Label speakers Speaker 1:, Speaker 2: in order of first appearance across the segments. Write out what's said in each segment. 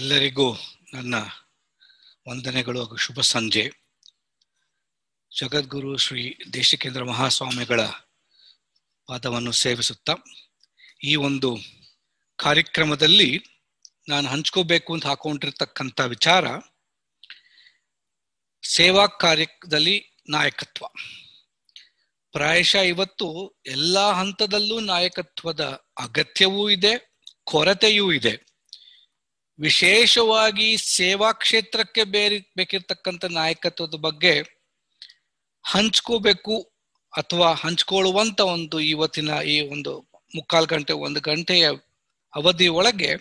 Speaker 1: ಎಲ್ಲರಿಗೂ ನನ್ನ ವಂದನೆಗಳು ಹಾಗೂ ಶುಭ ಸಂಜೆ ಜಗದ್ಗುರು ಶ್ರೀ ದೇಶಿಕೇಂದ್ರ ಮಹಾಸ್ವಾಮಿಗಳ ಪಾದವನ್ನು ಸೇವಿಸುತ್ತಾ ಈ ಒಂದು ಕಾರ್ಯಕ್ರಮದಲ್ಲಿ ನಾನು ಹಂಚ್ಕೋಬೇಕು ಅಂತ ಹಾಕೊಂಡಿರ್ತಕ್ಕಂಥ ವಿಚಾರ ಸೇವಾ ಕಾರ್ಯದಲ್ಲಿ ನಾಯಕತ್ವ ಪ್ರಾಯಶಃ ಇವತ್ತು ಎಲ್ಲ ಹಂತದಲ್ಲೂ ನಾಯಕತ್ವದ ಅಗತ್ಯವೂ ಇದೆ ಕೊರತೆಯೂ ಇದೆ ವಿಶೇಷವಾಗಿ ಸೇವಾ ಕ್ಷೇತ್ರಕ್ಕೆ ಬೇರಿ ಬೇಕಿರ್ತಕ್ಕಂಥ ನಾಯಕತ್ವದ ಬಗ್ಗೆ ಹಂಚ್ಕೋಬೇಕು ಅಥವಾ ಹಂಚ್ಕೊಳ್ಳುವಂತ ಒಂದು ಇವತ್ತಿನ ಈ ಒಂದು ಮುಕ್ಕಾಲು ಗಂಟೆ ಒಂದು ಗಂಟೆಯ ಅವಧಿ ಒಳಗೆ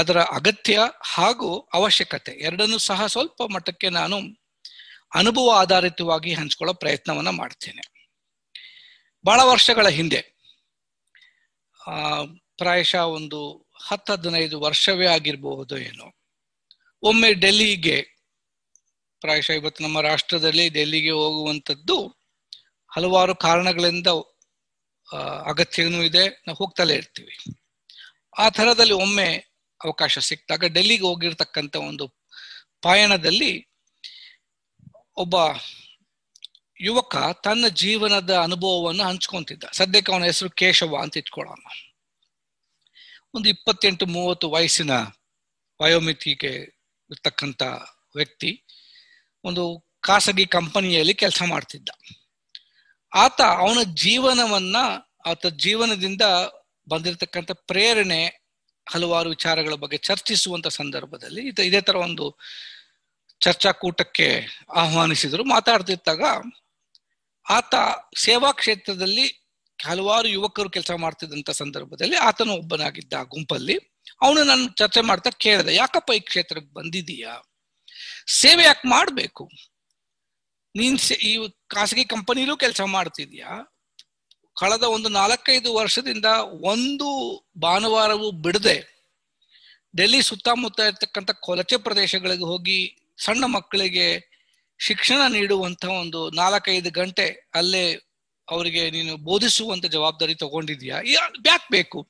Speaker 1: ಅದರ ಅಗತ್ಯ ಹಾಗೂ ಅವಶ್ಯಕತೆ ಎರಡನ್ನೂ ಸಹ ಸ್ವಲ್ಪ ಮಟ್ಟಕ್ಕೆ ನಾನು ಅನುಭವ ಆಧಾರಿತವಾಗಿ ಹಂಚ್ಕೊಳ್ಳೋ ಪ್ರಯತ್ನವನ್ನ ಮಾಡ್ತೇನೆ ಬಹಳ ವರ್ಷಗಳ ಹಿಂದೆ ಆ ಪ್ರಾಯಶಃ ಒಂದು ಹತ್ತು ಹದಿನೈದು ವರ್ಷವೇ ಆಗಿರಬಹುದು ಏನೋ ಒಮ್ಮೆ ಡೆಲ್ಲಿಗೆ ಪ್ರಾಯಶಃ ಇವತ್ತು ನಮ್ಮ ರಾಷ್ಟ್ರದಲ್ಲಿ ಡೆಲ್ಲಿಗೆ ಹೋಗುವಂಥದ್ದು ಹಲವಾರು ಕಾರಣಗಳಿಂದ ಅಗತ್ಯನೂ ಇದೆ ನಾವು ಹೋಗ್ತಲೇ ಇರ್ತೀವಿ ಆ ಥರದಲ್ಲಿ ಒಮ್ಮೆ ಅವಕಾಶ ಸಿಕ್ಕಾಗ ಡೆಲ್ಲಿಗೆ ಹೋಗಿರ್ತಕ್ಕಂಥ ಒಂದು ಪಯಣದಲ್ಲಿ ಒಬ್ಬ ಯುವಕ ತನ್ನ ಜೀವನದ ಅನುಭವವನ್ನು ಹಂಚ್ಕೊಂತಿದ್ದ ಸದ್ಯಕ್ಕೆ ಅವನ ಹೆಸರು ಕೇಶವ ಅಂತ ಇಟ್ಕೊಳ್ಳೋಣ ಒಂದು ಇಪ್ಪತ್ತೆಂಟು ಮೂವತ್ತು ವಯಸ್ಸಿನ ವಯೋಮಿತಿಗೆ ಇರ್ತಕ್ಕಂಥ ವ್ಯಕ್ತಿ ಒಂದು ಖಾಸಗಿ ಕಂಪನಿಯಲ್ಲಿ ಕೆಲಸ ಮಾಡ್ತಿದ್ದ ಆತ ಅವನ ಜೀವನವನ್ನ ಆತ ಜೀವನದಿಂದ ಬಂದಿರತಕ್ಕಂಥ ಪ್ರೇರಣೆ ಹಲವಾರು ವಿಚಾರಗಳ ಬಗ್ಗೆ ಚರ್ಚಿಸುವಂತ ಸಂದರ್ಭದಲ್ಲಿ ಇದೇ ತರ ಒಂದು ಚರ್ಚಾಕೂಟಕ್ಕೆ ಆಹ್ವಾನಿಸಿದ್ರು ಮಾತಾಡ್ತಿದ್ದಾಗ ಆತ ಸೇವಾ ಕ್ಷೇತ್ರದಲ್ಲಿ ಹಲವಾರು ಯುವಕರು ಕೆಲಸ ಮಾಡ್ತಿದ್ದಂಥ ಸಂದರ್ಭದಲ್ಲಿ ಆತನು ಒಬ್ಬನಾಗಿದ್ದ ಆ ಗುಂಪಲ್ಲಿ ಅವನು ನಾನು ಚರ್ಚೆ ಮಾಡ್ತಾ ಕೇಳಿದೆ ಯಾಕಪ್ಪ ಈ ಕ್ಷೇತ್ರಕ್ಕೆ ಬಂದಿದೀಯಾ ಸೇವೆ ಯಾಕೆ ಮಾಡಬೇಕು ನೀನ್ ಈ ಖಾಸಗಿ ಕಂಪನಿಲೂ ಕೆಲಸ ಮಾಡ್ತಿದ್ಯಾ ಕಳೆದ ಒಂದು ನಾಲ್ಕೈದು ವರ್ಷದಿಂದ ಒಂದು ಭಾನುವಾರವೂ ಬಿಡದೆ ಡೆಲ್ಲಿ ಸುತ್ತಮುತ್ತ ಇರ್ತಕ್ಕಂಥ ಕೊಲಚೆ ಪ್ರದೇಶಗಳಿಗೆ ಹೋಗಿ ಸಣ್ಣ ಮಕ್ಕಳಿಗೆ ಶಿಕ್ಷಣ ನೀಡುವಂಥ ಒಂದು ನಾಲ್ಕೈದು ಗಂಟೆ ಅಲ್ಲೇ ಅವರಿಗೆ ನೀನು ಬೋಧಿಸುವಂತ ಜವಾಬ್ದಾರಿ ತಗೊಂಡಿದ್ಯಾ ಬ್ಯಾಕ್ ಬೇಕು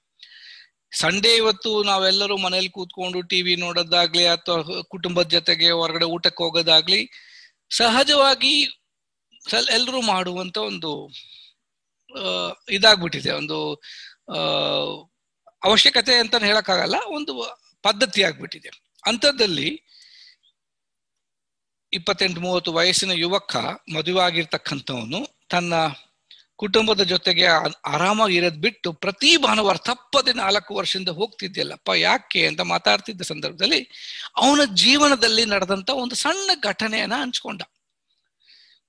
Speaker 1: ಸಂಡೇ ಇವತ್ತು ನಾವೆಲ್ಲರೂ ಮನೇಲಿ ಕೂತ್ಕೊಂಡು ಟಿವಿ ನೋಡೋದಾಗ್ಲಿ ಅಥವಾ ಕುಟುಂಬದ ಜೊತೆಗೆ ಹೊರಗಡೆ ಊಟಕ್ಕೆ ಹೋಗೋದಾಗ್ಲಿ ಸಹಜವಾಗಿ ಎಲ್ಲರೂ ಮಾಡುವಂತ ಒಂದು ಇದಾಗ್ಬಿಟ್ಟಿದೆ ಒಂದು ಅವಶ್ಯಕತೆ ಅಂತ ಹೇಳಕ್ಕಾಗಲ್ಲ ಒಂದು ಪದ್ಧತಿ ಆಗ್ಬಿಟ್ಟಿದೆ ಅಂಥದ್ದಲ್ಲಿ ಇಪ್ಪತ್ತೆಂಟು ಮೂವತ್ತು ವಯಸ್ಸಿನ ಯುವಕ ಮದುವೆ ಆಗಿರ್ತಕ್ಕಂಥವನು ತನ್ನ ಕುಟುಂಬದ ಜೊತೆಗೆ ಆರಾಮಾಗಿ ಇರೋದ್ ಬಿಟ್ಟು ಪ್ರತಿ ಭಾನುವಾರ ತಪ್ಪದೆ ನಾಲ್ಕು ವರ್ಷದಿಂದ ಹೋಗ್ತಿದ್ಯಲ್ಲಪ್ಪ ಯಾಕೆ ಅಂತ ಮಾತಾಡ್ತಿದ್ದ ಸಂದರ್ಭದಲ್ಲಿ ಅವನ ಜೀವನದಲ್ಲಿ ನಡೆದಂತ ಒಂದು ಸಣ್ಣ ಘಟನೆಯನ್ನ ಹಂಚ್ಕೊಂಡ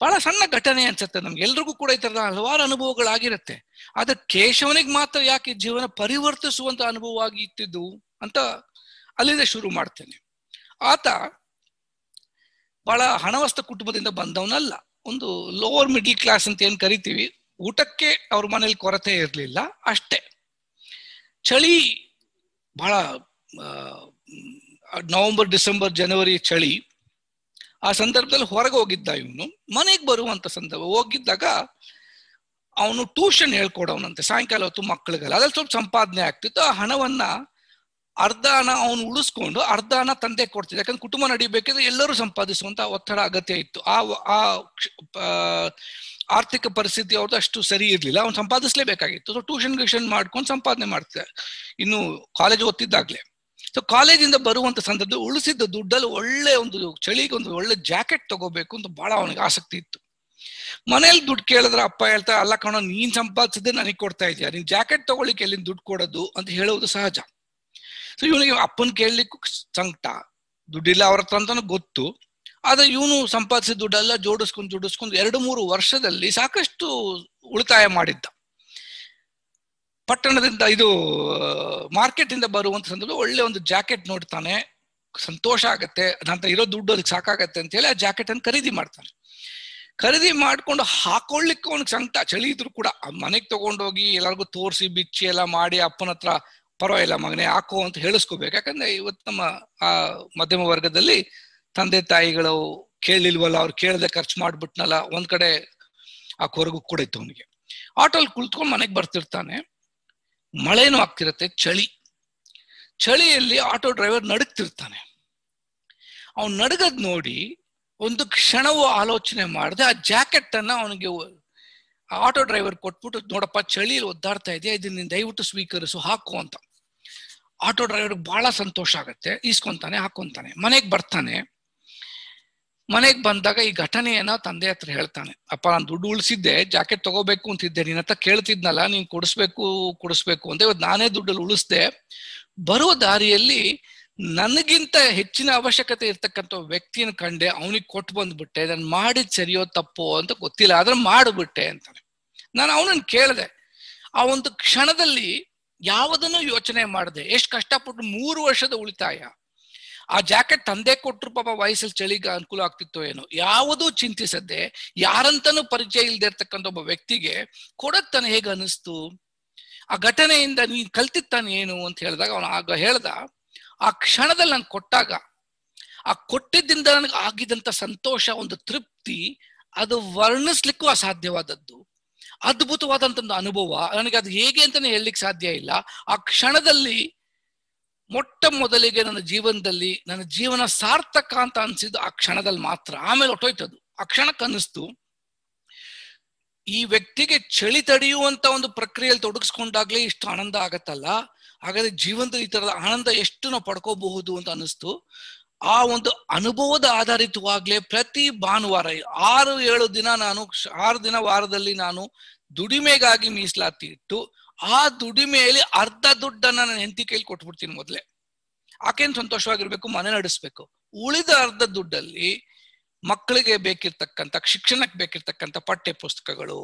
Speaker 1: ಬಹಳ ಸಣ್ಣ ಘಟನೆ ಅನ್ಸುತ್ತೆ ನಮ್ಗೆ ಎಲ್ರಿಗೂ ಕೂಡ ಈ ತರದ ಹಲವಾರು ಅನುಭವಗಳಾಗಿರುತ್ತೆ ಆದ್ರೆ ಕೇಶವನಿಗೆ ಮಾತ್ರ ಯಾಕೆ ಜೀವನ ಪರಿವರ್ತಿಸುವಂತ ಅನುಭವ ಆಗಿತ್ತಿದ್ದು ಅಂತ ಅಲ್ಲಿಂದ ಶುರು ಮಾಡ್ತೇನೆ ಆತ ಬಹಳ ಹಣವಸ್ತ ಕುಟುಂಬದಿಂದ ಬಂದವನಲ್ಲ ಒಂದು ಲೋವರ್ ಮಿಡ್ಲ್ ಕ್ಲಾಸ್ ಅಂತ ಏನ್ ಕರಿತೀವಿ ಊಟಕ್ಕೆ ಅವ್ರ ಮನೇಲಿ ಕೊರತೆ ಇರಲಿಲ್ಲ ಅಷ್ಟೇ ಚಳಿ ಬಹಳ ನವೆಂಬರ್ ಡಿಸೆಂಬರ್ ಜನವರಿ ಚಳಿ ಆ ಸಂದರ್ಭದಲ್ಲಿ ಹೊರಗೆ ಹೋಗಿದ್ದ ಇವನು ಮನೆಗೆ ಬರುವಂತ ಸಂದರ್ಭ ಹೋಗಿದ್ದಾಗ ಅವನು ಟ್ಯೂಷನ್ ಹೇಳ್ಕೊಡವನಂತೆ ಸಾಯಂಕಾಲ ಹೊತ್ತು ಮಕ್ಕಳಿಗೆಲ್ಲ ಅದ್ರಲ್ಲಿ ಸ್ವಲ್ಪ ಸಂಪಾದನೆ ಆಗ್ತಿತ್ತು ಆ ಹಣವನ್ನ ಅರ್ಧ ಹಣ ಅವನು ಉಳಿಸ್ಕೊಂಡು ಅರ್ಧ ಹಣ ತಂದೆ ಕೊಡ್ತಿದ್ದ ಯಾಕಂದ್ರೆ ಕುಟುಂಬ ನಡಿಬೇಕಿದ್ರೆ ಎಲ್ಲರೂ ಸಂಪಾದಿಸುವಂತ ಒತ್ತಡ ಅಗತ್ಯ ಇತ್ತು ಆ ಆ ಆರ್ಥಿಕ ಪರಿಸ್ಥಿತಿ ಅವ್ರದ್ದು ಅಷ್ಟು ಸರಿ ಇರಲಿಲ್ಲ ಅವ್ನು ಸಂಪಾದಿಸಲೇಬೇಕಾಗಿತ್ತು ಸೊ ಟ್ಯೂಷನ್ ಗ್ಯೂಷನ್ ಮಾಡ್ಕೊಂಡು ಸಂಪಾದನೆ ಮಾಡ್ತಿದ್ದ ಇನ್ನು ಕಾಲೇಜ್ ಓದ್ತಿದ್ದಾಗಲೇ ಸೊ ಕಾಲೇಜಿಂದ ಬರುವಂತ ಸಂದರ್ಭ ಉಳಿಸಿದ್ದ ದುಡ್ಡಲ್ಲಿ ಒಳ್ಳೆ ಒಂದು ಚಳಿಗೆ ಒಂದು ಒಳ್ಳೆ ಜಾಕೆಟ್ ತಗೋಬೇಕು ಅಂತ ಬಹಳ ಅವನಿಗೆ ಆಸಕ್ತಿ ಇತ್ತು ಮನೇಲಿ ದುಡ್ಡು ಕೇಳಿದ್ರೆ ಅಪ್ಪ ಹೇಳ್ತಾ ಅಲ್ಲ ಕಣ ನೀನ್ ಸಂಪಾದಿಸಿದ್ರೆ ನನಗೆ ಕೊಡ್ತಾ ಇದೀಯ ನೀನ್ ಜಾಕೆಟ್ ತಗೊಳ್ಳಿಕ್ಕೆ ಎಲ್ಲಿಂದ ದುಡ್ಡು ಕೊಡೋದು ಅಂತ ಹೇಳುವುದು ಸಹಜ ಸೊ ಇವನಿಗೆ ಅಪ್ಪನ್ ಕೇಳಲಿಕ್ಕೂ ಸಂಕಟ ದುಡ್ಡಿಲ್ಲ ಅವ್ರ ಹತ್ರ ಅಂತ ಗೊತ್ತು ಆದ್ರೆ ಇವನು ಸಂಪಾದಿಸಿದ ದುಡ್ಡೆಲ್ಲ ಜೋಡಿಸ್ಕೊಂಡು ಜೋಡಿಸ್ಕೊಂಡು ಎರಡು ಮೂರು ವರ್ಷದಲ್ಲಿ ಸಾಕಷ್ಟು ಉಳಿತಾಯ ಮಾಡಿದ್ದ ಪಟ್ಟಣದಿಂದ ಇದು ಮಾರ್ಕೆಟ್ ಇಂದ ಬರುವಂತ ಸಂದರ್ಭ ಒಳ್ಳೆ ಒಂದು ಜಾಕೆಟ್ ನೋಡ್ತಾನೆ ಸಂತೋಷ ಆಗತ್ತೆ ಅದಂತ ಇರೋ ದುಡ್ಡು ಅದಕ್ಕೆ ಸಾಕಾಗತ್ತೆ ಅಂತ ಹೇಳಿ ಆ ಜಾಕೆಟ್ ಅನ್ನು ಖರೀದಿ ಮಾಡ್ತಾನೆ ಖರೀದಿ ಮಾಡ್ಕೊಂಡು ಹಾಕೊಳ್ಳಿಕ್ಕೆ ಅವನಿಗೆ ಸಂಕಟ ಚಳಿ ಇದ್ರು ಕೂಡ ಮನೆಗೆ ತಗೊಂಡೋಗಿ ಎಲ್ಲರಿಗೂ ತೋರಿಸಿ ಬಿಚ್ಚಿ ಎಲ್ಲ ಮಾಡಿ ಅಪ್ಪನ ಹತ್ರ ಪರವಾಗಿಲ್ಲ ಮಗನೇ ಹಾಕು ಅಂತ ಹೇಳಿಸ್ಕೋಬೇಕು ಯಾಕಂದ್ರೆ ಇವತ್ತು ನಮ್ಮ ಆ ಮಧ್ಯಮ ವರ್ಗದಲ್ಲಿ ತಂದೆ ತಾಯಿಗಳು ಕೇಳಿಲ್ವಲ್ಲ ಅವ್ರು ಕೇಳದೆ ಖರ್ಚು ಮಾಡ್ಬಿಟ್ನಲ್ಲ ಒಂದ್ ಕಡೆ ಆ ಕೊರಗು ಕೂಡ ಇತ್ತು ಅವನಿಗೆ ಆಟೋಲ್ ಕುಳಿತ್ಕೊಂಡು ಮನೆಗೆ ಬರ್ತಿರ್ತಾನೆ ಮಳೆನೂ ಆಗ್ತಿರತ್ತೆ ಚಳಿ ಚಳಿಯಲ್ಲಿ ಆಟೋ ಡ್ರೈವರ್ ನಡುಗ್ತಿರ್ತಾನೆ ಅವ್ನು ನಡಗದ್ ನೋಡಿ ಒಂದು ಕ್ಷಣವು ಆಲೋಚನೆ ಮಾಡಿದೆ ಆ ಜಾಕೆಟ್ ಅನ್ನ ಅವನಿಗೆ ಆಟೋ ಡ್ರೈವರ್ ಕೊಟ್ಬಿಟ್ಟು ನೋಡಪ್ಪ ಚಳಿಯಲ್ಲಿ ಒದ್ದಾಡ್ತಾ ಇದೆಯಾ ಇದನ್ನ ದಯವಿಟ್ಟು ಸ್ವೀಕರಿಸು ಹಾಕು ಅಂತ ಆಟೋ ಡ್ರೈವರ್ ಬಹಳ ಸಂತೋಷ ಆಗುತ್ತೆ ಈಸ್ಕೊಂತಾನೆ ಹಾಕೊಂತಾನೆ ಮನೆಗೆ ಬರ್ತಾನೆ ಮನೆಗೆ ಬಂದಾಗ ಈ ಘಟನೆಯನ್ನ ತಂದೆ ಹತ್ರ ಹೇಳ್ತಾನೆ ಅಪ್ಪ ನಾನು ದುಡ್ಡು ಉಳಿಸಿದ್ದೆ ಜಾಕೆಟ್ ತಗೋಬೇಕು ಅಂತಿದ್ದೆ ನಿನ್ನ ಹತ್ರ ಕೇಳ್ತಿದ್ನಲ್ಲ ನೀನ್ ಕೊಡಿಸ್ಬೇಕು ಕೊಡಿಸ್ಬೇಕು ಅಂತ ಇವತ್ತು ನಾನೇ ದುಡ್ಡಲ್ಲಿ ಉಳಿಸ್ದೆ ಬರುವ ದಾರಿಯಲ್ಲಿ ನನಗಿಂತ ಹೆಚ್ಚಿನ ಅವಶ್ಯಕತೆ ಇರ್ತಕ್ಕಂಥ ವ್ಯಕ್ತಿಯನ್ನು ಕಂಡೆ ಅವನಿಗೆ ಕೊಟ್ಟು ಬಂದ್ಬಿಟ್ಟೆ ನಾನು ಮಾಡಿದ್ ಸರಿಯೋ ತಪ್ಪೋ ಅಂತ ಗೊತ್ತಿಲ್ಲ ಆದ್ರೆ ಮಾಡಿಬಿಟ್ಟೆ ಅಂತಾನೆ ನಾನು ಅವನನ್ನು ಕೇಳಿದೆ ಆ ಒಂದು ಕ್ಷಣದಲ್ಲಿ ಯಾವುದನ್ನು ಯೋಚನೆ ಮಾಡಿದೆ ಎಷ್ಟು ಕಷ್ಟಪಟ್ಟು ಮೂರು ವರ್ಷದ ಉಳಿತಾಯ ಆ ಜಾಕೆಟ್ ತಂದೆ ಕೊಟ್ಟರು ಪಾಪ ವಯಸ್ಸಲ್ಲಿ ಚಳಿಗ ಅನುಕೂಲ ಆಗ್ತಿತ್ತೋ ಏನು ಯಾವುದೂ ಚಿಂತಿಸದೆ ಯಾರಂತನೂ ಪರಿಚಯ ಇಲ್ಲದೆ ಇರ್ತಕ್ಕಂಥ ಒಬ್ಬ ವ್ಯಕ್ತಿಗೆ ಕೊಡಕ್ ಹೇಗ ಹೇಗೆ ಅನಿಸ್ತು ಆ ಘಟನೆಯಿಂದ ನೀನ್ ಕಲ್ತಿತ್ತಾನೆ ಏನು ಅಂತ ಹೇಳಿದಾಗ ಅವನು ಆಗ ಹೇಳ್ದ ಆ ಕ್ಷಣದಲ್ಲಿ ನನ್ ಕೊಟ್ಟಾಗ ಆ ಕೊಟ್ಟಿದ್ದಿಂದ ನನಗೆ ಆಗಿದಂತ ಸಂತೋಷ ಒಂದು ತೃಪ್ತಿ ಅದು ವರ್ಣಿಸ್ಲಿಕ್ಕೂ ಅಸಾಧ್ಯವಾದದ್ದು ಒಂದು ಅನುಭವ ನನಗೆ ಅದು ಹೇಗೆ ಅಂತಾನೆ ಹೇಳಲಿಕ್ಕೆ ಸಾಧ್ಯ ಇಲ್ಲ ಆ ಕ್ಷಣದಲ್ಲಿ ಮೊಟ್ಟ ಮೊದಲಿಗೆ ನನ್ನ ಜೀವನದಲ್ಲಿ ನನ್ನ ಜೀವನ ಸಾರ್ಥಕ ಅಂತ ಅನ್ಸಿದ್ದು ಆ ಕ್ಷಣದಲ್ಲಿ ಮಾತ್ರ ಆಮೇಲೆ ಹೊಟ್ಟೋಯ್ತದು ಆ ಕ್ಷಣಕ್ಕೆ ಅನ್ನಿಸ್ತು ಈ ವ್ಯಕ್ತಿಗೆ ಚಳಿ ತಡೆಯುವಂತ ಒಂದು ಪ್ರಕ್ರಿಯೆಯಲ್ಲಿ ತೊಡಗಿಸ್ಕೊಂಡಾಗ್ಲೇ ಇಷ್ಟು ಆನಂದ ಆಗತ್ತಲ್ಲ ಹಾಗಾದ್ರೆ ಜೀವನದಲ್ಲಿ ಈ ತರದ ಆನಂದ ಎಷ್ಟು ನಾವು ಪಡ್ಕೋಬಹುದು ಅಂತ ಅನಿಸ್ತು ಆ ಒಂದು ಅನುಭವದ ಆಧಾರಿತವಾಗ್ಲೇ ಪ್ರತಿ ಭಾನುವಾರ ಆರು ಏಳು ದಿನ ನಾನು ಆರು ದಿನ ವಾರದಲ್ಲಿ ನಾನು ದುಡಿಮೆಗಾಗಿ ಮೀಸಲಾತಿ ಇಟ್ಟು ಆ ದುಡಿಮೆಯಲ್ಲಿ ಅರ್ಧ ದುಡ್ಡನ್ನ ನಾನು ಹೆಂಡತಿ ಕೈಲಿ ಕೊಟ್ಬಿಡ್ತೀನಿ ಮೊದಲೇ ಆಕೇನ್ ಸಂತೋಷವಾಗಿರ್ಬೇಕು ಮನೆ ನಡೆಸ್ಬೇಕು ಉಳಿದ ಅರ್ಧ ದುಡ್ಡಲ್ಲಿ ಮಕ್ಕಳಿಗೆ ಬೇಕಿರ್ತಕ್ಕಂಥ ಶಿಕ್ಷಣಕ್ಕೆ ಬೇಕಿರ್ತಕ್ಕಂಥ ಪಠ್ಯ ಪುಸ್ತಕಗಳು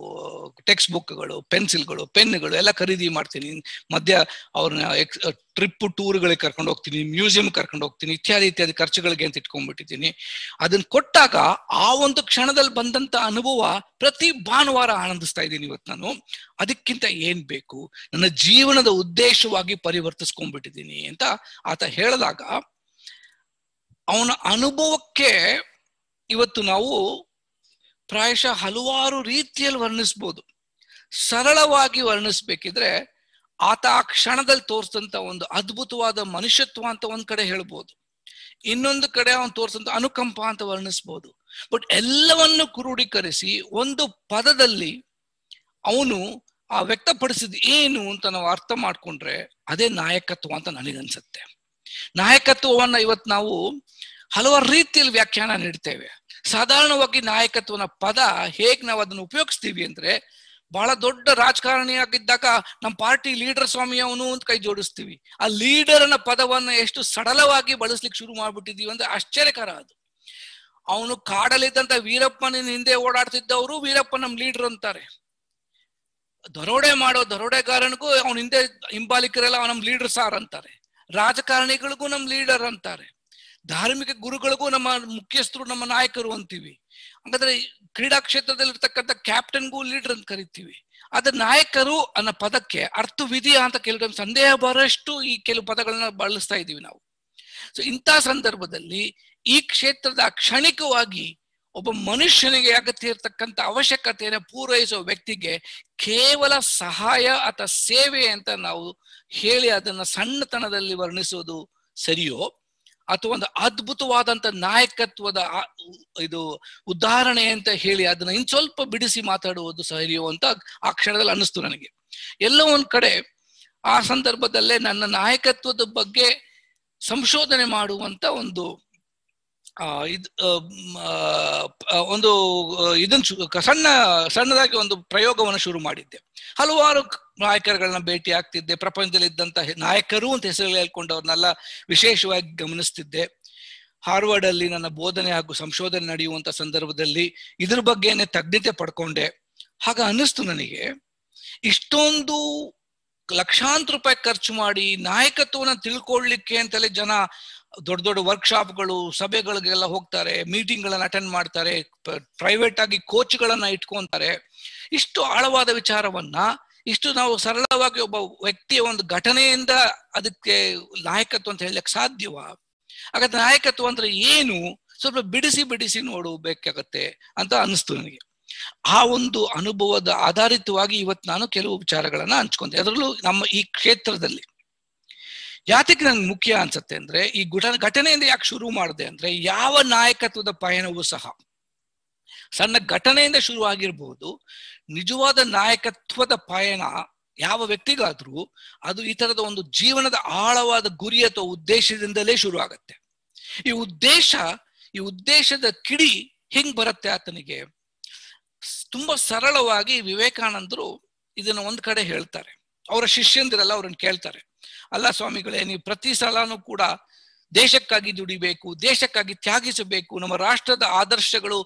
Speaker 1: ಟೆಕ್ಸ್ಟ್ ಬುಕ್ಗಳು ಪೆನ್ಸಿಲ್ಗಳು ಪೆನ್ಗಳು ಎಲ್ಲ ಖರೀದಿ ಮಾಡ್ತೀನಿ ಮಧ್ಯ ಅವ್ರನ್ನ ಎಕ್ಸ್ ಟ್ರಿಪ್ ಟೂರ್ಗಳಿಗೆ ಕರ್ಕೊಂಡು ಹೋಗ್ತೀನಿ ಮ್ಯೂಸಿಯಂ ಕರ್ಕೊಂಡು ಹೋಗ್ತೀನಿ ಇತ್ಯಾದಿ ಇತ್ಯಾದಿ ಖರ್ಚುಗಳಿಗೆ ಅಂತ ಇಟ್ಕೊಂಡ್ಬಿಟ್ಟಿದ್ದೀನಿ ಅದನ್ನ ಕೊಟ್ಟಾಗ ಆ ಒಂದು ಕ್ಷಣದಲ್ಲಿ ಬಂದಂತ ಅನುಭವ ಪ್ರತಿ ಭಾನುವಾರ ಆನಂದಿಸ್ತಾ ಇದ್ದೀನಿ ಇವತ್ತು ನಾನು ಅದಕ್ಕಿಂತ ಏನ್ ಬೇಕು ನನ್ನ ಜೀವನದ ಉದ್ದೇಶವಾಗಿ ಪರಿವರ್ತಿಸ್ಕೊಂಡ್ಬಿಟ್ಟಿದ್ದೀನಿ ಅಂತ ಆತ ಹೇಳಿದಾಗ ಅವನ ಅನುಭವಕ್ಕೆ ಇವತ್ತು ನಾವು ಪ್ರಾಯಶಃ ಹಲವಾರು ರೀತಿಯಲ್ಲಿ ವರ್ಣಿಸ್ಬೋದು ಸರಳವಾಗಿ ವರ್ಣಿಸ್ಬೇಕಿದ್ರೆ ಆತ ಆ ಕ್ಷಣದಲ್ಲಿ ತೋರ್ಸಂತ ಒಂದು ಅದ್ಭುತವಾದ ಮನುಷ್ಯತ್ವ ಅಂತ ಒಂದ್ ಕಡೆ ಹೇಳ್ಬೋದು ಇನ್ನೊಂದು ಕಡೆ ಅವನು ತೋರಿಸಂತ ಅನುಕಂಪ ಅಂತ ವರ್ಣಿಸ್ಬೋದು ಬಟ್ ಎಲ್ಲವನ್ನು ಕ್ರೋಢೀಕರಿಸಿ ಒಂದು ಪದದಲ್ಲಿ ಅವನು ಆ ವ್ಯಕ್ತಪಡಿಸಿದ ಏನು ಅಂತ ನಾವು ಅರ್ಥ ಮಾಡ್ಕೊಂಡ್ರೆ ಅದೇ ನಾಯಕತ್ವ ಅಂತ ನನಗನ್ಸುತ್ತೆ ನಾಯಕತ್ವವನ್ನ ಇವತ್ತು ನಾವು ಹಲವಾರು ರೀತಿಯಲ್ಲಿ ವ್ಯಾಖ್ಯಾನ ನೀಡ್ತೇವೆ ಸಾಧಾರಣವಾಗಿ ನಾಯಕತ್ವನ ಪದ ಹೇಗೆ ನಾವು ಅದನ್ನು ಉಪಯೋಗಿಸ್ತೀವಿ ಅಂದ್ರೆ ಬಹಳ ದೊಡ್ಡ ರಾಜಕಾರಣಿಯಾಗಿದ್ದಾಗ ನಮ್ಮ ಪಾರ್ಟಿ ಲೀಡರ್ ಸ್ವಾಮಿ ಅವನು ಅಂತ ಕೈ ಜೋಡಿಸ್ತೀವಿ ಆ ಲೀಡರ್ನ ಪದವನ್ನು ಎಷ್ಟು ಸಡಲವಾಗಿ ಬಳಸ್ಲಿಕ್ಕೆ ಶುರು ಮಾಡ್ಬಿಟ್ಟಿದೀವಿ ಅಂದ್ರೆ ಆಶ್ಚರ್ಯಕರ ಅದು ಅವನು ಕಾಡಲಿದ್ದಂತ ವೀರಪ್ಪನ ಹಿಂದೆ ಓಡಾಡ್ತಿದ್ದವರು ವೀರಪ್ಪ ನಮ್ಮ ಲೀಡರ್ ಅಂತಾರೆ ದರೋಡೆ ಮಾಡೋ ದರೋಡೆಗಾರನಿಗೂ ಅವನ ಹಿಂದೆ ಹಿಂಬಾಲಿಕರೆಲ್ಲ ನಮ್ ಲೀಡರ್ ಸಾರ್ ಅಂತಾರೆ ರಾಜಕಾರಣಿಗಳಿಗೂ ನಮ್ ಲೀಡರ್ ಅಂತಾರೆ ಧಾರ್ಮಿಕ ಗುರುಗಳಿಗೂ ನಮ್ಮ ಮುಖ್ಯಸ್ಥರು ನಮ್ಮ ನಾಯಕರು ಅಂತೀವಿ ಹಾಗಾದ್ರೆ ಕ್ರೀಡಾ ಕ್ಷೇತ್ರದಲ್ಲಿರ್ತಕ್ಕಂಥ ಕ್ಯಾಪ್ಟನ್ಗೂ ಲೀಡರ್ ಅಂತ ಕರಿತೀವಿ ಅದ ನಾಯಕರು ಅನ್ನೋ ಪದಕ್ಕೆ ಅರ್ಥವಿದೆಯಾ ಅಂತ ಕೆಲವೊಂದು ಸಂದೇಹ ಬರಷ್ಟು ಈ ಕೆಲವು ಪದಗಳನ್ನ ಬಳಸ್ತಾ ಇದೀವಿ ನಾವು ಸೊ ಇಂಥ ಸಂದರ್ಭದಲ್ಲಿ ಈ ಕ್ಷೇತ್ರದ ಕ್ಷಣಿಕವಾಗಿ ಒಬ್ಬ ಮನುಷ್ಯನಿಗೆ ಅಗತ್ಯ ಇರತಕ್ಕಂಥ ಅವಶ್ಯಕತೆಯನ್ನು ಪೂರೈಸುವ ವ್ಯಕ್ತಿಗೆ ಕೇವಲ ಸಹಾಯ ಅಥವಾ ಸೇವೆ ಅಂತ ನಾವು ಹೇಳಿ ಅದನ್ನ ಸಣ್ಣತನದಲ್ಲಿ ವರ್ಣಿಸೋದು ಸರಿಯೋ ಅಥವಾ ಒಂದು ಅದ್ಭುತವಾದಂತ ನಾಯಕತ್ವದ ಇದು ಉದಾಹರಣೆ ಅಂತ ಹೇಳಿ ಅದನ್ನ ಇನ್ ಸ್ವಲ್ಪ ಬಿಡಿಸಿ ಮಾತಾಡುವುದು ಸರಿಯೋ ಅಂತ ಆ ಕ್ಷಣದಲ್ಲಿ ಅನ್ನಿಸ್ತು ನನಗೆ ಎಲ್ಲೋ ಒಂದ್ ಕಡೆ ಆ ಸಂದರ್ಭದಲ್ಲೇ ನನ್ನ ನಾಯಕತ್ವದ ಬಗ್ಗೆ ಸಂಶೋಧನೆ ಮಾಡುವಂತ ಒಂದು ಒಂದು ಇದನ್ನ ಸಣ್ಣ ಸಣ್ಣದಾಗಿ ಒಂದು ಪ್ರಯೋಗವನ್ನು ಶುರು ಮಾಡಿದ್ದೆ ಹಲವಾರು ನಾಯಕರುಗಳನ್ನ ಭೇಟಿ ಆಗ್ತಿದ್ದೆ ಪ್ರಪಂಚದಲ್ಲಿ ಇದ್ದಂತ ನಾಯಕರು ಅಂತ ಹೆಸರು ಹೇಳ್ಕೊಂಡವ್ರನ್ನೆಲ್ಲ ವಿಶೇಷವಾಗಿ ಗಮನಿಸ್ತಿದ್ದೆ ಹಾರ್ವರ್ಡ್ ಅಲ್ಲಿ ನನ್ನ ಬೋಧನೆ ಹಾಗೂ ಸಂಶೋಧನೆ ನಡೆಯುವಂತ ಸಂದರ್ಭದಲ್ಲಿ ಇದ್ರ ಬಗ್ಗೆನೆ ತಜ್ಞತೆ ಪಡ್ಕೊಂಡೆ ಹಾಗ ಅನ್ನಿಸ್ತು ನನಗೆ ಇಷ್ಟೊಂದು ಲಕ್ಷಾಂತರ ರೂಪಾಯಿ ಖರ್ಚು ಮಾಡಿ ನಾಯಕತ್ವನ ತಿಳ್ಕೊಳ್ಲಿಕ್ಕೆ ಅಂತಲೇ ಜನ ದೊಡ್ಡ ದೊಡ್ಡ ವರ್ಕ್ಶಾಪ್ಗಳು ಸಭೆಗಳಿಗೆಲ್ಲ ಹೋಗ್ತಾರೆ ಮೀಟಿಂಗ್ಗಳನ್ನು ಅಟೆಂಡ್ ಮಾಡ್ತಾರೆ ಪ್ರೈವೇಟ್ ಆಗಿ ಕೋಚ್ ಗಳನ್ನ ಇಟ್ಕೊಂತಾರೆ ಇಷ್ಟು ಆಳವಾದ ವಿಚಾರವನ್ನ ಇಷ್ಟು ನಾವು ಸರಳವಾಗಿ ಒಬ್ಬ ವ್ಯಕ್ತಿಯ ಒಂದು ಘಟನೆಯಿಂದ ಅದಕ್ಕೆ ನಾಯಕತ್ವ ಅಂತ ಹೇಳಕ್ ಸಾಧ್ಯವ ಹಾಗಾದ್ರೆ ನಾಯಕತ್ವ ಅಂದ್ರೆ ಏನು ಸ್ವಲ್ಪ ಬಿಡಿಸಿ ಬಿಡಿಸಿ ನೋಡಬೇಕಾಗತ್ತೆ ಅಂತ ಅನಿಸ್ತು ನನಗೆ ಆ ಒಂದು ಅನುಭವದ ಆಧಾರಿತವಾಗಿ ಇವತ್ತು ನಾನು ಕೆಲವು ವಿಚಾರಗಳನ್ನ ಹಂಚ್ಕೊಂಡೆ ಅದರಲ್ಲೂ ನಮ್ಮ ಈ ಕ್ಷೇತ್ರದಲ್ಲಿ ಯಾತಕ್ಕೆ ನನ್ಗೆ ಮುಖ್ಯ ಅನ್ಸುತ್ತೆ ಅಂದ್ರೆ ಈ ಘಟ ಘಟನೆಯಿಂದ ಯಾಕೆ ಶುರು ಮಾಡಿದೆ ಅಂದ್ರೆ ಯಾವ ನಾಯಕತ್ವದ ಪಯಣವೂ ಸಹ ಸಣ್ಣ ಘಟನೆಯಿಂದ ಆಗಿರ್ಬಹುದು ನಿಜವಾದ ನಾಯಕತ್ವದ ಪಯಣ ಯಾವ ವ್ಯಕ್ತಿಗಾದ್ರೂ ಅದು ಈ ತರದ ಒಂದು ಜೀವನದ ಆಳವಾದ ಗುರಿ ಅಥವಾ ಉದ್ದೇಶದಿಂದಲೇ ಶುರು ಆಗತ್ತೆ ಈ ಉದ್ದೇಶ ಈ ಉದ್ದೇಶದ ಕಿಡಿ ಹೆಂಗ್ ಬರುತ್ತೆ ಆತನಿಗೆ ತುಂಬಾ ಸರಳವಾಗಿ ವಿವೇಕಾನಂದರು ಇದನ್ನ ಒಂದ್ ಕಡೆ ಹೇಳ್ತಾರೆ ಅವರ ಶಿಷ್ಯಂದಿರಲ್ಲ ಅವ್ರನ್ನ ಕೇಳ್ತಾರೆ ಅಲ್ಲ ಸ್ವಾಮಿಗಳೇ ನೀವು ಪ್ರತಿ ಸಲನೂ ಕೂಡ ದೇಶಕ್ಕಾಗಿ ದುಡಿಬೇಕು ದೇಶಕ್ಕಾಗಿ ತ್ಯಾಗಿಸಬೇಕು ನಮ್ಮ ರಾಷ್ಟ್ರದ ಆದರ್ಶಗಳು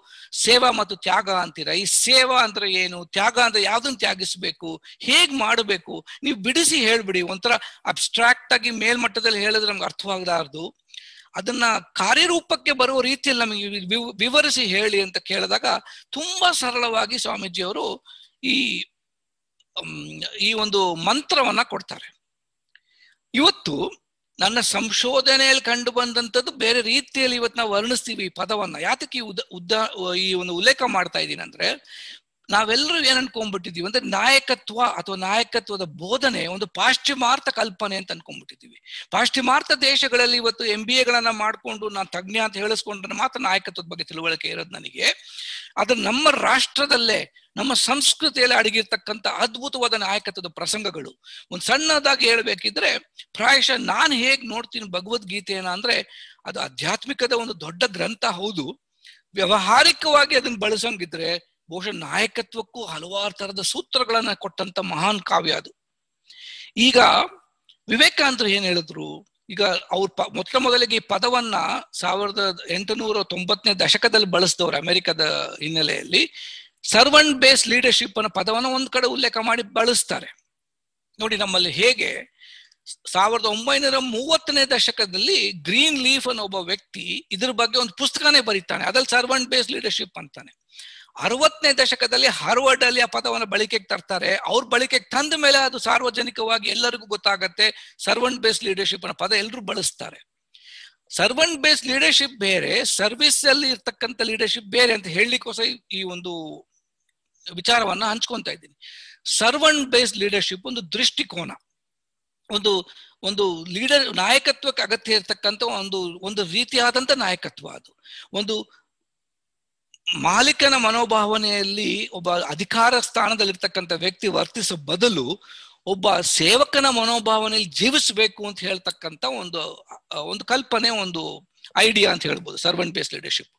Speaker 1: ಸೇವಾ ಮತ್ತು ತ್ಯಾಗ ಅಂತೀರ ಈ ಸೇವಾ ಅಂದ್ರೆ ಏನು ತ್ಯಾಗ ಅಂದ್ರೆ ಯಾವ್ದನ್ನ ತ್ಯಾಗಿಸ್ಬೇಕು ಹೇಗ್ ಮಾಡಬೇಕು ನೀವು ಬಿಡಿಸಿ ಹೇಳ್ಬಿಡಿ ಒಂಥರ ಅಬ್ಸ್ಟ್ರಾಕ್ಟ್ ಆಗಿ ಮೇಲ್ಮಟ್ಟದಲ್ಲಿ ಹೇಳಿದ್ರೆ ನಮ್ಗೆ ಅರ್ಥವಾಗಲಾರ್ದು ಅದನ್ನ ಕಾರ್ಯರೂಪಕ್ಕೆ ಬರುವ ರೀತಿಯಲ್ಲಿ ನಮಗೆ ವಿವರಿಸಿ ಹೇಳಿ ಅಂತ ಕೇಳಿದಾಗ ತುಂಬಾ ಸರಳವಾಗಿ ಸ್ವಾಮೀಜಿಯವರು ಈ ಈ ಒಂದು ಮಂತ್ರವನ್ನ ಕೊಡ್ತಾರೆ ಇವತ್ತು ನನ್ನ ಸಂಶೋಧನೆಯಲ್ಲಿ ಕಂಡು ಬಂದಂಥದ್ದು ಬೇರೆ ರೀತಿಯಲ್ಲಿ ಇವತ್ತು ನಾವು ವರ್ಣಿಸ್ತೀವಿ ಈ ಪದವನ್ನ ಯಾತಕ್ಕೆ ಈ ಉದ ಉದ್ದ ಈ ಒಂದು ಉಲ್ಲೇಖ ಮಾಡ್ತಾ ಇದ್ದೀನಿ ಅಂದ್ರೆ ನಾವೆಲ್ಲರೂ ಏನ್ ಅನ್ಕೊಂಡ್ಬಿಟ್ಟಿದೀವಿ ಅಂದ್ರೆ ನಾಯಕತ್ವ ಅಥವಾ ನಾಯಕತ್ವದ ಬೋಧನೆ ಒಂದು ಪಾಶ್ಚಿಮಾರ್ಥ ಕಲ್ಪನೆ ಅಂತ ಅನ್ಕೊಂಡ್ಬಿಟ್ಟಿದೀವಿ ಪಾಶ್ಚಿಮಾರ್ಥ ದೇಶಗಳಲ್ಲಿ ಇವತ್ತು ಎಂ ಬಿ ಎಗಳನ್ನ ಮಾಡಿಕೊಂಡು ನಾನು ತಜ್ಞ ಅಂತ ಹೇಳಿಸ್ಕೊಂಡ್ರೆ ಮಾತ್ರ ನಾಯಕತ್ವದ ಬಗ್ಗೆ ತಿಳುವಳಿಕೆ ಇರೋದು ನನಗೆ ಆದ್ರೆ ನಮ್ಮ ರಾಷ್ಟ್ರದಲ್ಲೇ ನಮ್ಮ ಸಂಸ್ಕೃತಿಯಲ್ಲಿ ಅಡಗಿರ್ತಕ್ಕಂಥ ಅದ್ಭುತವಾದ ನಾಯಕತ್ವದ ಪ್ರಸಂಗಗಳು ಒಂದ್ ಸಣ್ಣದಾಗಿ ಹೇಳ್ಬೇಕಿದ್ರೆ ಪ್ರಾಯಶಃ ನಾನು ಹೇಗೆ ನೋಡ್ತೀನಿ ಭಗವದ್ಗೀತೆಯನ್ನ ಅಂದ್ರೆ ಅದು ಆಧ್ಯಾತ್ಮಿಕದ ಒಂದು ದೊಡ್ಡ ಗ್ರಂಥ ಹೌದು ವ್ಯವಹಾರಿಕವಾಗಿ ಅದನ್ನ ಬಳಸಂಗಿದ್ರೆ ಬಹುಶಃ ನಾಯಕತ್ವಕ್ಕೂ ಹಲವಾರು ತರದ ಸೂತ್ರಗಳನ್ನ ಕೊಟ್ಟಂತ ಮಹಾನ್ ಕಾವ್ಯ ಅದು ಈಗ ವಿವೇಕಾನಂದರು ಏನ್ ಹೇಳಿದ್ರು ಈಗ ಅವ್ರ ಪ ಮೊತ್ತ ಮೊದಲಿಗೆ ಈ ಪದವನ್ನ ಸಾವಿರದ ಎಂಟುನೂರ ತೊಂಬತ್ತನೇ ದಶಕದಲ್ಲಿ ಬಳಸಿದವರು ಅಮೆರಿಕದ ಹಿನ್ನೆಲೆಯಲ್ಲಿ ಸರ್ವೆಂಟ್ ಬೇಸ್ ಲೀಡರ್ಶಿಪ್ ಅನ್ನೋ ಪದವನ್ನು ಒಂದ್ ಕಡೆ ಉಲ್ಲೇಖ ಮಾಡಿ ಬಳಸ್ತಾರೆ ನೋಡಿ ನಮ್ಮಲ್ಲಿ ಹೇಗೆ ಸಾವಿರದ ಒಂಬೈನೂರ ಮೂವತ್ತನೇ ದಶಕದಲ್ಲಿ ಗ್ರೀನ್ ಲೀಫ್ ಅನ್ನೋ ಒಬ್ಬ ವ್ಯಕ್ತಿ ಇದ್ರ ಬಗ್ಗೆ ಒಂದು ಪುಸ್ತಕನೇ ಬರೀತಾನೆ ಅದ್ರಲ್ಲಿ ಸರ್ವೆಂಟ್ ಬೇಸ್ ಲೀಡರ್ಶಿಪ್ ಅಂತಾನೆ ಅರವತ್ತನೇ ದಶಕದಲ್ಲಿ ಹಾರ್ವರ್ಡ್ ಅಲ್ಲಿ ಆ ಪದವನ್ನು ಬಳಕೆಗೆ ತರ್ತಾರೆ ಅವ್ರ ಬಳಕೆಗೆ ತಂದ ಮೇಲೆ ಅದು ಸಾರ್ವಜನಿಕವಾಗಿ ಎಲ್ಲರಿಗೂ ಗೊತ್ತಾಗತ್ತೆ ಸರ್ವೆಂಟ್ ಬೇಸ್ ಲೀಡರ್ಶಿಪ್ ಅನ್ನೋ ಪದ ಎಲ್ಲರೂ ಬಳಸ್ತಾರೆ ಸರ್ವೆಂಟ್ ಬೇಸ್ ಲೀಡರ್ಶಿಪ್ ಬೇರೆ ಸರ್ವಿಸ್ ಅಲ್ಲಿ ಇರ್ತಕ್ಕಂಥ ಲೀಡರ್ಶಿಪ್ ಬೇರೆ ಅಂತ ಹೇಳಲಿಕ್ಕೋಸ ಈ ಒಂದು ವಿಚಾರವನ್ನ ಹಂಚ್ಕೊಂತ ಇದ್ದೀನಿ ಸರ್ವಂಟ್ ಬೇಸ್ಡ್ ಲೀಡರ್ಶಿಪ್ ಒಂದು ದೃಷ್ಟಿಕೋನ ಒಂದು ಒಂದು ಲೀಡರ್ ನಾಯಕತ್ವಕ್ಕೆ ಅಗತ್ಯ ಇರತಕ್ಕಂಥ ಒಂದು ಒಂದು ರೀತಿಯಾದಂಥ ನಾಯಕತ್ವ ಅದು ಒಂದು ಮಾಲೀಕನ ಮನೋಭಾವನೆಯಲ್ಲಿ ಒಬ್ಬ ಅಧಿಕಾರ ಸ್ಥಾನದಲ್ಲಿರ್ತಕ್ಕಂಥ ವ್ಯಕ್ತಿ ವರ್ತಿಸೋ ಬದಲು ಒಬ್ಬ ಸೇವಕನ ಮನೋಭಾವನೆಯಲ್ಲಿ ಜೀವಿಸಬೇಕು ಅಂತ ಹೇಳ್ತಕ್ಕಂಥ ಒಂದು ಒಂದು ಕಲ್ಪನೆ ಒಂದು ಐಡಿಯಾ ಅಂತ ಹೇಳ್ಬೋದು ಸರ್ವೆಂಟ್ ಬೇಸ್ ಲೀಡರ್ಶಿಪ್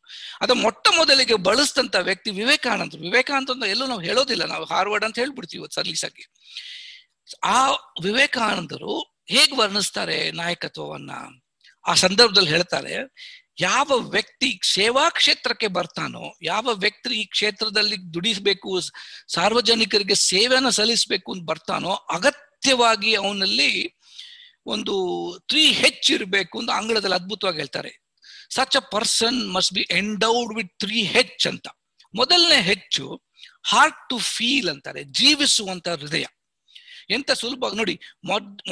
Speaker 1: ಅದು ಮೊಟ್ಟ ಮೊದಲಿಗೆ ಬಳಸಿದಂತ ವ್ಯಕ್ತಿ ವಿವೇಕಾನಂದರು ವಿವೇಕಾನಂದ ಅಂತ ಎಲ್ಲೂ ನಾವು ಹೇಳೋದಿಲ್ಲ ನಾವು ಹಾರ್ವರ್ಡ್ ಅಂತ ಹೇಳ್ಬಿಡ್ತೀವಿ ಇವತ್ತು ಆ ವಿವೇಕಾನಂದರು ಹೇಗ್ ವರ್ಣಿಸ್ತಾರೆ ನಾಯಕತ್ವವನ್ನ ಆ ಸಂದರ್ಭದಲ್ಲಿ ಹೇಳ್ತಾರೆ ಯಾವ ವ್ಯಕ್ತಿ ಸೇವಾ ಕ್ಷೇತ್ರಕ್ಕೆ ಬರ್ತಾನೋ ಯಾವ ವ್ಯಕ್ತಿ ಈ ಕ್ಷೇತ್ರದಲ್ಲಿ ದುಡಿಸಬೇಕು ಸಾರ್ವಜನಿಕರಿಗೆ ಸೇವೆಯನ್ನು ಸಲ್ಲಿಸಬೇಕು ಅಂತ ಬರ್ತಾನೋ ಅಗತ್ಯವಾಗಿ ಅವನಲ್ಲಿ ಒಂದು ತ್ರೀ ಹೆಚ್ ಇರಬೇಕು ಅಂತ ಆಂಗ್ಲದಲ್ಲಿ ಅದ್ಭುತವಾಗಿ ಹೇಳ್ತಾರೆ such a person must be endowed with three H ಅಂತ ಮೊದಲನೇ ಹೆಚ್ಚು ಹಾರ್ಟ್ ಟು ಫೀಲ್ ಅಂತಾರೆ ಜೀವಿಸುವಂತ ಹೃದಯ ಎಂತ ಸುಲಭ ನೋಡಿ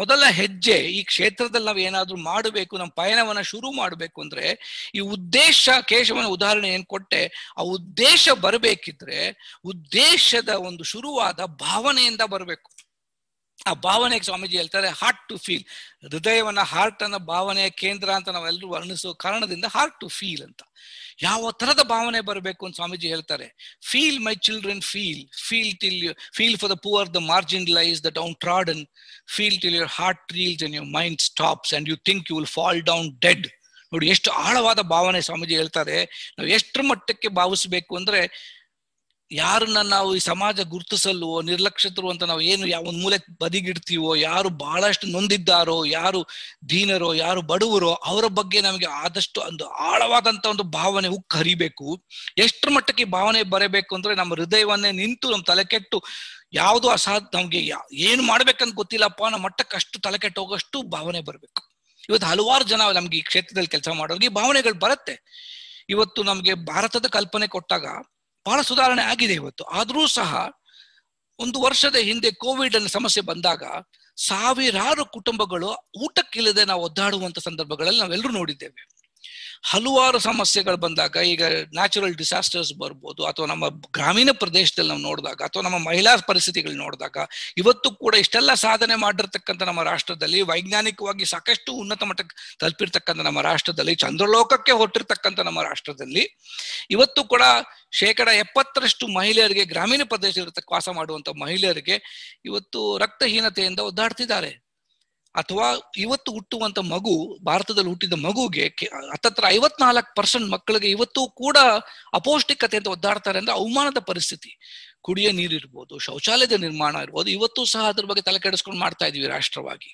Speaker 1: ಮೊದಲ ಹೆಜ್ಜೆ ಈ ಕ್ಷೇತ್ರದಲ್ಲಿ ನಾವು ಏನಾದ್ರೂ ಮಾಡಬೇಕು ನಮ್ಮ ಪಯಣವನ್ನ ಶುರು ಮಾಡಬೇಕು ಅಂದ್ರೆ ಈ ಉದ್ದೇಶ ಕೇಶವನ ಉದಾಹರಣೆ ಏನ್ ಕೊಟ್ಟೆ ಆ ಉದ್ದೇಶ ಬರಬೇಕಿದ್ರೆ ಉದ್ದೇಶದ ಒಂದು ಶುರುವಾದ ಭಾವನೆಯಿಂದ ಬರಬೇಕು ಆ ಭಾವನೆಗೆ ಸ್ವಾಮೀಜಿ ಹೇಳ್ತಾರೆ ಹಾರ್ಟ್ ಟು ಫೀಲ್ ಹೃದಯವನ್ನ ಹಾರ್ಟ್ ಅನ್ನ ಭಾವನೆಯ ಕೇಂದ್ರ ಅಂತ ನಾವೆಲ್ಲರೂ ವರ್ಣಿಸೋ ಕಾರಣದಿಂದ ಹಾರ್ಟ್ ಟು ಫೀಲ್ ಅಂತ ಯಾವ ತರದ ಭಾವನೆ ಬರಬೇಕು ಅಂತ ಸ್ವಾಮೀಜಿ ಹೇಳ್ತಾರೆ feel my children feel feel till you feel for the poor the marginalised the downtrodden feel till your heart reels and your mind stops and you think you will fall down dead ನೋಡಿ ಎಷ್ಟು ಆಳವಾದ ಭಾವನೆ ಸ್ವಾಮೀಜಿ ಹೇಳ್ತಾರೆ ನಾವು ಎಷ್ಟು ಮಟ್ಟಕ್ಕೆ ಭಾವಿಸಬೇಕು ಅಂದ್ರೆ ಯಾರನ್ನ ನಾವು ಈ ಸಮಾಜ ಗುರುತಿಸಲ್ವೋ ನಿರ್ಲಕ್ಷಿತರು ಅಂತ ನಾವು ಏನು ಯಾವ ಒಂದು ಮೂಲೆ ಬದಿಗಿಡ್ತೀವೋ ಯಾರು ಬಹಳಷ್ಟು ನೊಂದಿದ್ದಾರೋ ಯಾರು ದೀನರೋ ಯಾರು ಬಡವರೋ ಅವರ ಬಗ್ಗೆ ನಮಗೆ ಆದಷ್ಟು ಒಂದು ಆಳವಾದಂತ ಒಂದು ಭಾವನೆ ಉಕ್ಕು ಹರಿಬೇಕು ಎಷ್ಟು ಮಟ್ಟಕ್ಕೆ ಭಾವನೆ ಬರಬೇಕು ಅಂದ್ರೆ ನಮ್ಮ ಹೃದಯವನ್ನೇ ನಿಂತು ನಮ್ಮ ತಲೆ ಕೆಟ್ಟು ಯಾವುದು ಅಸಾ ನಮ್ಗೆ ಏನು ಮಾಡ್ಬೇಕಂತ ಗೊತ್ತಿಲ್ಲಪ್ಪ ನಮ್ಮ ಮಟ್ಟಕ್ಕೆ ಅಷ್ಟು ತಲೆ ಭಾವನೆ ಬರಬೇಕು ಇವತ್ತು ಹಲವಾರು ಜನ ನಮ್ಗೆ ಈ ಕ್ಷೇತ್ರದಲ್ಲಿ ಕೆಲಸ ಮಾಡೋರಿಗೆ ಭಾವನೆಗಳು ಬರುತ್ತೆ ಇವತ್ತು ನಮ್ಗೆ ಭಾರತದ ಕಲ್ಪನೆ ಕೊಟ್ಟಾಗ ಬಹಳ ಸುಧಾರಣೆ ಆಗಿದೆ ಇವತ್ತು ಆದರೂ ಸಹ ಒಂದು ವರ್ಷದ ಹಿಂದೆ ಕೋವಿಡ್ ಅನ್ನ ಸಮಸ್ಯೆ ಬಂದಾಗ ಸಾವಿರಾರು ಕುಟುಂಬಗಳು ಊಟಕ್ಕಿಲ್ಲದೆ ನಾವು ಒದ್ದಾಡುವಂತ ಸಂದರ್ಭಗಳಲ್ಲಿ ನಾವೆಲ್ಲರೂ ನೋಡಿದ್ದೇವೆ ಹಲವಾರು ಸಮಸ್ಯೆಗಳು ಬಂದಾಗ ಈಗ ನ್ಯಾಚುರಲ್ ಡಿಸಾಸ್ಟರ್ಸ್ ಬರ್ಬೋದು ಅಥವಾ ನಮ್ಮ ಗ್ರಾಮೀಣ ಪ್ರದೇಶದಲ್ಲಿ ನಾವು ನೋಡಿದಾಗ ಅಥವಾ ನಮ್ಮ ಮಹಿಳಾ ಪರಿಸ್ಥಿತಿಗಳು ನೋಡಿದಾಗ ಇವತ್ತು ಕೂಡ ಇಷ್ಟೆಲ್ಲ ಸಾಧನೆ ಮಾಡಿರ್ತಕ್ಕಂಥ ನಮ್ಮ ರಾಷ್ಟ್ರದಲ್ಲಿ ವೈಜ್ಞಾನಿಕವಾಗಿ ಸಾಕಷ್ಟು ಉನ್ನತ ಮಟ್ಟಕ್ಕೆ ತಲುಪಿರ್ತಕ್ಕಂಥ ನಮ್ಮ ರಾಷ್ಟ್ರದಲ್ಲಿ ಚಂದ್ರಲೋಕಕ್ಕೆ ಹೊರಟಿರ್ತಕ್ಕಂಥ ನಮ್ಮ ರಾಷ್ಟ್ರದಲ್ಲಿ ಇವತ್ತು ಕೂಡ ಶೇಕಡ ಎಪ್ಪತ್ತರಷ್ಟು ಮಹಿಳೆಯರಿಗೆ ಗ್ರಾಮೀಣ ಪ್ರದೇಶದಲ್ಲಿ ವಾಸ ಮಾಡುವಂತ ಮಹಿಳೆಯರಿಗೆ ಇವತ್ತು ರಕ್ತಹೀನತೆಯಿಂದ ಒದ್ದಾಡ್ತಿದ್ದಾರೆ ಅಥವಾ ಇವತ್ತು ಹುಟ್ಟುವಂತ ಮಗು ಭಾರತದಲ್ಲಿ ಹುಟ್ಟಿದ ಮಗುಗೆ ಹತ್ತತ್ರ ಐವತ್ನಾಲ್ಕು ಪರ್ಸೆಂಟ್ ಮಕ್ಕಳಿಗೆ ಇವತ್ತು ಕೂಡ ಅಪೌಷ್ಟಿಕತೆ ಅಂತ ಒದ್ದಾಡ್ತಾರೆ ಅಂದ್ರೆ ಅವಮಾನದ ಪರಿಸ್ಥಿತಿ ಕುಡಿಯ ನೀರಿರ್ಬೋದು ಶೌಚಾಲಯದ ನಿರ್ಮಾಣ ಇರ್ಬೋದು ಇವತ್ತು ಸಹ ಅದ್ರ ಬಗ್ಗೆ ತಲೆ ಕೆಡಿಸ್ಕೊಂಡು ಮಾಡ್ತಾ ಇದೀವಿ ರಾಷ್ಟ್ರವಾಗಿ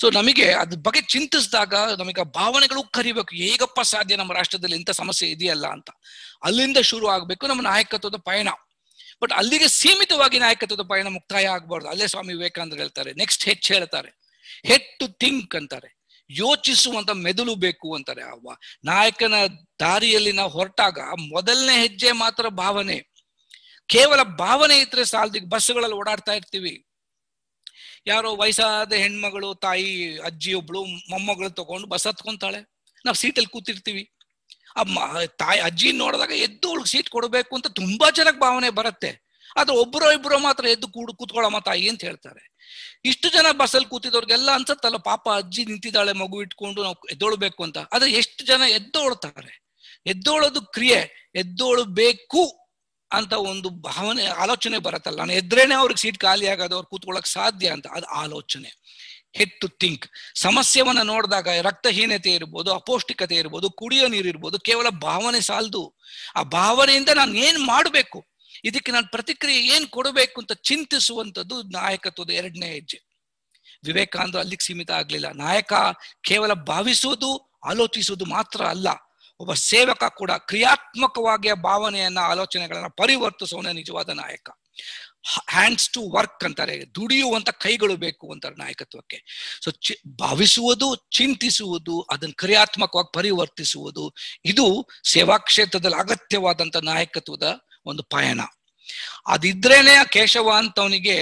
Speaker 1: ಸೊ ನಮಗೆ ಅದ್ರ ಬಗ್ಗೆ ಚಿಂತಿಸಿದಾಗ ನಮಗೆ ಭಾವನೆಗಳು ಕರಿಬೇಕು ಹೇಗಪ್ಪ ಸಾಧ್ಯ ನಮ್ಮ ರಾಷ್ಟ್ರದಲ್ಲಿ ಇಂಥ ಸಮಸ್ಯೆ ಇದೆಯಲ್ಲ ಅಂತ ಅಲ್ಲಿಂದ ಶುರು ಆಗಬೇಕು ನಮ್ಮ ನಾಯಕತ್ವದ ಪಯಣ ಬಟ್ ಅಲ್ಲಿಗೆ ಸೀಮಿತವಾಗಿ ನಾಯಕತ್ವದ ಪಯಣ ಮುಕ್ತಾಯ ಆಗ್ಬಾರ್ದು ಅಲ್ಲೇ ಸ್ವಾಮಿ ವಿವೇಕಾನಂದರು ಹೇಳ್ತಾರೆ ನೆಕ್ಸ್ಟ್ ಹೆಚ್ಚು ಹೇಳ್ತಾರೆ ಹೆಡ್ ಟು ಥಿಂಕ್ ಅಂತಾರೆ ಯೋಚಿಸುವಂತ ಮೆದುಳು ಬೇಕು ಅಂತಾರೆ ಅವ ನಾಯಕನ ದಾರಿಯಲ್ಲಿ ನಾವು ಹೊರಟಾಗ ಮೊದಲನೇ ಹೆಜ್ಜೆ ಮಾತ್ರ ಭಾವನೆ ಕೇವಲ ಭಾವನೆ ಇದ್ರೆ ಸಾಲದಿಗೆ ಬಸ್ಗಳಲ್ಲಿ ಓಡಾಡ್ತಾ ಇರ್ತೀವಿ ಯಾರೋ ವಯಸ್ಸಾದ ಹೆಣ್ಮಗಳು ತಾಯಿ ಅಜ್ಜಿ ಒಬ್ಳು ಮೊಮ್ಮಗಳು ತಗೊಂಡು ಬಸ್ ಹತ್ಕೊಂತಾಳೆ ನಾವು ಸೀಟಲ್ಲಿ ಕೂತಿರ್ತೀವಿ ಅಮ್ಮ ತಾಯಿ ಅಜ್ಜಿ ನೋಡಿದಾಗ ಎದ್ದು ಅವಳಿಗೆ ಸೀಟ್ ಕೊಡಬೇಕು ಅಂತ ತುಂಬಾ ಜನಕ್ಕೆ ಭಾವನೆ ಬರುತ್ತೆ ಆದ್ರೆ ಒಬ್ಬರೋ ಇಬ್ರು ಮಾತ್ರ ಎದ್ದು ಕೂಡು ಕೂತ್ಕೊಳ್ಳಮ್ಮ ತಾಯಿ ಅಂತ ಹೇಳ್ತಾರೆ ಇಷ್ಟು ಜನ ಬಸ್ಸಲ್ಲಿ ಕೂತಿದವ್ರಿಗೆಲ್ಲ ಅನ್ಸತ್ತಲ್ಲ ಪಾಪ ಅಜ್ಜಿ ನಿಂತಿದ್ದಾಳೆ ಮಗು ಇಟ್ಕೊಂಡು ನಾವು ಎದ್ದೊಳ್ಬೇಕು ಅಂತ ಆದ್ರೆ ಎಷ್ಟು ಜನ ಎದ್ದೋಳ್ತಾರೆ ಎದ್ದೋಳೋದು ಕ್ರಿಯೆ ಎದ್ದೋಳ್ಬೇಕು ಅಂತ ಒಂದು ಭಾವನೆ ಆಲೋಚನೆ ಬರತ್ತಲ್ಲ ನಾನು ಎದ್ರೇನೆ ಅವ್ರಿಗೆ ಸೀಟ್ ಖಾಲಿ ಆಗೋದು ಅವ್ರು ಕೂತ್ಕೊಳ್ಳೋಕೆ ಸಾಧ್ಯ ಅಂತ ಅದು ಆಲೋಚನೆ ಹೆಡ್ ಟು ಥಿಂಕ್ ಸಮಸ್ಯೆವನ್ನ ನೋಡಿದಾಗ ರಕ್ತಹೀನತೆ ಇರ್ಬೋದು ಅಪೌಷ್ಟಿಕತೆ ಇರ್ಬೋದು ಕುಡಿಯೋ ನೀರು ಇರ್ಬೋದು ಕೇವಲ ಭಾವನೆ ಸಾಲದು ಆ ಭಾವನೆಯಿಂದ ನಾನು ಏನ್ ಮಾಡಬೇಕು ಇದಕ್ಕೆ ನಾನು ಪ್ರತಿಕ್ರಿಯೆ ಏನ್ ಕೊಡಬೇಕು ಅಂತ ಚಿಂತಿಸುವಂಥದ್ದು ನಾಯಕತ್ವದ ಎರಡನೇ ಹೆಜ್ಜೆ ವಿವೇಕಾನಂದ ಅಲ್ಲಿಗೆ ಸೀಮಿತ ಆಗ್ಲಿಲ್ಲ ನಾಯಕ ಕೇವಲ ಭಾವಿಸುವುದು ಆಲೋಚಿಸುವುದು ಮಾತ್ರ ಅಲ್ಲ ಒಬ್ಬ ಸೇವಕ ಕೂಡ ಕ್ರಿಯಾತ್ಮಕವಾಗಿ ಭಾವನೆಯನ್ನ ಆಲೋಚನೆಗಳನ್ನ ಪರಿವರ್ತಿಸುವನೇ ನಿಜವಾದ ನಾಯಕ ಹ್ಯಾಂಡ್ಸ್ ಟು ವರ್ಕ್ ಅಂತಾರೆ ದುಡಿಯುವಂತ ಕೈಗಳು ಬೇಕು ಅಂತಾರೆ ನಾಯಕತ್ವಕ್ಕೆ ಸೊ ಚಿ ಭಾವಿಸುವುದು ಚಿಂತಿಸುವುದು ಅದನ್ನು ಕ್ರಿಯಾತ್ಮಕವಾಗಿ ಪರಿವರ್ತಿಸುವುದು ಇದು ಸೇವಾ ಕ್ಷೇತ್ರದಲ್ಲಿ ಅಗತ್ಯವಾದಂತ ನಾಯಕತ್ವದ ಒಂದು ಪಯಣ ಅದಿದ್ರೇನೆ ಆ ಕೇಶವ ಅಂತವನಿಗೆ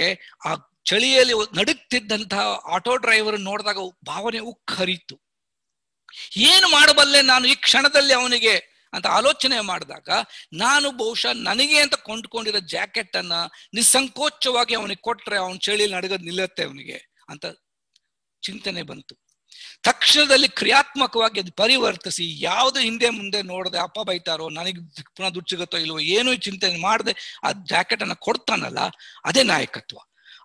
Speaker 1: ಆ ಚಳಿಯಲ್ಲಿ ನಡುಕ್ತಿದ್ದಂತಹ ಆಟೋ ಡ್ರೈವರ್ ನೋಡಿದಾಗ ಭಾವನೆ ಉಕ್ಕರಿತು ಏನು ಮಾಡಬಲ್ಲೆ ನಾನು ಈ ಕ್ಷಣದಲ್ಲಿ ಅವನಿಗೆ ಅಂತ ಆಲೋಚನೆ ಮಾಡಿದಾಗ ನಾನು ಬಹುಶಃ ನನಗೆ ಅಂತ ಕೊಂಡ್ಕೊಂಡಿರೋ ಜಾಕೆಟ್ ಅನ್ನ ನಿಸ್ಸಂಕೋಚವಾಗಿ ಅವನಿಗೆ ಕೊಟ್ರೆ ಅವನ ಚಳಿಯಲ್ಲಿ ನಡಗದ್ ನಿಲ್ಲತ್ತೆ ಅವನಿಗೆ ಅಂತ ಚಿಂತನೆ ಬಂತು ತಕ್ಷಣದಲ್ಲಿ ಕ್ರಿಯಾತ್ಮಕವಾಗಿ ಅದು ಪರಿವರ್ತಿಸಿ ಯಾವುದು ಹಿಂದೆ ಮುಂದೆ ನೋಡದೆ ಅಪ್ಪ ಬೈತಾರೋ ನನಗೆ ಪುನಃ ದುಡ್ಡು ಸಿಗುತ್ತೋ ಇಲ್ವೋ ಏನು ಚಿಂತನೆ ಮಾಡದೆ ಆ ಜಾಕೆಟ್ ಅನ್ನ ಕೊಡ್ತಾನಲ್ಲ ಅದೇ ನಾಯಕತ್ವ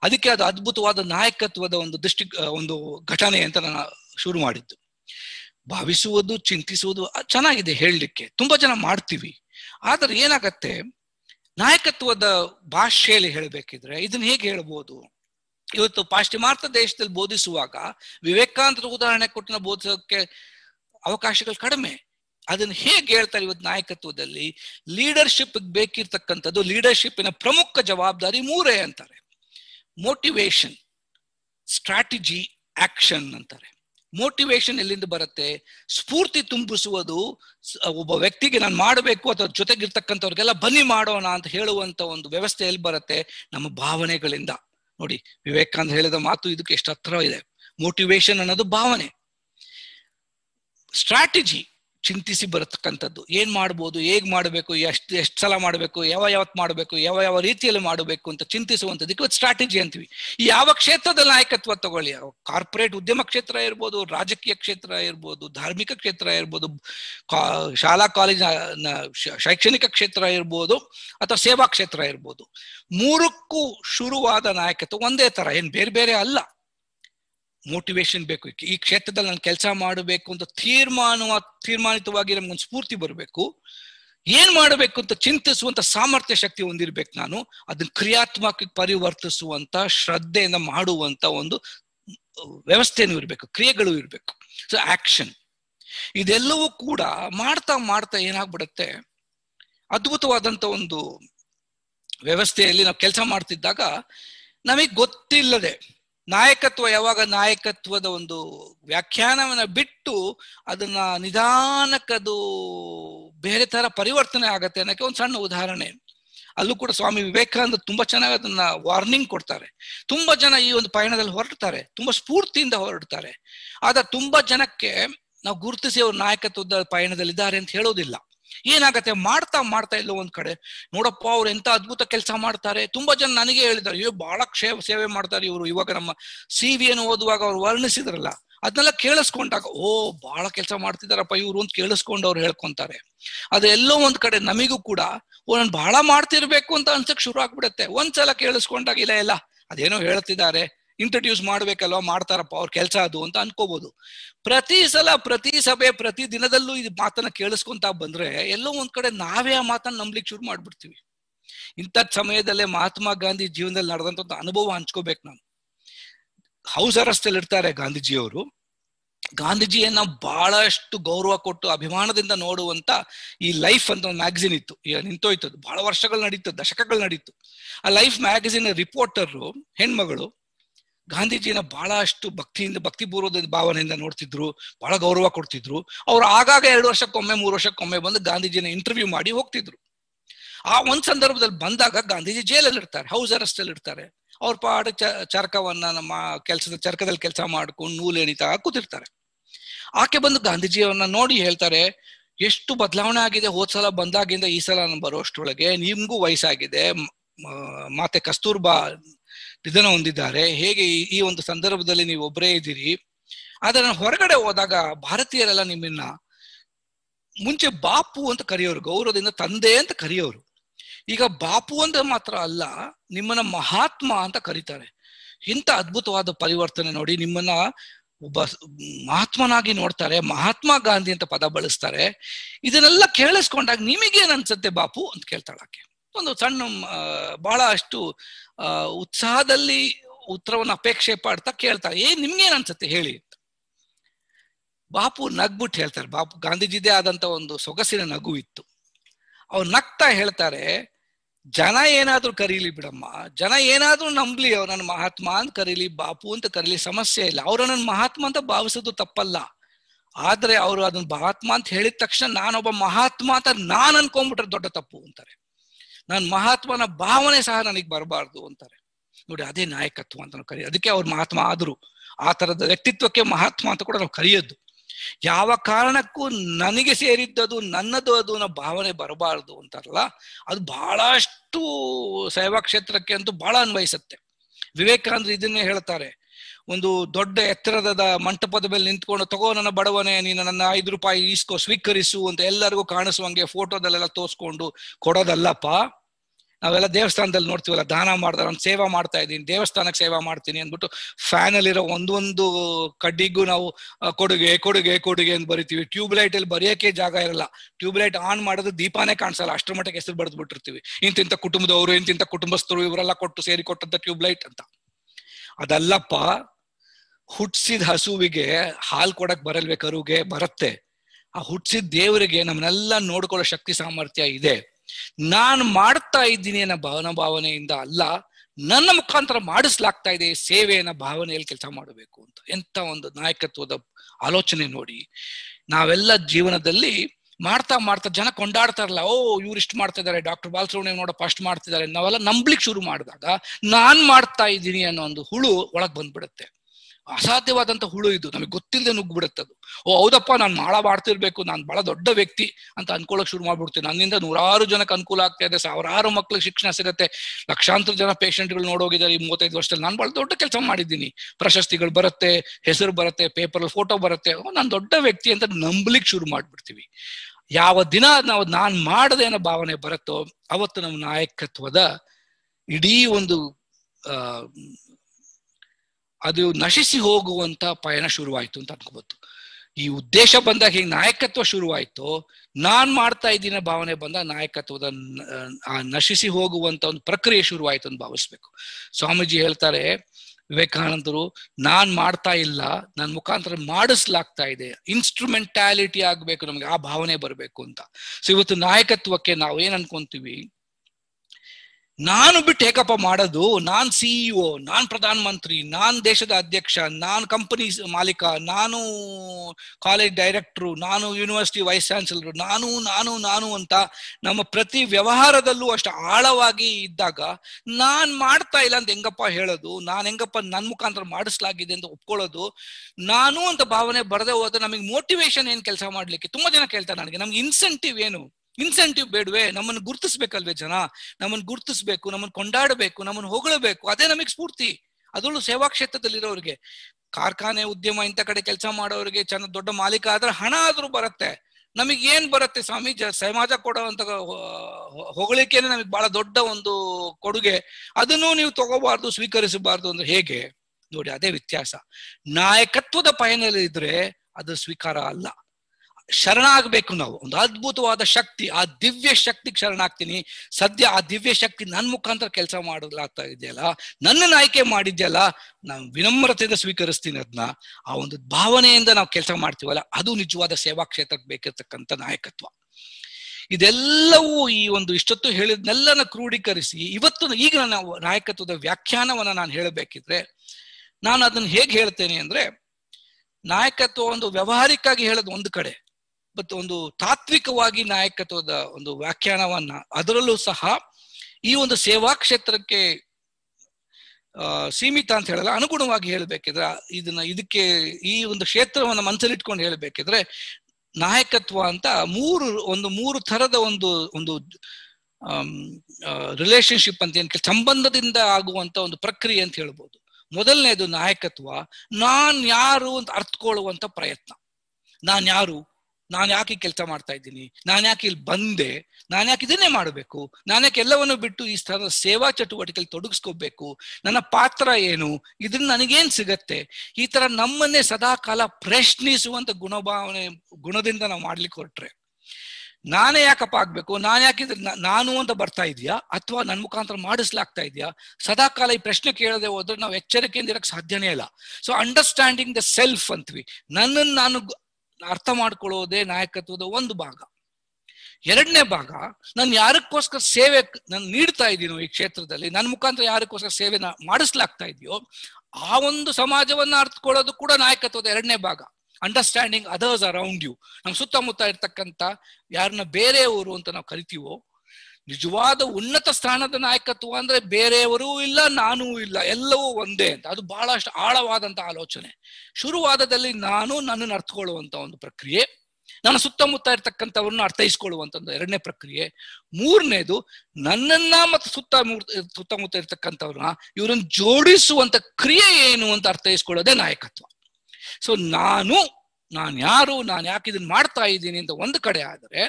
Speaker 1: ಅದಕ್ಕೆ ಅದು ಅದ್ಭುತವಾದ ನಾಯಕತ್ವದ ಒಂದು ದೃಷ್ಟಿ ಒಂದು ಘಟನೆ ಅಂತ ನಾನು ಶುರು ಮಾಡಿದ್ದು ಭಾವಿಸುವುದು ಚಿಂತಿಸುವುದು ಚೆನ್ನಾಗಿದೆ ಹೇಳಲಿಕ್ಕೆ ತುಂಬಾ ಜನ ಮಾಡ್ತೀವಿ ಆದ್ರೆ ಏನಾಗತ್ತೆ ನಾಯಕತ್ವದ ಭಾಷೆಯಲ್ಲಿ ಹೇಳಬೇಕಿದ್ರೆ ಇದನ್ನ ಹೇಗೆ ಹೇಳ್ಬೋದು ಇವತ್ತು ಪಾಶ್ಚಿಮಾತ್ಯ ದೇಶದಲ್ಲಿ ಬೋಧಿಸುವಾಗ ವಿವೇಕಾನಂದರ ಉದಾಹರಣೆ ಕೊಟ್ಟು ನಾವು ಬೋಧಿಸೋಕೆ ಅವಕಾಶಗಳು ಕಡಿಮೆ ಅದನ್ನು ಹೇಗೆ ಹೇಳ್ತಾರೆ ಇವತ್ತು ನಾಯಕತ್ವದಲ್ಲಿ ಲೀಡರ್ಶಿಪ್ ಬೇಕಿರ್ತಕ್ಕಂಥದ್ದು ಲೀಡರ್ಶಿಪ್ಪಿನ ಪ್ರಮುಖ ಜವಾಬ್ದಾರಿ ಮೂರೇ ಅಂತಾರೆ ಮೋಟಿವೇಶನ್ ಸ್ಟ್ರಾಟಜಿ ಆಕ್ಷನ್ ಅಂತಾರೆ ಮೋಟಿವೇಶನ್ ಎಲ್ಲಿಂದ ಬರುತ್ತೆ ಸ್ಫೂರ್ತಿ ತುಂಬಿಸುವುದು ಒಬ್ಬ ವ್ಯಕ್ತಿಗೆ ನಾನು ಮಾಡಬೇಕು ಅಥವಾ ಜೊತೆಗಿರ್ತಕ್ಕಂಥವ್ರಿಗೆಲ್ಲ ಬನ್ನಿ ಮಾಡೋಣ ಅಂತ ಹೇಳುವಂತ ಒಂದು ವ್ಯವಸ್ಥೆ ಎಲ್ಲಿ ಬರುತ್ತೆ ನಮ್ಮ ಭಾವನೆಗಳಿಂದ ನೋಡಿ ವಿವೇಕಾನಂದ ಹೇಳಿದ ಮಾತು ಇದಕ್ಕೆ ಎಷ್ಟು ಹತ್ರ ಇದೆ ಮೋಟಿವೇಶನ್ ಅನ್ನೋದು ಭಾವನೆ ಸ್ಟ್ರಾಟಜಿ ಚಿಂತಿಸಿ ಬರತಕ್ಕಂಥದ್ದು ಏನ್ ಮಾಡ್ಬೋದು ಹೇಗ್ ಮಾಡಬೇಕು ಎಷ್ಟು ಎಷ್ಟು ಸಲ ಮಾಡಬೇಕು ಯಾವ ಯಾವತ್ ಮಾಡಬೇಕು ಯಾವ ಯಾವ ರೀತಿಯಲ್ಲಿ ಮಾಡಬೇಕು ಅಂತ ಚಿಂತಿಸುವಂಥದ್ದು ಇವತ್ತು ಸ್ಟ್ರಾಟಜಿ ಅಂತೀವಿ ಯಾವ ಕ್ಷೇತ್ರದ ನಾಯಕತ್ವ ತಗೊಳ್ಳಿ ಕಾರ್ಪೊರೇಟ್ ಉದ್ಯಮ ಕ್ಷೇತ್ರ ಇರ್ಬೋದು ರಾಜಕೀಯ ಕ್ಷೇತ್ರ ಇರ್ಬೋದು ಧಾರ್ಮಿಕ ಕ್ಷೇತ್ರ ಇರ್ಬೋದು ಶಾಲಾ ಕಾಲೇಜ್ ಶೈಕ್ಷಣಿಕ ಕ್ಷೇತ್ರ ಇರ್ಬೋದು ಅಥವಾ ಸೇವಾ ಕ್ಷೇತ್ರ ಇರ್ಬೋದು ಮೂರಕ್ಕೂ ಶುರುವಾದ ನಾಯಕತ್ವ ಒಂದೇ ತರ ಏನ್ ಬೇರೆ ಬೇರೆ ಅಲ್ಲ ಮೋಟಿವೇಶನ್ ಬೇಕು ಈ ಕ್ಷೇತ್ರದಲ್ಲಿ ನಾನು ಕೆಲಸ ಮಾಡಬೇಕು ಅಂತ ತೀರ್ಮಾನ ತೀರ್ಮಾನಿತವಾಗಿ ನಮ್ಗೊಂದು ಸ್ಫೂರ್ತಿ ಬರಬೇಕು ಏನ್ ಮಾಡಬೇಕು ಅಂತ ಚಿಂತಿಸುವಂತ ಸಾಮರ್ಥ್ಯ ಶಕ್ತಿ ಹೊಂದಿರ್ಬೇಕು ನಾನು ಅದನ್ನ ಕ್ರಿಯಾತ್ಮಕ ಪರಿವರ್ತಿಸುವಂತ ಶ್ರದ್ಧೆಯಿಂದ ಮಾಡುವಂತ ಒಂದು ವ್ಯವಸ್ಥೆಯನ್ನು ಇರಬೇಕು ಕ್ರಿಯೆಗಳು ಇರಬೇಕು ಸೊ ಆಕ್ಷನ್ ಇದೆಲ್ಲವೂ ಕೂಡ ಮಾಡ್ತಾ ಮಾಡ್ತಾ ಏನಾಗ್ಬಿಡತ್ತೆ ಅದ್ಭುತವಾದಂತ ಒಂದು ವ್ಯವಸ್ಥೆಯಲ್ಲಿ ನಾವು ಕೆಲಸ ಮಾಡ್ತಿದ್ದಾಗ ನಮಗೆ ಗೊತ್ತಿಲ್ಲದೆ ನಾಯಕತ್ವ ಯಾವಾಗ ನಾಯಕತ್ವದ ಒಂದು ವ್ಯಾಖ್ಯಾನವನ್ನ ಬಿಟ್ಟು ಅದನ್ನ ನಿಧಾನಕ್ಕದು ಬೇರೆ ತರ ಪರಿವರ್ತನೆ ಆಗತ್ತೆ ಅನ್ನೋಕ್ಕೆ ಒಂದು ಸಣ್ಣ ಉದಾಹರಣೆ ಅಲ್ಲೂ ಕೂಡ ಸ್ವಾಮಿ ವಿವೇಕಾನಂದ ತುಂಬಾ ಚೆನ್ನಾಗಿ ಅದನ್ನ ವಾರ್ನಿಂಗ್ ಕೊಡ್ತಾರೆ ತುಂಬಾ ಜನ ಈ ಒಂದು ಪಯಣದಲ್ಲಿ ಹೊರಡ್ತಾರೆ ತುಂಬಾ ಸ್ಫೂರ್ತಿಯಿಂದ ಹೊರಡ್ತಾರೆ ಆದ್ರೆ ತುಂಬಾ ಜನಕ್ಕೆ ನಾವು ಗುರುತಿಸಿ ಅವ್ರ ನಾಯಕತ್ವದ ಪಯಣದಲ್ಲಿದ್ದಾರೆ ಅಂತ ಹೇಳೋದಿಲ್ಲ ಏನಾಗತ್ತೆ ಮಾಡ್ತಾ ಮಾಡ್ತಾ ಇಲ್ಲ ಒಂದ್ ಕಡೆ ನೋಡಪ್ಪ ಅವ್ರು ಎಂತ ಅದ್ಭುತ ಕೆಲಸ ಮಾಡ್ತಾರೆ ತುಂಬಾ ಜನ ನನಗೆ ಹೇಳಿದ್ದಾರೆ ಅಯ್ಯೋ ಬಹಳ ಕ್ಷೇ ಸೇವೆ ಮಾಡ್ತಾರೆ ಇವರು ಇವಾಗ ನಮ್ಮ ಸಿ ವಿಯನ್ನು ಓದುವಾಗ ಅವ್ರು ವರ್ಣಿಸಿದ್ರಲ್ಲ ಅದನ್ನೆಲ್ಲ ಕೇಳಿಸ್ಕೊಂಡಾಗ ಓ ಬಹಳ ಕೆಲಸ ಮಾಡ್ತಿದಾರಪ್ಪ ಇವ್ರು ಅಂತ ಕೇಳಿಸ್ಕೊಂಡು ಅವ್ರು ಹೇಳ್ಕೊಂತಾರೆ ಅದೆಲ್ಲೋ ಎಲ್ಲೋ ಒಂದ್ ಕಡೆ ನಮಿಗೂ ಕೂಡ ಓ ನಾನು ಬಹಳ ಮಾಡ್ತಿರ್ಬೇಕು ಅಂತ ಅನ್ಸಕ್ ಶುರು ಆಗ್ಬಿಡತ್ತೆ ಒಂದ್ಸಲ ಕೇಳಿಸ್ಕೊಂಡಾಗ ಇಲ್ಲ ಇಲ್ಲ ಅದೇನೋ ಹೇಳ್ತಿದ್ದಾರೆ ಇಂಟ್ರೊಡ್ಯೂಸ್ ಮಾಡ್ಬೇಕಲ್ವ ಮಾಡ್ತಾರಪ್ಪ ಅವ್ರ ಕೆಲಸ ಅದು ಅಂತ ಅನ್ಕೋಬಹುದು ಪ್ರತಿ ಸಲ ಪ್ರತಿ ಸಭೆ ಪ್ರತಿ ದಿನದಲ್ಲೂ ಇದು ಮಾತನ್ನ ಕೇಳಿಸ್ಕೊಂತ ಬಂದ್ರೆ ಎಲ್ಲೋ ಒಂದ್ ಕಡೆ ನಾವೇ ಆ ಮಾತನ್ನ ನಂಬ್ಲಿಕ್ಕೆ ಶುರು ಮಾಡ್ಬಿಡ್ತೀವಿ ಇಂಥದ್ ಸಮಯದಲ್ಲೇ ಮಹಾತ್ಮ ಗಾಂಧಿ ಜೀವನದಲ್ಲಿ ನಡೆದಂತ ಅನುಭವ ಹಂಚ್ಕೋಬೇಕು ನಾನು ಹೌಸ್ ಅರೆಸ್ಟ್ ಅಲ್ಲಿ ಇರ್ತಾರೆ ಗಾಂಧೀಜಿಯವರು ಗಾಂಧೀಜಿಯನ್ನ ಬಹಳಷ್ಟು ಗೌರವ ಕೊಟ್ಟು ಅಭಿಮಾನದಿಂದ ನೋಡುವಂತ ಈ ಲೈಫ್ ಅಂತ ಒಂದು ಮ್ಯಾಗಝಿನ್ ಇತ್ತು ಈಗ ಬಹಳ ವರ್ಷಗಳು ನಡೀತು ದಶಕಗಳು ನಡೀತು ಆ ಲೈಫ್ ಮ್ಯಾಗಝಿನ್ ರಿಪೋರ್ಟರ್ ಹೆಣ್ಮಗಳು ಗಾಂಧೀಜಿನ ಬಹಳಷ್ಟು ಭಕ್ತಿಯಿಂದ ಭಕ್ತಿಪೂರ್ವದ ಭಾವನೆಯಿಂದ ನೋಡ್ತಿದ್ರು ಬಹಳ ಗೌರವ ಕೊಡ್ತಿದ್ರು ಅವ್ರು ಆಗಾಗ ಎರಡು ವರ್ಷಕ್ಕೊಮ್ಮೆ ಮೂರು ವರ್ಷಕ್ಕೊಮ್ಮೆ ಬಂದು ಗಾಂಧೀಜಿನ ಇಂಟರ್ವ್ಯೂ ಮಾಡಿ ಹೋಗ್ತಿದ್ರು ಆ ಒಂದ್ ಸಂದರ್ಭದಲ್ಲಿ ಬಂದಾಗ ಗಾಂಧೀಜಿ ಜೈಲಲ್ಲಿ ಇರ್ತಾರೆ ಹೌಸ್ ಅರೆಸ್ಟ್ ಅಲ್ಲಿ ಇರ್ತಾರೆ ಅವ್ರ ಪಾಡ ಚರಕವನ್ನ ನಮ್ಮ ಕೆಲಸದ ಚರಕದಲ್ಲಿ ಕೆಲಸ ಮಾಡ್ಕೊಂಡು ನೂಲು ಎಣಿತಾ ಕೂತಿರ್ತಾರೆ ಆಕೆ ಬಂದು ಗಾಂಧೀಜಿಯವನ್ನ ನೋಡಿ ಹೇಳ್ತಾರೆ ಎಷ್ಟು ಬದಲಾವಣೆ ಆಗಿದೆ ಹೋದ್ ಸಲ ಬಂದಾಗಿಂದ ಈ ಸಲ ನಾನು ಬರೋಷ್ಟೊಳಗೆ ನಿಮ್ಗೂ ವಯಸ್ಸಾಗಿದೆ ಮಾತೆ ಕಸ್ತೂರ್ಬಾ ನಿಧನ ಹೊಂದಿದ್ದಾರೆ ಹೇಗೆ ಈ ಒಂದು ಸಂದರ್ಭದಲ್ಲಿ ನೀವು ಒಬ್ಬರೇ ಇದ್ದೀರಿ ಆದರೆ ನಾನು ಹೊರಗಡೆ ಹೋದಾಗ ಭಾರತೀಯರೆಲ್ಲ ನಿಮ್ಮನ್ನ ಮುಂಚೆ ಬಾಪು ಅಂತ ಕರೆಯೋರು ಗೌರವದಿಂದ ತಂದೆ ಅಂತ ಕರೆಯೋರು ಈಗ ಬಾಪು ಅಂತ ಮಾತ್ರ ಅಲ್ಲ ನಿಮ್ಮನ್ನ ಮಹಾತ್ಮ ಅಂತ ಕರೀತಾರೆ ಇಂಥ ಅದ್ಭುತವಾದ ಪರಿವರ್ತನೆ ನೋಡಿ ನಿಮ್ಮನ್ನ ಒಬ್ಬ ಮಹಾತ್ಮನಾಗಿ ನೋಡ್ತಾರೆ ಮಹಾತ್ಮ ಗಾಂಧಿ ಅಂತ ಪದ ಬಳಸ್ತಾರೆ ಇದನ್ನೆಲ್ಲ ಕೇಳಿಸ್ಕೊಂಡಾಗ ನಿಮಗೇನ್ ಅನ್ಸುತ್ತೆ ಬಾಪು ಅಂತ ಕೇಳ್ತಾಳಾಕೆ ಒಂದು ಸಣ್ಣ ಬಹಳ ಅಷ್ಟು ಉತ್ಸಾಹದಲ್ಲಿ ಉತ್ತರವನ್ನು ಅಪೇಕ್ಷೆ ಪಡ್ತಾ ಕೇಳ್ತಾರೆ ಏ ನಿಮ್ಗೇನ್ ಅನ್ಸುತ್ತೆ ಹೇಳಿ ಬಾಪು ನಗ್ಬಿಟ್ಟು ಹೇಳ್ತಾರೆ ಬಾಪು ಗಾಂಧೀಜಿದೇ ಆದಂತ ಒಂದು ಸೊಗಸಿನ ನಗು ಇತ್ತು ಅವ್ರು ನಗ್ತಾ ಹೇಳ್ತಾರೆ ಜನ ಏನಾದ್ರೂ ಕರೀಲಿ ಬಿಡಮ್ಮ ಜನ ಏನಾದ್ರೂ ನಂಬ್ಲಿ ಅವ್ರು ನನ್ನ ಮಹಾತ್ಮ ಅಂತ ಕರೀಲಿ ಬಾಪು ಅಂತ ಕರೀಲಿ ಸಮಸ್ಯೆ ಇಲ್ಲ ಅವ್ರು ನನ್ನ ಮಹಾತ್ಮ ಅಂತ ಭಾವಿಸೋದು ತಪ್ಪಲ್ಲ ಆದ್ರೆ ಅವರು ಅದನ್ನ ಮಹಾತ್ಮ ಅಂತ ಹೇಳಿದ ತಕ್ಷಣ ನಾನೊಬ್ಬ ಮಹಾತ್ಮ ಅಂತ ನಾನ್ ಅನ್ಕೊಂಡ್ಬಿಟ್ರೆ ದೊಡ್ಡ ತಪ್ಪು ಅಂತಾರೆ ನಾನು ಮಹಾತ್ಮನ ಭಾವನೆ ಸಹ ನನಗೆ ಬರಬಾರ್ದು ಅಂತಾರೆ ನೋಡಿ ಅದೇ ನಾಯಕತ್ವ ಅಂತ ನಾವು ಕರೆಯೋದು ಅದಕ್ಕೆ ಅವ್ರು ಮಹಾತ್ಮ ಆದರು ಆ ತರದ ವ್ಯಕ್ತಿತ್ವಕ್ಕೆ ಮಹಾತ್ಮ ಅಂತ ಕೂಡ ನಾವು ಕರೆಯೋದು ಯಾವ ಕಾರಣಕ್ಕೂ ನನಗೆ ಸೇರಿದ್ದದು ನನ್ನದು ಅದು ಅನ್ನೋ ಭಾವನೆ ಬರಬಾರದು ಅಂತಾರಲ್ಲ ಅದು ಬಹಳಷ್ಟು ಸೇವಾ ಕ್ಷೇತ್ರಕ್ಕೆ ಅಂತೂ ಬಹಳ ಅನ್ವಯಿಸುತ್ತೆ ವಿವೇಕಾನಂದರು ಇದನ್ನೇ ಹೇಳ್ತಾರೆ ಒಂದು ದೊಡ್ಡ ಎತ್ತರದ ಮಂಟಪದ ಮೇಲೆ ನಿಂತ್ಕೊಂಡು ತಗೋ ನನ್ನ ಬಡವನೇ ನೀನು ನನ್ನ ಐದು ರೂಪಾಯಿ ಈಸ್ಕೋ ಸ್ವೀಕರಿಸು ಅಂತ ಎಲ್ಲರಿಗೂ ಹಂಗೆ ಫೋಟೋದಲ್ಲೆಲ್ಲ ತೋರಿಸ್ಕೊಂಡು ಕೊಡೋದಲ್ಲಪ್ಪ ನಾವೆಲ್ಲ ದೇವಸ್ಥಾನದಲ್ಲಿ ನೋಡ್ತೀವಲ್ಲ ದಾನ ಮಾಡ್ತಾರೆ ನಾನು ಸೇವಾ ಮಾಡ್ತಾ ಇದ್ದೀನಿ ದೇವಸ್ಥಾನಕ್ಕೆ ಸೇವಾ ಮಾಡ್ತೀನಿ ಅಂದ್ಬಿಟ್ಟು ಫ್ಯಾನಲ್ಲಿರೋ ಒಂದೊಂದು ಕಡ್ಡಿಗೂ ನಾವು ಕೊಡುಗೆ ಕೊಡುಗೆ ಕೊಡುಗೆ ಅಂತ ಬರಿತೀವಿ ಟ್ಯೂಬ್ ಲೈಟ್ ಅಲ್ಲಿ ಬರೆಯೋಕೆ ಜಾಗ ಇರಲ್ಲ ಟ್ಯೂಬ್ಲೈಟ್ ಆನ್ ಮಾಡೋದು ದೀಪಾನೇ ಕಾಣಿಸಲ್ಲ ಅಷ್ಟರ ಮಟ್ಟಕ್ಕೆ ಹೆಸರು ಬರೆದು ಬಿಟ್ಟಿರ್ತೀವಿ ಇಂತಿಂತ ಕುಟುಂಬದವರು ಇಂತಿಂತ ಕುಟುಂಬಸ್ಥರು ಇವರೆಲ್ಲ ಕೊಟ್ಟು ಸೇರಿ ಕೊಟ್ಟಂತ ಟ್ಯೂಬ್ ಲೈಟ್ ಅಂತ ಅದಲ್ಲಪ್ಪ ಹುಟ್ಸಿದ ಹಸುವಿಗೆ ಹಾಲು ಕೊಡಕ್ ಬರಲ್ವೇ ಕರುಗೆ ಬರುತ್ತೆ ಆ ಹುಟ್ಸಿದ ದೇವರಿಗೆ ನಮ್ಮನ್ನೆಲ್ಲ ನೋಡ್ಕೊಳ್ಳೋ ಶಕ್ತಿ ಸಾಮರ್ಥ್ಯ ಇದೆ ನಾನು ಮಾಡ್ತಾ ಇದ್ದೀನಿ ಅನ್ನೋ ಭಾವನ ಭಾವನೆಯಿಂದ ಅಲ್ಲ ನನ್ನ ಮುಖಾಂತರ ಮಾಡಿಸ್ಲಾಗ್ತಾ ಇದೆ ಸೇವೆ ಅನ್ನೋ ಭಾವನೆಯಲ್ಲಿ ಕೆಲಸ ಮಾಡಬೇಕು ಅಂತ ಎಂತ ಒಂದು ನಾಯಕತ್ವದ ಆಲೋಚನೆ ನೋಡಿ ನಾವೆಲ್ಲ ಜೀವನದಲ್ಲಿ ಮಾಡ್ತಾ ಮಾಡ್ತಾ ಜನ ಕೊಂಡಾಡ್ತಾರಲ್ಲ ಓ ಇವ್ರು ಇಷ್ಟು ಮಾಡ್ತಾ ಇದ್ದಾರೆ ಡಾಕ್ಟರ್ ಬಾಲಸುಬ್ರಹ್ಮಣ್ಯ ನೋಡೋ ಫಸ್ಟ್ ಮಾಡ್ತಿದ್ದಾರೆ ನಾವೆಲ್ಲ ನಂಬ್ಲಿಕ್ಕೆ ಶುರು ಮಾಡಿದಾಗ ನಾನ್ ಮಾಡ್ತಾ ಇದ್ದೀನಿ ಅನ್ನೋ ಒಂದು ಹುಳು ಒಳಗ್ ಬಂದ್ಬಿಡುತ್ತೆ ಅಸಾಧ್ಯವಾದಂತ ಹುಳು ಇದು ನಮಗೆ ಗೊತ್ತಿಲ್ಲದೆ ಅದು ಓ ಹೌದಪ್ಪ ನಾನು ಮಾಳ ಮಾಡ್ತಿರ್ಬೇಕು ನಾನು ಬಹಳ ದೊಡ್ಡ ವ್ಯಕ್ತಿ ಅಂತ ಅನ್ಕೊಳಕ್ ಶುರು ಮಾಡ್ಬಿಡ್ತೀನಿ ನನ್ನಿಂದ ನೂರಾರು ಜನಕ್ಕೆ ಅನುಕೂಲ ಆಗ್ತಾ ಇದೆ ಸಾವಿರಾರು ಮಕ್ಳಿಗೆ ಶಿಕ್ಷಣ ಸಿಗುತ್ತೆ ಲಕ್ಷಾಂತರ ಜನ ಪೇಷಂಟ್ಗಳು ನೋಡೋಗಿದ್ದಾರೆ ಈ ಮೂವತ್ತೈದು ವರ್ಷದಲ್ಲಿ ನಾನು ಬಹಳ ದೊಡ್ಡ ಕೆಲಸ ಮಾಡಿದ್ದೀನಿ ಪ್ರಶಸ್ತಿಗಳು ಬರುತ್ತೆ ಹೆಸರು ಬರುತ್ತೆ ಪೇಪರ್ ಫೋಟೋ ಬರುತ್ತೆ ನಾನು ದೊಡ್ಡ ವ್ಯಕ್ತಿ ಅಂತ ನಂಬಲಿಕ್ಕೆ ಶುರು ಮಾಡಿಬಿಡ್ತೀವಿ ಯಾವ ದಿನ ನಾವು ನಾನು ಮಾಡದೆ ಅನ್ನೋ ಭಾವನೆ ಬರುತ್ತೋ ಅವತ್ತು ನಮ್ಮ ನಾಯಕತ್ವದ ಇಡೀ ಒಂದು ಅದು ನಶಿಸಿ ಹೋಗುವಂತ ಪಯಣ ಶುರುವಾಯಿತು ಅಂತ ಅನ್ಕೋಬಹುದು ಈ ಉದ್ದೇಶ ಬಂದಾಗ ಹೇಗೆ ನಾಯಕತ್ವ ಶುರುವಾಯಿತು ನಾನ್ ಮಾಡ್ತಾ ಇದ್ದೀನ ಭಾವನೆ ಬಂದ ನಾಯಕತ್ವದ ಆ ನಶಿಸಿ ಹೋಗುವಂತ ಒಂದು ಪ್ರಕ್ರಿಯೆ ಶುರುವಾಯಿತು ಅಂತ ಭಾವಿಸ್ಬೇಕು ಸ್ವಾಮೀಜಿ ಹೇಳ್ತಾರೆ ವಿವೇಕಾನಂದರು ನಾನ್ ಮಾಡ್ತಾ ಇಲ್ಲ ನನ್ನ ಮುಖಾಂತರ ಮಾಡಿಸ್ಲಾಗ್ತಾ ಇದೆ ಇನ್ಸ್ಟ್ರೂಮೆಂಟಾಲಿಟಿ ಆಗ್ಬೇಕು ನಮ್ಗೆ ಆ ಭಾವನೆ ಬರಬೇಕು ಅಂತ ಸೊ ಇವತ್ತು ನಾಯಕತ್ವಕ್ಕೆ ನಾವು ಏನ್ ಅನ್ಕೊಂತೀವಿ ನಾನು ಬಿಟ್ಟು ಟೇಕಪ್ಪ ಮಾಡೋದು ನಾನ್ ಸಿಇಒ e ನಾನ್ ಪ್ರಧಾನ ಮಂತ್ರಿ ನಾನ್ ದೇಶದ ಅಧ್ಯಕ್ಷ ನಾನ್ ಕಂಪನಿ ಮಾಲೀಕ ನಾನು ಕಾಲೇಜ್ ಡೈರೆಕ್ಟ್ರು ನಾನು ಯೂನಿವರ್ಸಿಟಿ ವೈಸ್ ಚಾನ್ಸಲರ್ ನಾನು ನಾನು ನಾನು ಅಂತ ನಮ್ಮ ಪ್ರತಿ ವ್ಯವಹಾರದಲ್ಲೂ ಅಷ್ಟು ಆಳವಾಗಿ ಇದ್ದಾಗ ನಾನ್ ಮಾಡ್ತಾ ಇಲ್ಲ ಅಂತ ಹೆಂಗಪ್ಪ ಹೇಳೋದು ನಾನು ಹೆಂಗಪ್ಪ ನನ್ನ ಮುಖಾಂತರ ಮಾಡಿಸ್ಲಾಗಿದೆ ಅಂತ ಒಪ್ಕೊಳ್ಳೋದು ನಾನು ಅಂತ ಭಾವನೆ ಬರದೇ ಹೋದ್ರೆ ನಮಗೆ ಮೋಟಿವೇಶನ್ ಏನ್ ಕೆಲಸ ಮಾಡ್ಲಿಕ್ಕೆ ತುಂಬಾ ಜನ ಕೇಳ್ತಾರೆ ನನಗೆ ನಮ್ಗೆ ಇನ್ಸೆಂಟಿವ್ ಏನು ಇನ್ಸೆಂಟಿವ್ ಬೇಡವೆ ನಮ್ಮನ್ನು ಗುರುತಿಸ್ಬೇಕಲ್ವೇ ಜನ ನಮ್ಮನ್ನು ಗುರ್ತಿಸ್ಬೇಕು ನಮ್ಮನ್ನು ಕೊಂಡಾಡಬೇಕು ನಮ್ಮನ್ನು ಹೊಗಳಬೇಕು ಅದೇ ನಮಗೆ ಸ್ಫೂರ್ತಿ ಅದರಲ್ಲೂ ಸೇವಾ ಕ್ಷೇತ್ರದಲ್ಲಿರೋರಿಗೆ ಕಾರ್ಖಾನೆ ಉದ್ಯಮ ಇಂಥ ಕಡೆ ಕೆಲಸ ಮಾಡೋರಿಗೆ ಚೆನ್ನ ದೊಡ್ಡ ಮಾಲೀಕ ಆದ್ರೆ ಹಣ ಆದ್ರೂ ಬರುತ್ತೆ ನಮಗೆ ಏನ್ ಬರುತ್ತೆ ಸ್ವಾಮಿ ಸಮಾಜ ಕೊಡುವಂತ ಹೊಗಳಿಕೆನೆ ನಮಗೆ ಬಹಳ ದೊಡ್ಡ ಒಂದು ಕೊಡುಗೆ ಅದನ್ನು ನೀವು ತಗೋಬಾರ್ದು ಸ್ವೀಕರಿಸಬಾರ್ದು ಅಂದ್ರೆ ಹೇಗೆ ನೋಡಿ ಅದೇ ವ್ಯತ್ಯಾಸ ನಾಯಕತ್ವದ ಪಯಣದಲ್ಲಿ ಇದ್ರೆ ಅದು ಸ್ವೀಕಾರ ಅಲ್ಲ ಶರಣಾಗಬೇಕು ನಾವು ಒಂದು ಅದ್ಭುತವಾದ ಶಕ್ತಿ ಆ ದಿವ್ಯ ಶಕ್ತಿಗೆ ಶರಣಾಗ್ತೀನಿ ಸದ್ಯ ಆ ದಿವ್ಯ ಶಕ್ತಿ ನನ್ನ ಮುಖಾಂತರ ಕೆಲಸ ಮಾಡಲಾಗ್ತಾ ಇದೆಯಲ್ಲ ನನ್ನನ್ನು ಆಯ್ಕೆ ಮಾಡಿದ್ಯಲ್ಲ ನಾನು ವಿನಮ್ರತೆಯಿಂದ ಸ್ವೀಕರಿಸ್ತೀನಿ ಅದನ್ನ ಆ ಒಂದು ಭಾವನೆಯಿಂದ ನಾವು ಕೆಲಸ ಮಾಡ್ತೀವಲ್ಲ ಅದು ನಿಜವಾದ ಸೇವಾ ಕ್ಷೇತ್ರಕ್ಕೆ ಬೇಕಿರ್ತಕ್ಕಂತ ನಾಯಕತ್ವ ಇದೆಲ್ಲವೂ ಈ ಒಂದು ಇಷ್ಟೊತ್ತು ಹೇಳಿದ್ನೆಲ್ಲನ ಕ್ರೋಢೀಕರಿಸಿ ಇವತ್ತು ಈಗ ನನ್ನ ನಾಯಕತ್ವದ ವ್ಯಾಖ್ಯಾನವನ್ನ ನಾನು ಹೇಳಬೇಕಿದ್ರೆ ನಾನು ಅದನ್ನು ಹೇಗೆ ಹೇಳ್ತೇನೆ ಅಂದ್ರೆ ನಾಯಕತ್ವ ಒಂದು ವ್ಯವಹಾರಿಕಾಗಿ ಹೇಳೋದು ಒಂದು ಕಡೆ ಬಟ್ ಒಂದು ತಾತ್ವಿಕವಾಗಿ ನಾಯಕತ್ವದ ಒಂದು ವ್ಯಾಖ್ಯಾನವನ್ನ ಅದರಲ್ಲೂ ಸಹ ಈ ಒಂದು ಸೇವಾ ಕ್ಷೇತ್ರಕ್ಕೆ ಸೀಮಿತ ಅಂತ ಹೇಳಲ್ಲ ಅನುಗುಣವಾಗಿ ಹೇಳಬೇಕಿದ್ರೆ ಇದನ್ನ ಇದಕ್ಕೆ ಈ ಒಂದು ಕ್ಷೇತ್ರವನ್ನು ಮನಸ್ಸಲ್ಲಿಟ್ಕೊಂಡು ಹೇಳ್ಬೇಕಿದ್ರೆ ನಾಯಕತ್ವ ಅಂತ ಮೂರು ಒಂದು ಮೂರು ತರದ ಒಂದು ಒಂದು ರಿಲೇಶನ್ಶಿಪ್ ಅಂತ ಏನ್ ಸಂಬಂಧದಿಂದ ಆಗುವಂತ ಒಂದು ಪ್ರಕ್ರಿಯೆ ಅಂತ ಹೇಳ್ಬೋದು ಮೊದಲನೇದು ನಾಯಕತ್ವ ನಾನ್ ಯಾರು ಅಂತ ಅರ್ಥಕೊಳ್ಳುವಂತ ಪ್ರಯತ್ನ ನಾನ್ ಯಾರು ನಾನು ಯಾಕೆ ಕೆಲಸ ಮಾಡ್ತಾ ಇದ್ದೀನಿ ನಾನು ಯಾಕೆ ಇಲ್ಲಿ ಬಂದೆ ನಾನು ಯಾಕೆ ಇದನ್ನೇ ಮಾಡಬೇಕು ನಾನು ಯಾಕೆ ಎಲ್ಲವನ್ನು ಬಿಟ್ಟು ಈ ಸ್ಥಳದ ಸೇವಾ ಚಟುವಟಿಕೆಯಲ್ಲಿ ತೊಡಗಿಸ್ಕೋಬೇಕು ನನ್ನ ಪಾತ್ರ ಏನು ಇದನ್ನ ನನಗೇನ್ ಸಿಗತ್ತೆ ಈ ತರ ನಮ್ಮನ್ನೇ ಸದಾ ಕಾಲ ಪ್ರಶ್ನಿಸುವಂತ ಗುಣಭಾವನೆ ಗುಣದಿಂದ ನಾವು ಮಾಡ್ಲಿಕ್ಕೆ ಹೊರಟ್ರೆ ನಾನೇ ಯಾಕಪ್ಪ ಆಗ್ಬೇಕು ನಾನು ಯಾಕಿದ್ರೆ ನಾನು ಅಂತ ಬರ್ತಾ ಇದೆಯಾ ಅಥವಾ ನನ್ನ ಮುಖಾಂತರ ಮಾಡಿಸ್ಲಾಗ್ತಾ ಇದೆಯಾ ಸದಾ ಕಾಲ ಈ ಪ್ರಶ್ನೆ ಕೇಳದೆ ಹೋದ್ರೆ ನಾವು ಎಚ್ಚರಿಕೆಯಿಂದ ಇರಕ್ಕೆ ಸಾಧ್ಯನೇ ಇಲ್ಲ ಸೊ ಅಂಡರ್ಸ್ಟ್ಯಾಂಡಿಂಗ್ ದ ಸೆಲ್ಫ್ ಅಂತೀವಿ ನನ್ನನ್ನು ನಾನು ಅರ್ಥ ಮಾಡ್ಕೊಳ್ಳೋದೇ ನಾಯಕತ್ವದ ಒಂದು ಭಾಗ ಎರಡನೇ ಭಾಗ ನಾನು ಯಾರಕ್ಕೋಸ್ಕರ ಸೇವೆ ನಾನು ನೀಡ್ತಾ ಇದ್ದೀನೋ ಈ ಕ್ಷೇತ್ರದಲ್ಲಿ ನನ್ನ ಮುಖಾಂತರ ಯಾರಕ್ಕೋಸ್ಕರ ಸೇವೆನ ಮಾಡಿಸ್ಲಾಗ್ತಾ ಇದೆಯೋ ಆ ಒಂದು ಸಮಾಜವನ್ನ ಅರ್ಥಕೊಳ್ಳೋದು ಕೂಡ ನಾಯಕತ್ವದ ಎರಡನೇ ಭಾಗ ಅಂಡರ್ಸ್ಟ್ಯಾಂಡಿಂಗ್ ಅದರ್ಸ್ ಅರೌಂಡ್ ಯು ನಮ್ಮ ಸುತ್ತಮುತ್ತ ಇರ್ತಕ್ಕಂಥ ಯಾರನ್ನ ಊರು ಅಂತ ನಾವು ಕರಿತೀವೋ ನಿಜವಾದ ಉನ್ನತ ಸ್ಥಾನದ ನಾಯಕತ್ವ ಅಂದ್ರೆ ಬೇರೆಯವರೂ ಇಲ್ಲ ನಾನೂ ಇಲ್ಲ ಎಲ್ಲವೂ ಒಂದೇ ಅಂತ ಅದು ಬಹಳಷ್ಟು ಆಳವಾದಂತ ಆಲೋಚನೆ ಶುರುವಾದದಲ್ಲಿ ನಾನು ನನ್ನನ್ನು ಅರ್ಥಕೊಳ್ಳುವಂತ ಒಂದು ಪ್ರಕ್ರಿಯೆ ನನ್ನ ಸುತ್ತಮುತ್ತ ಇರ್ತಕ್ಕಂಥವ್ರನ್ನ ಒಂದು ಎರಡನೇ ಪ್ರಕ್ರಿಯೆ ಮೂರನೇದು ನನ್ನನ್ನ ಮತ್ತು ಸುತ್ತ ಸುತ್ತಮುತ್ತ ಇರ್ತಕ್ಕಂಥವ್ರನ್ನ ಇವ್ರನ್ನ ಜೋಡಿಸುವಂತ ಕ್ರಿಯೆ ಏನು ಅಂತ ಅರ್ಥೈಸ್ಕೊಳ್ಳೋದೇ ನಾಯಕತ್ವ ಸೊ ನಾನು ನಾನು ಯಾರು ನಾನು ಯಾಕೆ ಇದನ್ನ ಮಾಡ್ತಾ ಇದ್ದೀನಿ ಅಂತ ಒಂದು ಕಡೆ ಆದರೆ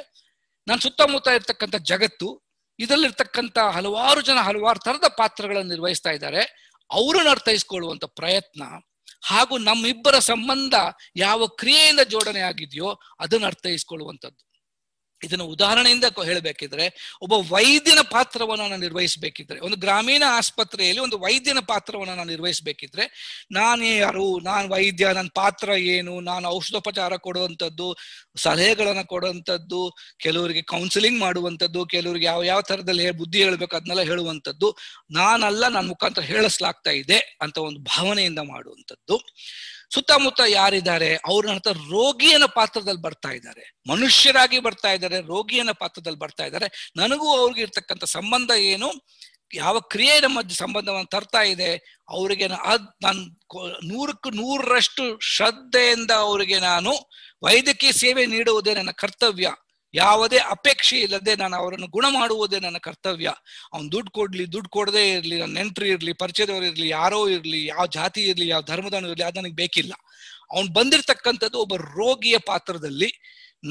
Speaker 1: ನನ್ನ ಸುತ್ತಮುತ್ತ ಇರ್ತಕ್ಕಂಥ ಜಗತ್ತು ಇದರಲ್ಲಿರ್ತಕ್ಕಂಥ ಹಲವಾರು ಜನ ಹಲವಾರು ತರದ ಪಾತ್ರಗಳನ್ನು ನಿರ್ವಹಿಸ್ತಾ ಇದ್ದಾರೆ ಅವರನ್ನು ಅರ್ಥೈಸ್ಕೊಳ್ಳುವಂಥ ಪ್ರಯತ್ನ ಹಾಗೂ ನಮ್ಮಿಬ್ಬರ ಸಂಬಂಧ ಯಾವ ಕ್ರಿಯೆಯಿಂದ ಜೋಡಣೆ ಆಗಿದೆಯೋ ಅದನ್ನು ಅರ್ಥೈಸ್ಕೊಳ್ಳುವಂಥದ್ದು ಇದನ್ನು ಉದಾಹರಣೆಯಿಂದ ಹೇಳಬೇಕಿದ್ರೆ ಒಬ್ಬ ವೈದ್ಯನ ಪಾತ್ರವನ್ನು ನಾನು ನಿರ್ವಹಿಸಬೇಕಿದ್ರೆ ಒಂದು ಗ್ರಾಮೀಣ ಆಸ್ಪತ್ರೆಯಲ್ಲಿ ಒಂದು ವೈದ್ಯನ ಪಾತ್ರವನ್ನು ನಾನು ನಿರ್ವಹಿಸಬೇಕಿದ್ರೆ ನಾನು ಯಾರು ನಾನು ವೈದ್ಯ ನನ್ನ ಪಾತ್ರ ಏನು ನಾನು ಔಷಧೋಪಚಾರ ಕೊಡುವಂಥದ್ದು ಸಲಹೆಗಳನ್ನು ಕೊಡುವಂಥದ್ದು ಕೆಲವರಿಗೆ ಕೌನ್ಸಿಲಿಂಗ್ ಮಾಡುವಂಥದ್ದು ಕೆಲವರಿಗೆ ಯಾವ ಯಾವ ಥರದಲ್ಲಿ ಬುದ್ಧಿ ಹೇಳಬೇಕು ಅದನ್ನೆಲ್ಲ ಹೇಳುವಂಥದ್ದು ನಾನಲ್ಲ ನನ್ನ ಮುಖಾಂತರ ಹೇಳಿಸ್ಲಾಗ್ತಾ ಇದೆ ಅಂತ ಒಂದು ಭಾವನೆಯಿಂದ ಮಾಡುವಂಥದ್ದು ಸುತ್ತಮುತ್ತ ಯಾರಿದ್ದಾರೆ ಅವ್ರ ಹತ್ರ ರೋಗಿಯನ ಪಾತ್ರದಲ್ಲಿ ಬರ್ತಾ ಇದ್ದಾರೆ ಮನುಷ್ಯರಾಗಿ ಬರ್ತಾ ಇದ್ದಾರೆ ರೋಗಿಯನ ಪಾತ್ರದಲ್ಲಿ ಬರ್ತಾ ಇದ್ದಾರೆ ನನಗೂ ಅವ್ರಿಗೆ ಇರ್ತಕ್ಕಂಥ ಸಂಬಂಧ ಏನು ಯಾವ ಕ್ರಿಯೆ ನಮ್ಮ ಸಂಬಂಧವನ್ನು ತರ್ತಾ ಇದೆ ಅವರಿಗೆ ಅದ್ ನಾನು ನೂರಕ್ಕೂ ನೂರರಷ್ಟು ಶ್ರದ್ಧೆಯಿಂದ ಅವರಿಗೆ ನಾನು ವೈದ್ಯಕೀಯ ಸೇವೆ ನೀಡುವುದೇ ನನ್ನ ಕರ್ತವ್ಯ ಯಾವುದೇ ಅಪೇಕ್ಷೆ ಇಲ್ಲದೆ ನಾನು ಅವರನ್ನು ಗುಣ ಮಾಡುವುದೇ ನನ್ನ ಕರ್ತವ್ಯ ಅವ್ನು ದುಡ್ಡು ಕೊಡ್ಲಿ ದುಡ್ಡು ಕೊಡದೇ ಇರಲಿ ನನ್ನ ನೆಂಟ್ರಿ ಇರಲಿ ಪರಿಚಯದವರು ಇರಲಿ ಯಾರೋ ಇರಲಿ ಯಾವ ಜಾತಿ ಇರಲಿ ಯಾವ ಧರ್ಮದವನು ಇರಲಿ ಅದು ನನಗೆ ಬೇಕಿಲ್ಲ ಅವ್ನು ಬಂದಿರತಕ್ಕಂಥದ್ದು ಒಬ್ಬ ರೋಗಿಯ ಪಾತ್ರದಲ್ಲಿ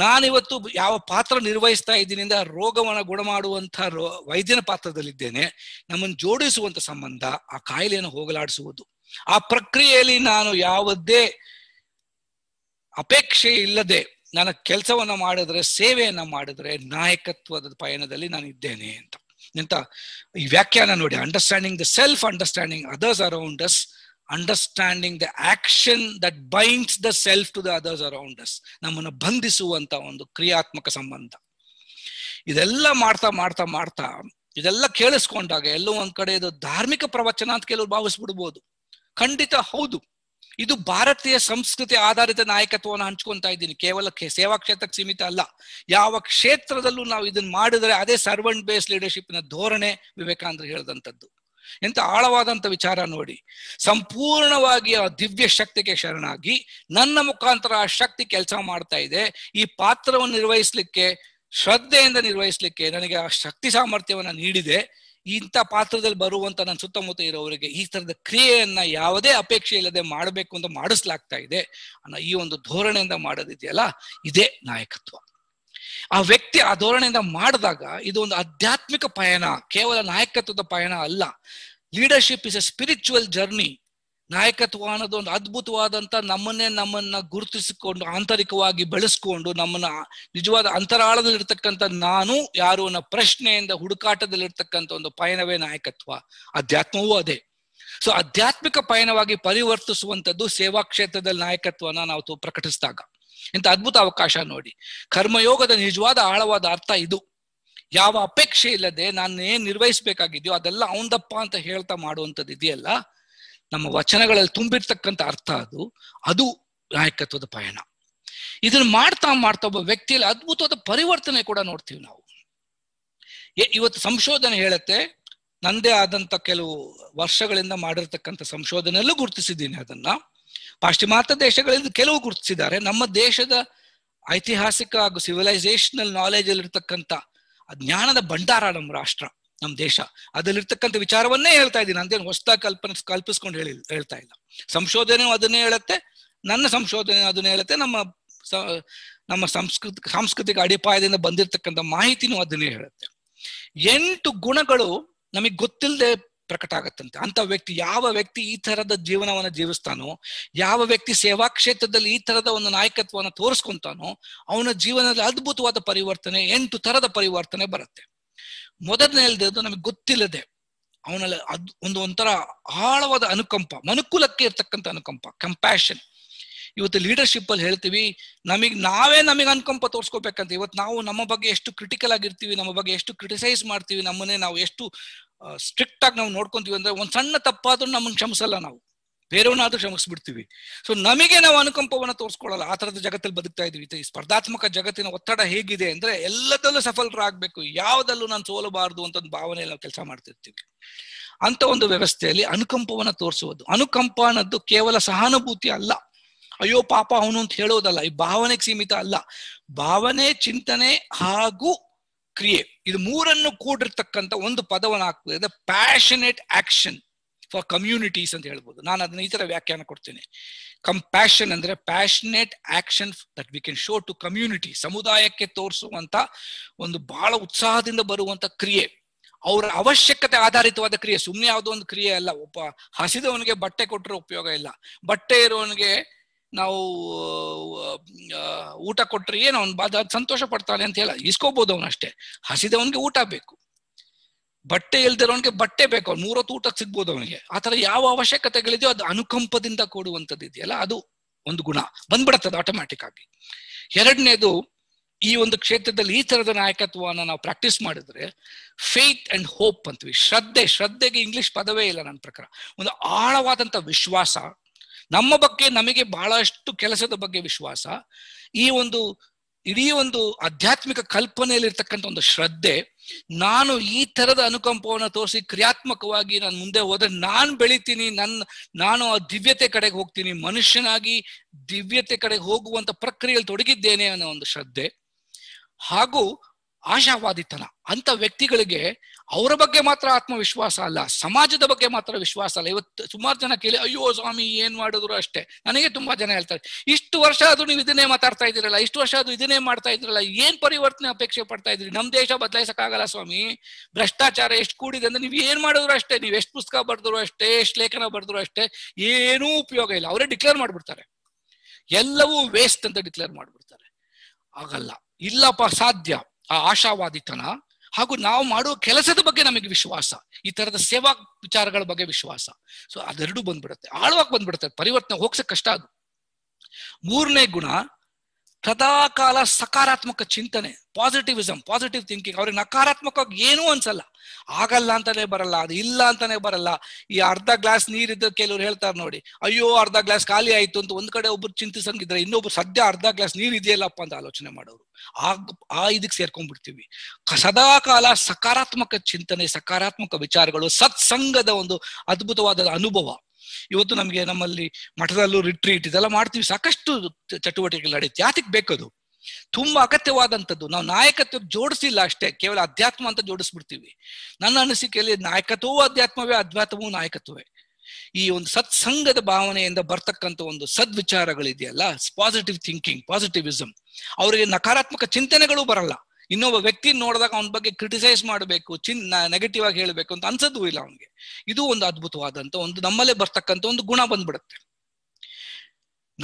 Speaker 1: ನಾನಿವತ್ತು ಯಾವ ಪಾತ್ರ ನಿರ್ವಹಿಸ್ತಾ ಇದ್ದೀನಿ ಅಂದ್ರೆ ರೋಗವನ್ನು ಗುಣ ಮಾಡುವಂಥ ರೋ ವೈದ್ಯನ ಪಾತ್ರದಲ್ಲಿದ್ದೇನೆ ನಮ್ಮನ್ನು ಜೋಡಿಸುವಂತ ಸಂಬಂಧ ಆ ಕಾಯಿಲೆಯನ್ನು ಹೋಗಲಾಡಿಸುವುದು ಆ ಪ್ರಕ್ರಿಯೆಯಲ್ಲಿ ನಾನು ಯಾವುದೇ ಅಪೇಕ್ಷೆ ಇಲ್ಲದೆ ನನ್ನ ಕೆಲಸವನ್ನ ಮಾಡಿದ್ರೆ ಸೇವೆಯನ್ನ ಮಾಡಿದ್ರೆ ನಾಯಕತ್ವದ ಪಯಣದಲ್ಲಿ ನಾನು ಇದ್ದೇನೆ ಅಂತ ಎಂತ ಈ ವ್ಯಾಖ್ಯಾನ ನೋಡಿ understanding the self understanding others around us understanding the action that binds the self to the others around us ನಮ್ಮನ್ನು ಬಂಧಿಸುವಂತ ಒಂದು ಕ್ರಿಯಾತ್ಮಕ ಸಂಬಂಧ ಇದೆಲ್ಲ ಮಾಡ್ತಾ ಮಾಡ್ತಾ ಮಾಡ್ತಾ ಇದೆಲ್ಲ ಕೇಳಿಸ್ಕೊಂಡಾಗ ಎಲ್ಲೋ ಒಂದ್ ಕಡೆ ಇದು ಧಾರ್ಮಿಕ ಪ್ರವಚನ ಅಂತ ಕೆಲವ್ರು ಭಾವಿಸ್ಬಿಡ್ಬೋದು ಖಂಡಿತ ಹೌದು ಇದು ಭಾರತೀಯ ಸಂಸ್ಕೃತಿ ಆಧಾರಿತ ನಾಯಕತ್ವವನ್ನು ಹಂಚ್ಕೊಂತ ಇದ್ದೀನಿ ಕೇವಲ ಸೇವಾ ಕ್ಷೇತ್ರಕ್ಕೆ ಸೀಮಿತ ಅಲ್ಲ ಯಾವ ಕ್ಷೇತ್ರದಲ್ಲೂ ನಾವು ಇದನ್ನ ಮಾಡಿದರೆ ಅದೇ ಸರ್ವೆಂಟ್ ಬೇಸ್ ನ ಧೋರಣೆ ವಿವೇಕಾನಂದ ಹೇಳಿದಂಥದ್ದು ಎಂತ ಆಳವಾದಂತ ವಿಚಾರ ನೋಡಿ ಸಂಪೂರ್ಣವಾಗಿ ಆ ದಿವ್ಯ ಶಕ್ತಿಗೆ ಶರಣಾಗಿ ನನ್ನ ಮುಖಾಂತರ ಆ ಶಕ್ತಿ ಕೆಲಸ ಮಾಡ್ತಾ ಇದೆ ಈ ಪಾತ್ರವನ್ನು ನಿರ್ವಹಿಸ್ಲಿಕ್ಕೆ ಶ್ರದ್ಧೆಯಿಂದ ನಿರ್ವಹಿಸಲಿಕ್ಕೆ ನನಗೆ ಆ ಶಕ್ತಿ ಸಾಮರ್ಥ್ಯವನ್ನು ನೀಡಿದೆ ಇಂಥ ಪಾತ್ರದಲ್ಲಿ ಬರುವಂತ ನನ್ನ ಸುತ್ತಮುತ್ತ ಇರೋವರಿಗೆ ಈ ತರದ ಕ್ರಿಯೆಯನ್ನ ಯಾವುದೇ ಅಪೇಕ್ಷೆ ಇಲ್ಲದೆ ಮಾಡಬೇಕು ಅಂತ ಮಾಡಿಸ್ಲಾಗ್ತಾ ಇದೆ ಅನ್ನೋ ಈ ಒಂದು ಧೋರಣೆಯಿಂದ ಮಾಡೋದಿದೆಯಲ್ಲ ಇದೇ ನಾಯಕತ್ವ ಆ ವ್ಯಕ್ತಿ ಆ ಧೋರಣೆಯಿಂದ ಮಾಡಿದಾಗ ಇದು ಒಂದು ಆಧ್ಯಾತ್ಮಿಕ ಪಯಣ ಕೇವಲ ನಾಯಕತ್ವದ ಪಯಣ ಅಲ್ಲ leadership is a spiritual journey ನಾಯಕತ್ವ ಅನ್ನೋದು ಒಂದು ಅದ್ಭುತವಾದಂತ ನಮ್ಮನ್ನೇ ನಮ್ಮನ್ನ ಗುರುತಿಸಿಕೊಂಡು ಆಂತರಿಕವಾಗಿ ಬೆಳೆಸ್ಕೊಂಡು ನಮ್ಮನ್ನ ನಿಜವಾದ ಅಂತರಾಳದಲ್ಲಿರ್ತಕ್ಕಂಥ ನಾನು ಯಾರು ಅನ್ನೋ ಪ್ರಶ್ನೆಯಿಂದ ಹುಡುಕಾಟದಲ್ಲಿರ್ತಕ್ಕಂಥ ಒಂದು ಪಯಣವೇ ನಾಯಕತ್ವ ಅಧ್ಯಾತ್ಮವೂ ಅದೇ ಸೊ ಆಧ್ಯಾತ್ಮಿಕ ಪಯಣವಾಗಿ ಪರಿವರ್ತಿಸುವಂಥದ್ದು ಸೇವಾ ಕ್ಷೇತ್ರದಲ್ಲಿ ನಾಯಕತ್ವನ ನಾವು ಪ್ರಕಟಿಸಿದಾಗ ಇಂಥ ಅದ್ಭುತ ಅವಕಾಶ ನೋಡಿ ಕರ್ಮಯೋಗದ ನಿಜವಾದ ಆಳವಾದ ಅರ್ಥ ಇದು ಯಾವ ಅಪೇಕ್ಷೆ ಇಲ್ಲದೆ ನಾನು ಏನ್ ನಿರ್ವಹಿಸ್ಬೇಕಾಗಿದೆಯೋ ಅದೆಲ್ಲ ಅವಂದಪ್ಪ ಅಂತ ಹೇಳ್ತಾ ಮಾಡುವಂಥದ್ದು ಇದೆಯಲ್ಲ ನಮ್ಮ ವಚನಗಳಲ್ಲಿ ತುಂಬಿರ್ತಕ್ಕಂಥ ಅರ್ಥ ಅದು ಅದು ನಾಯಕತ್ವದ ಪಯಣ ಇದನ್ನ ಮಾಡ್ತಾ ಮಾಡ್ತಾ ಒಬ್ಬ ವ್ಯಕ್ತಿಯಲ್ಲಿ ಅದ್ಭುತವಾದ ಪರಿವರ್ತನೆ ಕೂಡ ನೋಡ್ತೀವಿ ನಾವು ಇವತ್ತು ಸಂಶೋಧನೆ ಹೇಳುತ್ತೆ ನಂದೇ ಆದಂತ ಕೆಲವು ವರ್ಷಗಳಿಂದ ಮಾಡಿರ್ತಕ್ಕಂಥ ಸಂಶೋಧನೆಯಲ್ಲೂ ಗುರುತಿಸಿದ್ದೀನಿ ಅದನ್ನ ಪಾಶ್ಚಿಮಾತ್ಯ ದೇಶಗಳಿಂದ ಕೆಲವು ಗುರುತಿಸಿದ್ದಾರೆ ನಮ್ಮ ದೇಶದ ಐತಿಹಾಸಿಕ ಹಾಗೂ ಸಿವಿಲೈಸೇಷನಲ್ ನಾಲೆಜ್ ಇರ್ತಕ್ಕಂಥ ಜ್ಞಾನದ ಭಂಡಾರ ನಮ್ಮ ರಾಷ್ಟ್ರ ನಮ್ಮ ದೇಶ ಅದರಲ್ಲಿರ್ತಕ್ಕಂಥ ವಿಚಾರವನ್ನೇ ಹೇಳ್ತಾ ಇದ್ದೀನಿ ಅಂದೇನು ಹೊಸದಾಗಿ ಕಲ್ಪನೆ ಕಲ್ಪಿಸ್ಕೊಂಡು ಹೇಳಿ ಹೇಳ್ತಾ ಇಲ್ಲ ಸಂಶೋಧನೆ ಅದನ್ನೇ ಹೇಳುತ್ತೆ ನನ್ನ ಸಂಶೋಧನೆ ಅದನ್ನೇ ಹೇಳುತ್ತೆ ನಮ್ಮ ನಮ್ಮ ಸಂಸ್ಕೃತಿ ಸಾಂಸ್ಕೃತಿಕ ಅಡಿಪಾಯದಿಂದ ಬಂದಿರತಕ್ಕಂಥ ಮಾಹಿತಿನೂ ಅದನ್ನೇ ಹೇಳುತ್ತೆ ಎಂಟು ಗುಣಗಳು ನಮಗೆ ಗೊತ್ತಿಲ್ಲದೆ ಪ್ರಕಟ ಆಗತ್ತಂತೆ ಅಂತ ವ್ಯಕ್ತಿ ಯಾವ ವ್ಯಕ್ತಿ ಈ ತರದ ಜೀವನವನ್ನ ಜೀವಿಸ್ತಾನೋ ಯಾವ ವ್ಯಕ್ತಿ ಸೇವಾ ಕ್ಷೇತ್ರದಲ್ಲಿ ಈ ತರದ ಒಂದು ನಾಯಕತ್ವವನ್ನು ತೋರಿಸ್ಕೊಂತಾನೋ ಅವನ ಜೀವನದಲ್ಲಿ ಅದ್ಭುತವಾದ ಪರಿವರ್ತನೆ ಎಂಟು ತರದ ಪರಿವರ್ತನೆ ಬರುತ್ತೆ ಮೊದಲನೇದು ನಮಗೆ ಗೊತ್ತಿಲ್ಲದೆ ಅವನಲ್ಲಿ ಅದ್ ಒಂದು ಒಂಥರ ಆಳವಾದ ಅನುಕಂಪ ಮನುಕುಲಕ್ಕೆ ಇರ್ತಕ್ಕಂಥ ಅನುಕಂಪ ಕಂಪ್ಯಾಷನ್ ಇವತ್ತು ಲೀಡರ್ಶಿಪ್ ಅಲ್ಲಿ ಹೇಳ್ತೀವಿ ನಮಗ್ ನಾವೇ ನಮಗೆ ಅನುಕಂಪ ತೋರಿಸ್ಕೋಬೇಕಂತ ಇವತ್ತು ನಾವು ನಮ್ಮ ಬಗ್ಗೆ ಎಷ್ಟು ಕ್ರಿಟಿಕಲ್ ಆಗಿರ್ತೀವಿ ನಮ್ಮ ಬಗ್ಗೆ ಎಷ್ಟು ಕ್ರಿಟಿಸೈಸ್ ಮಾಡ್ತೀವಿ ನಮ್ಮನ್ನೇ ನಾವು ಎಷ್ಟು ಸ್ಟ್ರಿಕ್ಟ್ ಆಗಿ ನಾವು ನೋಡ್ಕೊಂತೀವಿ ಅಂದ್ರೆ ಒಂದ್ ಸಣ್ಣ ತಪ್ಪಾದ್ರೂ ನಮ್ಮನ್ನು ಕ್ಷಮಿಸಲ್ಲ ನಾವು ಬೇರೆಯವನ್ನಾದ್ರೂ ಶ್ರಮಿಸ್ಬಿಡ್ತೀವಿ ಸೊ ನಮಗೆ ನಾವು ಅನುಕಂಪವನ್ನು ತೋರಿಸ್ಕೊಳ್ಳಲ್ಲ ಆ ಥರದ ಜಗತ್ತಲ್ಲಿ ಬದುಕ್ತಾ ಇದೀವಿ ಈ ಸ್ಪರ್ಧಾತ್ಮಕ ಜಗತ್ತಿನ ಒತ್ತಡ ಹೇಗಿದೆ ಅಂದ್ರೆ ಎಲ್ಲದಲ್ಲೂ ಸಫಲರಾಗಬೇಕು ಯಾವ್ದಲ್ಲೂ ನಾನು ಸೋಲಬಾರದು ಅಂತ ಒಂದು ಭಾವನೆಯಲ್ಲಿ ನಾವು ಕೆಲಸ ಮಾಡ್ತಿರ್ತೀವಿ ಅಂತ ಒಂದು ವ್ಯವಸ್ಥೆಯಲ್ಲಿ ಅನುಕಂಪವನ್ನ ತೋರಿಸುವುದು ಅನುಕಂಪ ಅನ್ನೋದು ಕೇವಲ ಸಹಾನುಭೂತಿ ಅಲ್ಲ ಅಯ್ಯೋ ಪಾಪ ಅವನು ಅಂತ ಹೇಳೋದಲ್ಲ ಈ ಭಾವನೆಗೆ ಸೀಮಿತ ಅಲ್ಲ ಭಾವನೆ ಚಿಂತನೆ ಹಾಗೂ ಕ್ರಿಯೆ ಇದು ಮೂರನ್ನು ಕೂಡಿರ್ತಕ್ಕಂಥ ಒಂದು ಪದವನ್ನು ಹಾಕ್ತದೆ ಪ್ಯಾಷನೇಟ್ ಆಕ್ಷನ್ ಫಾರ್ ಕಮ್ಯುನಿಟೀಸ್ ಅಂತ ಹೇಳ್ಬೋದು ನಾನು ಅದನ್ನ ಈ ತರ ವ್ಯಾಖ್ಯಾನ ಕೊಡ್ತೇನೆ ಕಂಪ್ಯಾಷನ್ ಅಂದ್ರೆ passionate action that we can show to community ಸಮುದಾಯಕ್ಕೆ ತೋರಿಸುವಂತ ಒಂದು ಬಹಳ ಉತ್ಸಾಹದಿಂದ ಬರುವಂತ ಕ್ರಿಯೆ ಅವರ ಅವಶ್ಯಕತೆ ಆಧಾರಿತವಾದ ಕ್ರಿಯೆ ಸುಮ್ಮನೆ ಯಾವುದೋ ಒಂದು ಕ್ರಿಯೆ ಅಲ್ಲ ಒಬ್ಬ ಹಸಿದವನಿಗೆ ಬಟ್ಟೆ ಕೊಟ್ಟರೆ ಉಪಯೋಗ ಇಲ್ಲ ಬಟ್ಟೆ ಇರೋವನಿಗೆ ನಾವು ಊಟ ಕೊಟ್ಟರೆ ಏನು ಅವ್ನು ಸಂತೋಷ ಪಡ್ತಾನೆ ಅಂತ ಹೇಳ ಇಸ್ಕೋಬಹುದು ಅವನಷ್ಟೇ ಹಸಿದವನಿಗೆ ಊಟ ಬೇಕು ಬಟ್ಟೆ ಇಲ್ದಿರೋನ್ಗೆ ಬಟ್ಟೆ ಬೇಕು ಅವ್ನು ಮೂರೊತ್ತು ಊಟಕ್ಕೆ ಸಿಗ್ಬೋದು ಅವನಿಗೆ ಆ ಥರ ಯಾವ ಅವಶ್ಯಕತೆಗಳಿದೆಯೋ ಅದು ಅನುಕಂಪದಿಂದ ಕೊಡುವಂಥದ್ದು ಇದೆಯಲ್ಲ ಅದು ಒಂದು ಗುಣ ಬಂದ್ಬಿಡತ್ತದ ಆಟೋಮ್ಯಾಟಿಕ್ ಆಗಿ ಎರಡನೇದು ಈ ಒಂದು ಕ್ಷೇತ್ರದಲ್ಲಿ ಈ ತರದ ನಾಯಕತ್ವವನ್ನು ನಾವು ಪ್ರಾಕ್ಟೀಸ್ ಮಾಡಿದ್ರೆ ಫೇತ್ ಅಂಡ್ ಹೋಪ್ ಅಂತೀವಿ ಶ್ರದ್ಧೆ ಶ್ರದ್ಧೆಗೆ ಇಂಗ್ಲಿಷ್ ಪದವೇ ಇಲ್ಲ ನನ್ನ ಪ್ರಕಾರ ಒಂದು ಆಳವಾದಂತ ವಿಶ್ವಾಸ ನಮ್ಮ ಬಗ್ಗೆ ನಮಗೆ ಬಹಳಷ್ಟು ಕೆಲಸದ ಬಗ್ಗೆ ವಿಶ್ವಾಸ ಈ ಒಂದು ಇಡೀ ಒಂದು ಆಧ್ಯಾತ್ಮಿಕ ಕಲ್ಪನೆಯಲ್ಲಿರ್ತಕ್ಕಂಥ ಒಂದು ಶ್ರದ್ಧೆ ನಾನು ಈ ತರದ ಅನುಕಂಪವನ್ನು ತೋರಿಸಿ ಕ್ರಿಯಾತ್ಮಕವಾಗಿ ನಾನು ಮುಂದೆ ಹೋದ್ರೆ ನಾನು ಬೆಳಿತೀನಿ ನನ್ನ ನಾನು ಆ ದಿವ್ಯತೆ ಕಡೆಗೆ ಹೋಗ್ತೀನಿ ಮನುಷ್ಯನಾಗಿ ದಿವ್ಯತೆ ಕಡೆಗೆ ಹೋಗುವಂತ ಪ್ರಕ್ರಿಯೆಯಲ್ಲಿ ತೊಡಗಿದ್ದೇನೆ ಅನ್ನೋ ಒಂದು ಶ್ರದ್ಧೆ ಹಾಗೂ ಆಶಾವಾದಿತನ ಅಂತ ವ್ಯಕ್ತಿಗಳಿಗೆ ಅವರ ಬಗ್ಗೆ ಮಾತ್ರ ಆತ್ಮವಿಶ್ವಾಸ ಅಲ್ಲ ಸಮಾಜದ ಬಗ್ಗೆ ಮಾತ್ರ ವಿಶ್ವಾಸ ಅಲ್ಲ ಇವತ್ತು ಸುಮಾರು ಜನ ಕೇಳಿ ಅಯ್ಯೋ ಸ್ವಾಮಿ ಏನ್ ಮಾಡಿದ್ರು ಅಷ್ಟೇ ನನಗೆ ತುಂಬಾ ಜನ ಹೇಳ್ತಾರೆ ಇಷ್ಟು ವರ್ಷ ಆದ್ರೂ ನೀವು ಇದನ್ನೇ ಮಾತಾಡ್ತಾ ಇದ್ದೀರಲ್ಲ ಇಷ್ಟು ವರ್ಷ ಅದು ಇದನ್ನೇ ಮಾಡ್ತಾ ಇದ್ರಲ್ಲ ಏನ್ ಪರಿವರ್ತನೆ ಅಪೇಕ್ಷೆ ಪಡ್ತಾ ಇದ್ರಿ ನಮ್ ದೇಶ ಬದಲಾಯಿಸಕ್ಕಾಗಲ್ಲ ಸ್ವಾಮಿ ಭ್ರಷ್ಟಾಚಾರ ಎಷ್ಟು ಕೂಡಿದೆ ಅಂದ್ರೆ ನೀವು ಏನ್ ಮಾಡಿದ್ರು ಅಷ್ಟೇ ನೀವು ಎಷ್ಟು ಪುಸ್ತಕ ಬರೆದ್ರು ಅಷ್ಟೇ ಎಷ್ಟು ಲೇಖನ ಬರೆದ್ರು ಅಷ್ಟೇ ಏನೂ ಉಪಯೋಗ ಇಲ್ಲ ಅವರೇ ಡಿಕ್ಲೇರ್ ಮಾಡ್ಬಿಡ್ತಾರೆ ಎಲ್ಲವೂ ವೇಸ್ಟ್ ಅಂತ ಡಿಕ್ಲೇರ್ ಮಾಡ್ಬಿಡ್ತಾರೆ ಆಗಲ್ಲ ಇಲ್ಲಪ್ಪ ಸಾಧ್ಯ ಆ ಆಶಾವಾದಿತನ ಹಾಗೂ ನಾವು ಮಾಡುವ ಕೆಲಸದ ಬಗ್ಗೆ ನಮಗೆ ವಿಶ್ವಾಸ ಈ ತರದ ಸೇವಾ ವಿಚಾರಗಳ ಬಗ್ಗೆ ವಿಶ್ವಾಸ ಸೊ ಅದೆರಡು ಬಂದ್ಬಿಡುತ್ತೆ ಆಳವಾಗಿ ಬಂದ್ಬಿಡುತ್ತೆ ಪರಿವರ್ತನೆ ಹೋಗ್ಸಕ್ ಕಷ್ಟ ಅದು ಮೂರನೇ ಗುಣ ಸದಾಕಾಲ ಸಕಾರಾತ್ಮಕ ಚಿಂತನೆ ಪಾಸಿಟಿವಿಸಮ್ ಪಾಸಿಟಿವ್ ಥಿಂಕಿಂಗ್ ಅವ್ರಿಗೆ ನಕಾರಾತ್ಮಕವಾಗಿ ಏನೂ ಅನ್ಸಲ್ಲ ಆಗಲ್ಲ ಅಂತಾನೆ ಬರಲ್ಲ ಅದು ಇಲ್ಲ ಅಂತಾನೆ ಬರಲ್ಲ ಈ ಅರ್ಧ ಗ್ಲಾಸ್ ನೀರಿದ್ದ ಕೆಲವ್ರು ಹೇಳ್ತಾರೆ ನೋಡಿ ಅಯ್ಯೋ ಅರ್ಧ ಗ್ಲಾಸ್ ಖಾಲಿ ಆಯ್ತು ಅಂತ ಒಂದ್ ಕಡೆ ಒಬ್ರು ಚಿಂತಿಸಂಗಿದ್ರೆ ಇನ್ನೊಬ್ರು ಸದ್ಯ ಅರ್ಧ ಗ್ಲಾಸ್ ನೀರು ಇದೆಯಲ್ಲಪ್ಪ ಅಂತ ಆಲೋಚನೆ ಮಾಡೋರು ಆ ಆ ಇದಕ್ಕೆ ಸೇರ್ಕೊಂಡ್ಬಿಡ್ತೀವಿ ಸದಾಕಾಲ ಸಕಾರಾತ್ಮಕ ಚಿಂತನೆ ಸಕಾರಾತ್ಮಕ ವಿಚಾರಗಳು ಸತ್ಸಂಗದ ಒಂದು ಅದ್ಭುತವಾದ ಅನುಭವ ಇವತ್ತು ನಮಗೆ ನಮ್ಮಲ್ಲಿ ಮಠದಲ್ಲೂ ರಿಟ್ರೀಟ್ ಇದೆಲ್ಲ ಮಾಡ್ತೀವಿ ಸಾಕಷ್ಟು ಚಟುವಟಿಕೆಗಳು ನಡೆಯುತ್ತೆ ಯಾತಕ್ಕೆ ಬೇಕದು ತುಂಬಾ ಅಗತ್ಯವಾದಂಥದ್ದು ನಾವು ನಾಯಕತ್ವ ಜೋಡಿಸಿಲ್ಲ ಅಷ್ಟೇ ಕೇವಲ ಅಧ್ಯಾತ್ಮ ಅಂತ ಜೋಡಿಸ್ಬಿಡ್ತೀವಿ ನನ್ನ ಅನಿಸಿಕೆಯಲ್ಲಿ ನಾಯಕತ್ವವೂ ಅಧ್ಯಾತ್ಮವೇ ಅಧ್ಯಾತ್ಮವೂ ನಾಯಕತ್ವವೇ ಈ ಒಂದು ಸತ್ಸಂಗದ ಭಾವನೆಯಿಂದ ಬರ್ತಕ್ಕಂಥ ಒಂದು ಸದ್ವಿಚಾರಗಳಿದೆಯಲ್ಲ ಪಾಸಿಟಿವ್ ಥಿಂಕಿಂಗ್ ಪಾಸಿಟಿವಿಸಮ್ ಅವರಿಗೆ ನಕಾರಾತ್ಮಕ ಚಿಂತನೆಗಳು ಬರಲ್ಲ ಇನ್ನೊಬ್ಬ ವ್ಯಕ್ತಿ ನೋಡಿದಾಗ ಅವನ ಬಗ್ಗೆ ಕ್ರಿಟಿಸೈಸ್ ಮಾಡಬೇಕು ಚಿನ್ ನೆಗೆಟಿವ್ ಆಗಿ ಹೇಳಬೇಕು ಅಂತ ಅನ್ಸದ್ದು ಇಲ್ಲ ಅವನಿಗೆ ಇದು ಒಂದು ಅದ್ಭುತವಾದಂತ ಒಂದು ನಮ್ಮಲ್ಲೇ ಬರ್ತಕ್ಕಂಥ ಒಂದು ಗುಣ ಬಂದ್ಬಿಡುತ್ತೆ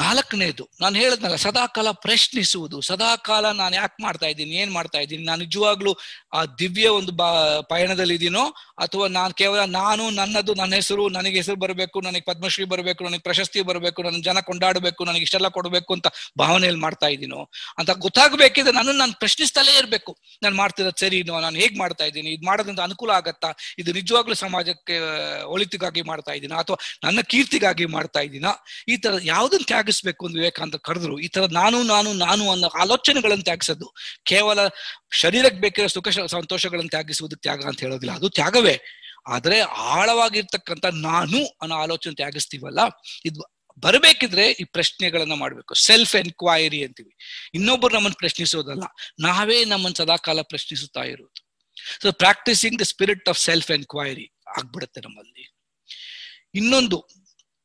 Speaker 1: ನಾಲ್ಕನೇದು ನಾನು ಹೇಳಿದ್ನಲ್ಲ ಸದಾಕಾಲ ಪ್ರಶ್ನಿಸುವುದು ಸದಾಕಾಲ ನಾನು ಯಾಕೆ ಮಾಡ್ತಾ ಇದ್ದೀನಿ ಏನ್ ಮಾಡ್ತಾ ಇದ್ದೀನಿ ನಾನು ನಿಜವಾಗ್ಲೂ ಆ ದಿವ್ಯ ಒಂದು ಬಾ ಪಯಣದಲ್ಲಿ ಇದೀನೋ ಅಥವಾ ನಾನು ಕೇವಲ ನಾನು ನನ್ನದು ನನ್ನ ಹೆಸರು ನನಗೆ ಹೆಸರು ಬರಬೇಕು ನನಗೆ ಪದ್ಮಶ್ರೀ ಬರಬೇಕು ನನಗೆ ಪ್ರಶಸ್ತಿ ಬರಬೇಕು ನನ್ನ ಜನ ಕೊಂಡಾಡಬೇಕು ನನಗೆ ಇಷ್ಟೆಲ್ಲ ಕೊಡಬೇಕು ಅಂತ ಭಾವನೆಯಲ್ಲಿ ಮಾಡ್ತಾ ಇದ್ದೀನೋ ಅಂತ ಗೊತ್ತಾಗಬೇಕಿದ್ರೆ ನಾನು ನಾನು ಪ್ರಶ್ನಿಸ್ತಲೇ ಇರಬೇಕು ನಾನು ಮಾಡ್ತಿರೋದು ಸರಿನೋ ನಾನು ಹೇಗೆ ಮಾಡ್ತಾ ಇದ್ದೀನಿ ಇದು ಮಾಡೋದ್ರಿಂದ ಅನುಕೂಲ ಆಗತ್ತಾ ಇದು ನಿಜವಾಗ್ಲೂ ಸಮಾಜಕ್ಕೆ ಒಳಿತಿಗಾಗಿ ಮಾಡ್ತಾ ಇದ್ದೀನಾ ಅಥವಾ ನನ್ನ ಕೀರ್ತಿಗಾಗಿ ಮಾಡ್ತಾ ಇದ್ದೀನಾ ಈ ತರ ಯಾವ್ದನ್ನ ತ್ಯಾಗಿಸ್ಬೇಕು ಅಂತ ವಿವೇಕಾನಂದ ಕರೆದ್ರು ಈ ತರ ನಾನು ನಾನು ನಾನು ಅನ್ನೋ ಆಲೋಚನೆಗಳನ್ನು ತ್ಯಾಗಿಸೋದು ಕೇವಲ ಶರೀರಕ್ಕೆ ಬೇಕಿರೋ ಸುಖ ಸಂತೋಷಗಳನ್ನು ತ್ಯಾಗಿಸುವುದು ತ್ಯಾಗ ಅಂತ ಹೇಳೋದಿಲ್ಲ ಅದು ತ್ಯಾಗವೇ ಆದರೆ ಆಳವಾಗಿರ್ತಕ್ಕಂಥ ನಾನು ಅನ್ನೋ ಆಲೋಚನೆ ತ್ಯಾಗಿಸ್ತೀವಲ್ಲ ಇದು ಬರಬೇಕಿದ್ರೆ ಈ ಪ್ರಶ್ನೆಗಳನ್ನ ಮಾಡಬೇಕು ಸೆಲ್ಫ್ ಎನ್ಕ್ವೈರಿ ಅಂತೀವಿ ಇನ್ನೊಬ್ಬರು ನಮ್ಮನ್ನು ಪ್ರಶ್ನಿಸೋದಲ್ಲ ನಾವೇ ನಮ್ಮನ್ನು ಕಾಲ ಪ್ರಶ್ನಿಸುತ್ತಾ ಇರೋದು so practising the spirit of self enquiry ಆಗ್ಬಿಡುತ್ತೆ ನಮ್ಮಲ್ಲಿ ಇನ್ನೊಂದು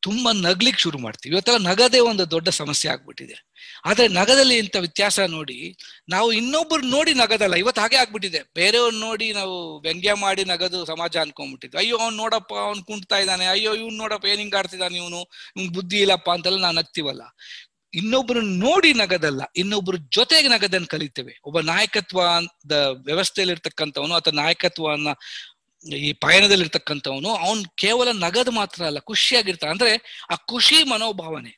Speaker 1: ತುಂಬಾ ನಗ್ಲಿಕ್ ಶುರು ಮಾಡ್ತೀವಿ ಇವತ್ತೆಲ್ಲ ನಗದೇ ಒಂದು ದೊಡ್ಡ ಸಮಸ್ಯೆ ಆಗ್ಬಿಟ್ಟಿದೆ ಆದ್ರೆ ನಗದಲ್ಲಿ ಇಂಥ ವ್ಯತ್ಯಾಸ ನೋಡಿ ನಾವು ಇನ್ನೊಬ್ರು ನೋಡಿ ನಗದಲ್ಲ ಇವತ್ತು ಹಾಗೆ ಆಗ್ಬಿಟ್ಟಿದೆ ಬೇರೆಯವ್ರು ನೋಡಿ ನಾವು ವ್ಯಂಗ್ಯ ಮಾಡಿ ನಗದು ಸಮಾಜ ಅನ್ಕೊಂಡ್ಬಿಟ್ಟಿದ್ವಿ ಅಯ್ಯೋ ಅವ್ನು ನೋಡಪ್ಪ ಅವ್ನು ಕುಂಟ್ತಾ ಇದ್ದಾನೆ ಅಯ್ಯೋ ಇವ್ನು ನೋಡಪ್ಪ ಏನ್ ಹಿಂಗ್ ಆಡ್ತಿದ್ದಾನೆ ಇವನು ಬುದ್ಧಿ ಇಲ್ಲಪ್ಪ ಅಂತೆಲ್ಲ ನಾನು ನಗ್ತೀವಲ್ಲ ಇನ್ನೊಬ್ರು ನೋಡಿ ನಗದಲ್ಲ ಇನ್ನೊಬ್ರು ಜೊತೆಗೆ ನಗದನ್ನು ಕಲಿತೇವೆ ಒಬ್ಬ ನಾಯಕತ್ವದ ವ್ಯವಸ್ಥೆಯಲ್ಲಿ ಅಥವಾ ಅಥವಾ ನಾಯಕತ್ವವನ್ನ ಈ ಪಯಣದಲ್ಲಿರ್ತಕ್ಕಂಥವನು ಅವನ್ ಕೇವಲ ನಗದು ಮಾತ್ರ ಅಲ್ಲ ಖುಷಿಯಾಗಿರ್ತಾನೆ ಅಂದ್ರೆ ಆ ಖುಷಿ ಮನೋಭಾವನೆ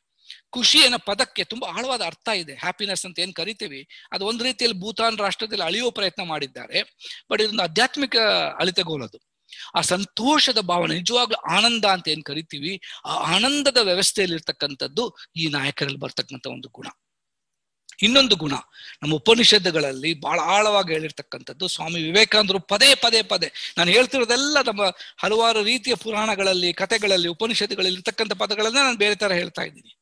Speaker 1: ಖುಷಿ ಅನ್ನೋ ಪದಕ್ಕೆ ತುಂಬಾ ಆಳವಾದ ಅರ್ಥ ಇದೆ ಹ್ಯಾಪಿನೆಸ್ ಅಂತ ಏನ್ ಕರಿತೀವಿ ಅದು ಒಂದ್ ರೀತಿಯಲ್ಲಿ ಭೂತಾನ್ ರಾಷ್ಟ್ರದಲ್ಲಿ ಅಳಿಯುವ ಪ್ರಯತ್ನ ಮಾಡಿದ್ದಾರೆ ಬಟ್ ಇದೊಂದು ಆಧ್ಯಾತ್ಮಿಕ ಅಳಿತೆಗೋಲದು ಆ ಸಂತೋಷದ ಭಾವನೆ ನಿಜವಾಗ್ಲೂ ಆನಂದ ಅಂತ ಏನ್ ಕರಿತೀವಿ ಆ ಆನಂದದ ವ್ಯವಸ್ಥೆಯಲ್ಲಿ ಇರ್ತಕ್ಕಂಥದ್ದು ಈ ನಾಯಕರಲ್ಲಿ ಬರ್ತಕ್ಕಂಥ ಒಂದು ಗುಣ ಇನ್ನೊಂದು ಗುಣ ನಮ್ಮ ಉಪನಿಷತ್ತುಗಳಲ್ಲಿ ಬಹಳ ಆಳವಾಗಿ ಹೇಳಿರ್ತಕ್ಕಂಥದ್ದು ಸ್ವಾಮಿ ವಿವೇಕಾನಂದರು ಪದೇ ಪದೇ ಪದೇ ನಾನು ಹೇಳ್ತಿರೋದೆಲ್ಲ ನಮ್ಮ ಹಲವಾರು ರೀತಿಯ ಪುರಾಣಗಳಲ್ಲಿ ಕಥೆಗಳಲ್ಲಿ ಉಪನಿಷತ್ತುಗಳಲ್ಲಿ ಇರ್ತಕ್ಕಂಥ ಪದಗಳನ್ನ ನಾನು ಬೇರೆ ತರ ಹೇಳ್ತಾ ಇದ್ದೀನಿ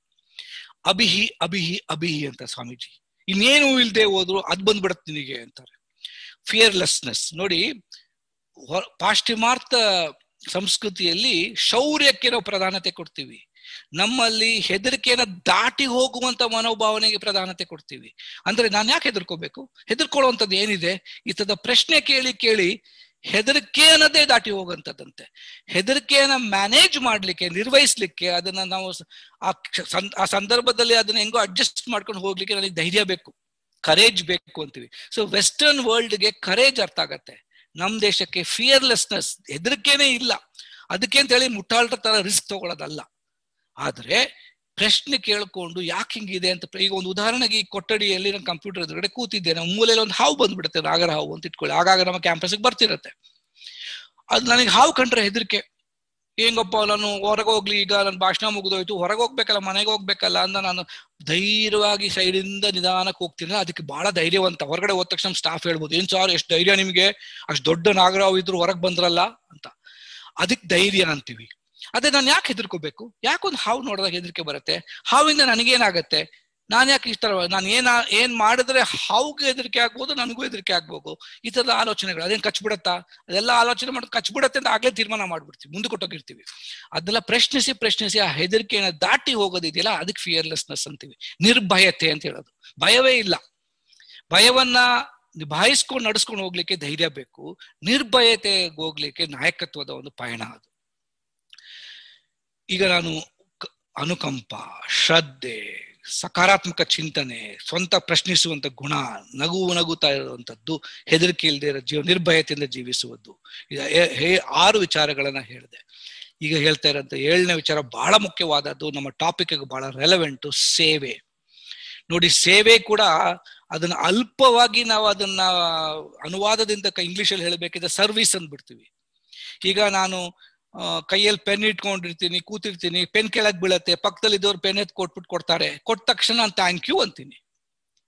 Speaker 1: ಅಭಿಹಿ ಅಭಿಹಿ ಅಭಿಹಿ ಅಂತ ಸ್ವಾಮೀಜಿ ಇನ್ನೇನು ಇಲ್ದೆ ಹೋದ್ರು ಅದ್ ಬಂದ್ಬಿಡತ್ತೆ ನಿನಗೆ ಅಂತಾರೆ ಫಿಯರ್ಲೆಸ್ನೆಸ್ ನೋಡಿ ಪಾಶ್ಚಿಮಾರ್ಥ ಸಂಸ್ಕೃತಿಯಲ್ಲಿ ಶೌರ್ಯಕ್ಕೆ ನಾವು ಪ್ರಧಾನತೆ ಕೊಡ್ತೀವಿ ನಮ್ಮಲ್ಲಿ ಹೆದರಿಕೆಯನ್ನ ದಾಟಿ ಹೋಗುವಂತ ಮನೋಭಾವನೆಗೆ ಪ್ರಧಾನತೆ ಕೊಡ್ತೀವಿ ಅಂದ್ರೆ ನಾನು ಯಾಕೆ ಹೆದರ್ಕೋಬೇಕು ಹೆದರ್ಕೊಳ್ಳುವಂಥದ್ದು ಏನಿದೆ ಈತದ ಪ್ರಶ್ನೆ ಕೇಳಿ ಕೇಳಿ ಹೆದರಿಕೆ ಅನ್ನೋದೇ ದಾಟಿ ಹೋಗುವಂಥದ್ದಂತೆ ಹೆದರಿಕೆಯನ್ನ ಮ್ಯಾನೇಜ್ ಮಾಡ್ಲಿಕ್ಕೆ ನಿರ್ವಹಿಸ್ಲಿಕ್ಕೆ ಅದನ್ನ ನಾವು ಆ ಸಂದರ್ಭದಲ್ಲಿ ಅದನ್ನ ಹೆಂಗೋ ಅಡ್ಜಸ್ಟ್ ಮಾಡ್ಕೊಂಡು ಹೋಗ್ಲಿಕ್ಕೆ ನನಗೆ ಧೈರ್ಯ ಬೇಕು ಕರೇಜ್ ಬೇಕು ಅಂತೀವಿ ಸೊ ವೆಸ್ಟರ್ನ್ ವರ್ಲ್ಡ್ಗೆ ಕರೇಜ್ ಅರ್ಥ ಆಗತ್ತೆ ನಮ್ ದೇಶಕ್ಕೆ ಫಿಯರ್ಲೆಸ್ನೆಸ್ ಹೆದರಿಕೆನೇ ಇಲ್ಲ ಅದಕ್ಕೆ ಅಂತ ಹೇಳಿ ಮುಟ್ಟಾಳ್ಟ ತರ ರಿಸ್ಕ್ ತಗೊಳ್ಳೋದಲ್ಲ ಆದರೆ ಪ್ರಶ್ನೆ ಕೇಳ್ಕೊಂಡು ಯಾಕೆ ಹಿಂಗಿದೆ ಅಂತ ಈಗ ಒಂದು ಉದಾಹರಣೆಗೆ ಈ ಕೊಠಡಿಯಲ್ಲಿ ನಾನು ಕಂಪ್ಯೂಟರ್ ಎದುರುಗಡೆ ನಮ್ಮ ಮೂಲೆಯಲ್ಲಿ ಒಂದು ಹಾವು ಬಂದ್ಬಿಡುತ್ತೆ ನಾಗರ ಹಾವು ಅಂತ ಇಟ್ಕೊಳ್ಳಿ ಆಗಾಗ ನಮ್ಮ ಕ್ಯಾಂಪಸ್ಗೆ ಬರ್ತಿರತ್ತೆ ಅದು ನನಗೆ ಹಾವು ಕಂಡ್ರೆ ಹೆದರಿಕೆ ಹೆಂಗಪ್ಪ ನಾನು ಹೊರಗೆ ಹೋಗ್ಲಿ ಈಗ ನನ್ನ ಭಾಷಣ ಮುಗಿದೋಯ್ತು ಹೊರಗೆ ಹೋಗ್ಬೇಕಲ್ಲ ಮನೆಗೆ ಹೋಗ್ಬೇಕಲ್ಲ ಅಂತ ನಾನು ಧೈರ್ಯವಾಗಿ ಸೈಡಿಂದ ನಿಧಾನಕ್ಕೆ ಹೋಗ್ತೀನಿ ಅದಕ್ಕೆ ಬಹಳ ಧೈರ್ಯವಂತ ಹೊರಗಡೆ ಹೋದ ತಕ್ಷಣ ಸ್ಟಾಫ್ ಹೇಳ್ಬೋದು ಏನ್ ಸಾರ್ ಎಷ್ಟು ಧೈರ್ಯ ನಿಮಗೆ ಅಷ್ಟು ದೊಡ್ಡ ನಾಗರಾವ್ ಇದ್ರು ಹೊರಗೆ ಬಂದ್ರಲ್ಲ ಅಂತ ಅದಕ್ಕೆ ಧೈರ್ಯ ಅಂತೀವಿ ಅದೇ ನಾನು ಯಾಕೆ ಹೆದರ್ಕೋಬೇಕು ಯಾಕೊಂದು ಹಾವು ನೋಡಿದಾಗ ಹೆದರಿಕೆ ಬರುತ್ತೆ ಹಾವಿಂದ ನನಗೇನಾಗತ್ತೆ ನಾನು ಯಾಕೆ ಇಷ್ಟ ನಾನು ಏನ ಏನ್ ಮಾಡಿದ್ರೆ ಹಾವುಗೆ ಹೆದರಿಕೆ ಆಗ್ಬೋದು ನನಗೂ ಹೆದರಿಕೆ ಆಗ್ಬೋದು ಈ ತರದ ಆಲೋಚನೆಗಳು ಅದೇನು ಕಚ್ಬಿಡತ್ತಾ ಅದೆಲ್ಲ ಆಲೋಚನೆ ಮಾಡೋದು ಬಿಡತ್ತೆ ಅಂತ ಆಗ್ಲೇ ತೀರ್ಮಾನ ಮಾಡ್ಬಿಡ್ತೀವಿ ಮುಂದೆ ಕೊಟ್ಟೋಗಿರ್ತೀವಿ ಅದನ್ನೆಲ್ಲ ಪ್ರಶ್ನಿಸಿ ಪ್ರಶ್ನಿಸಿ ಆ ಹೆದರಿಕೆಯನ್ನ ದಾಟಿ ಹೋಗೋದಿದೆಯಲ್ಲ ಅದಕ್ಕೆ ಫಿಯರ್ಲೆಸ್ನೆಸ್ ಅಂತೀವಿ ನಿರ್ಭಯತೆ ಅಂತ ಹೇಳೋದು ಭಯವೇ ಇಲ್ಲ ಭಯವನ್ನ ನಿಭಾಯಿಸ್ಕೊಂಡು ನಡ್ಸ್ಕೊಂಡು ಹೋಗ್ಲಿಕ್ಕೆ ಧೈರ್ಯ ಬೇಕು ನಿರ್ಭಯತೆಗೆ ಹೋಗ್ಲಿಕ್ಕೆ ನಾಯಕತ್ವದ ಒಂದು ಪಯಣ ಅದು ಈಗ ನಾನು ಅನುಕಂಪ ಶ್ರದ್ಧೆ ಸಕಾರಾತ್ಮಕ ಚಿಂತನೆ ಸ್ವಂತ ಪ್ರಶ್ನಿಸುವಂತ ಗುಣ ನಗು ನಗುತ್ತಾ ಇರುವಂತದ್ದು ಹೆದರಿಕೆ ಇಲ್ಲದೆ ಜೀವ ನಿರ್ಭಯತೆಯಿಂದ ಜೀವಿಸುವುದು ಈಗ ಆರು ವಿಚಾರಗಳನ್ನ ಹೇಳಿದೆ ಈಗ ಹೇಳ್ತಾ ಇರೋಂತ ಏಳನೇ ವಿಚಾರ ಬಹಳ ಮುಖ್ಯವಾದದ್ದು ನಮ್ಮ ಟಾಪಿಕ್ ಬಹಳ ರೆಲೆವೆಂಟು ಸೇವೆ ನೋಡಿ ಸೇವೆ ಕೂಡ ಅದನ್ನ ಅಲ್ಪವಾಗಿ ನಾವು ಅದನ್ನ ಅನುವಾದದಿಂದ ಇಂಗ್ಲಿಷಲ್ಲಿ ಹೇಳಬೇಕಿದ್ರೆ ಸರ್ವಿಸ್ ಅಂದ್ಬಿಡ್ತೀವಿ ಈಗ ನಾನು ಕೈಯಲ್ಲಿ ಪೆನ್ ಇಟ್ಕೊಂಡಿರ್ತೀನಿ ಕೂತಿರ್ತೀನಿ ಪೆನ್ ಕೆಳಗೆ ಬೀಳತ್ತೆ ಪಕ್ಕದಲ್ಲಿ ಇದ್ದವ್ರು ಪೆನ್ ಎತ್ ಕೊಟ್ಬಿಟ್ಟು ಕೊಡ್ತಾರೆ ಕೊಟ್ಟ ತಕ್ಷಣ ಥ್ಯಾಂಕ್ ಯು ಅಂತೀನಿ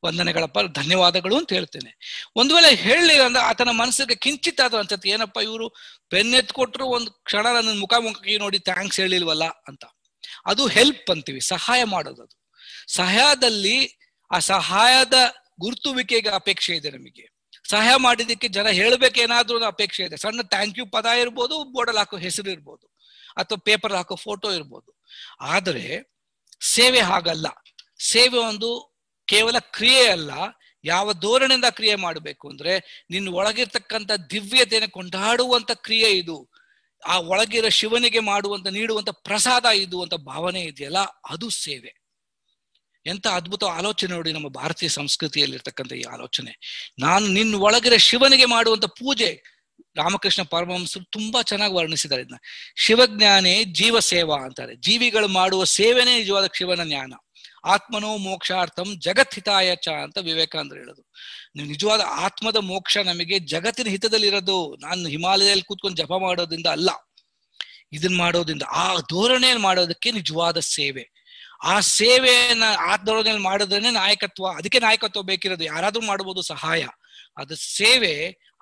Speaker 1: ವಂದನೆಗಳಪ್ಪ ಧನ್ಯವಾದಗಳು ಅಂತ ಹೇಳ್ತೇನೆ ಒಂದು ವೇಳೆ ಹೇಳಲಿಲ್ಲ ಅಂದ್ರೆ ಆತನ ಮನಸ್ಸಿಗೆ ಕಿಂಚಿತ್ ಆದ್ರೂ ಏನಪ್ಪಾ ಏನಪ್ಪ ಇವರು ಪೆನ್ ಎತ್ ಕೊಟ್ರು ಒಂದು ಕ್ಷಣ ನನ್ನ ಮುಖ ಮುಖಕ್ಕೆ ನೋಡಿ ಥ್ಯಾಂಕ್ಸ್ ಹೇಳಿಲ್ವಲ್ಲ ಅಂತ ಅದು ಹೆಲ್ಪ್ ಅಂತೀವಿ ಸಹಾಯ ಮಾಡೋದು ಅದು ಸಹಾಯದಲ್ಲಿ ಆ ಸಹಾಯದ ಗುರುತುವಿಕೆಗೆ ಅಪೇಕ್ಷೆ ಇದೆ ನಮಗೆ ಸಹಾಯ ಮಾಡಿದ್ದಕ್ಕೆ ಜನ ಹೇಳಬೇಕೇನಾದ್ರೂ ಅಪೇಕ್ಷೆ ಇದೆ ಸಣ್ಣ ಥ್ಯಾಂಕ್ ಯು ಪದ ಇರ್ಬೋದು ಬೋರ್ಡಲ್ಲಿ ಹಾಕೋ ಹೆಸರು ಇರ್ಬೋದು ಅಥವಾ ಪೇಪರ್ ಹಾಕೋ ಫೋಟೋ ಇರ್ಬೋದು ಆದರೆ ಸೇವೆ ಹಾಗಲ್ಲ ಸೇವೆ ಒಂದು ಕೇವಲ ಕ್ರಿಯೆ ಅಲ್ಲ ಯಾವ ಧೋರಣೆಯಿಂದ ಕ್ರಿಯೆ ಮಾಡಬೇಕು ಅಂದ್ರೆ ನಿನ್ನ ಒಳಗಿರ್ತಕ್ಕಂಥ ದಿವ್ಯತೆಯನ್ನು ಕೊಂಡಾಡುವಂತ ಕ್ರಿಯೆ ಇದು ಆ ಒಳಗಿರೋ ಶಿವನಿಗೆ ಮಾಡುವಂತ ನೀಡುವಂತ ಪ್ರಸಾದ ಇದು ಅಂತ ಭಾವನೆ ಇದೆಯಲ್ಲ ಅದು ಸೇವೆ ಎಂತ ಅದ್ಭುತ ಆಲೋಚನೆ ನೋಡಿ ನಮ್ಮ ಭಾರತೀಯ ಸಂಸ್ಕೃತಿಯಲ್ಲಿರ್ತಕ್ಕಂಥ ಈ ಆಲೋಚನೆ ನಾನು ನಿನ್ನ ಒಳಗಡೆ ಶಿವನಿಗೆ ಮಾಡುವಂತ ಪೂಜೆ ರಾಮಕೃಷ್ಣ ಪರಮಹಂಸರು ತುಂಬಾ ಚೆನ್ನಾಗಿ ವರ್ಣಿಸಿದ್ದಾರೆ ಇದನ್ನ ಶಿವಜ್ಞಾನೇ ಜೀವ ಸೇವಾ ಅಂತಾರೆ ಜೀವಿಗಳು ಮಾಡುವ ಸೇವೆನೇ ನಿಜವಾದ ಶಿವನ ಜ್ಞಾನ ಆತ್ಮನೋ ಮೋಕ್ಷಾರ್ಥಂ ಜಗತ್ ಹಿತಾಯಚ ಅಂತ ವಿವೇಕಾನಂದ ಹೇಳೋದು ನೀವು ನಿಜವಾದ ಆತ್ಮದ ಮೋಕ್ಷ ನಮಗೆ ಜಗತ್ತಿನ ಹಿತದಲ್ಲಿರೋದು ನಾನು ಹಿಮಾಲಯದಲ್ಲಿ ಕೂತ್ಕೊಂಡು ಜಪ ಮಾಡೋದ್ರಿಂದ ಅಲ್ಲ ಇದನ್ ಮಾಡೋದ್ರಿಂದ ಆ ಧೋರಣೆಯಲ್ಲಿ ಮಾಡೋದಕ್ಕೆ ನಿಜವಾದ ಸೇವೆ ಆ ಸೇವೆಯನ್ನ ಧೋರಣೆಯಲ್ಲಿ ಮಾಡಿದ್ರೇನೆ ನಾಯಕತ್ವ ಅದಕ್ಕೆ ನಾಯಕತ್ವ ಬೇಕಿರೋದು ಯಾರಾದ್ರೂ ಮಾಡಬಹುದು ಸಹಾಯ ಅದು ಸೇವೆ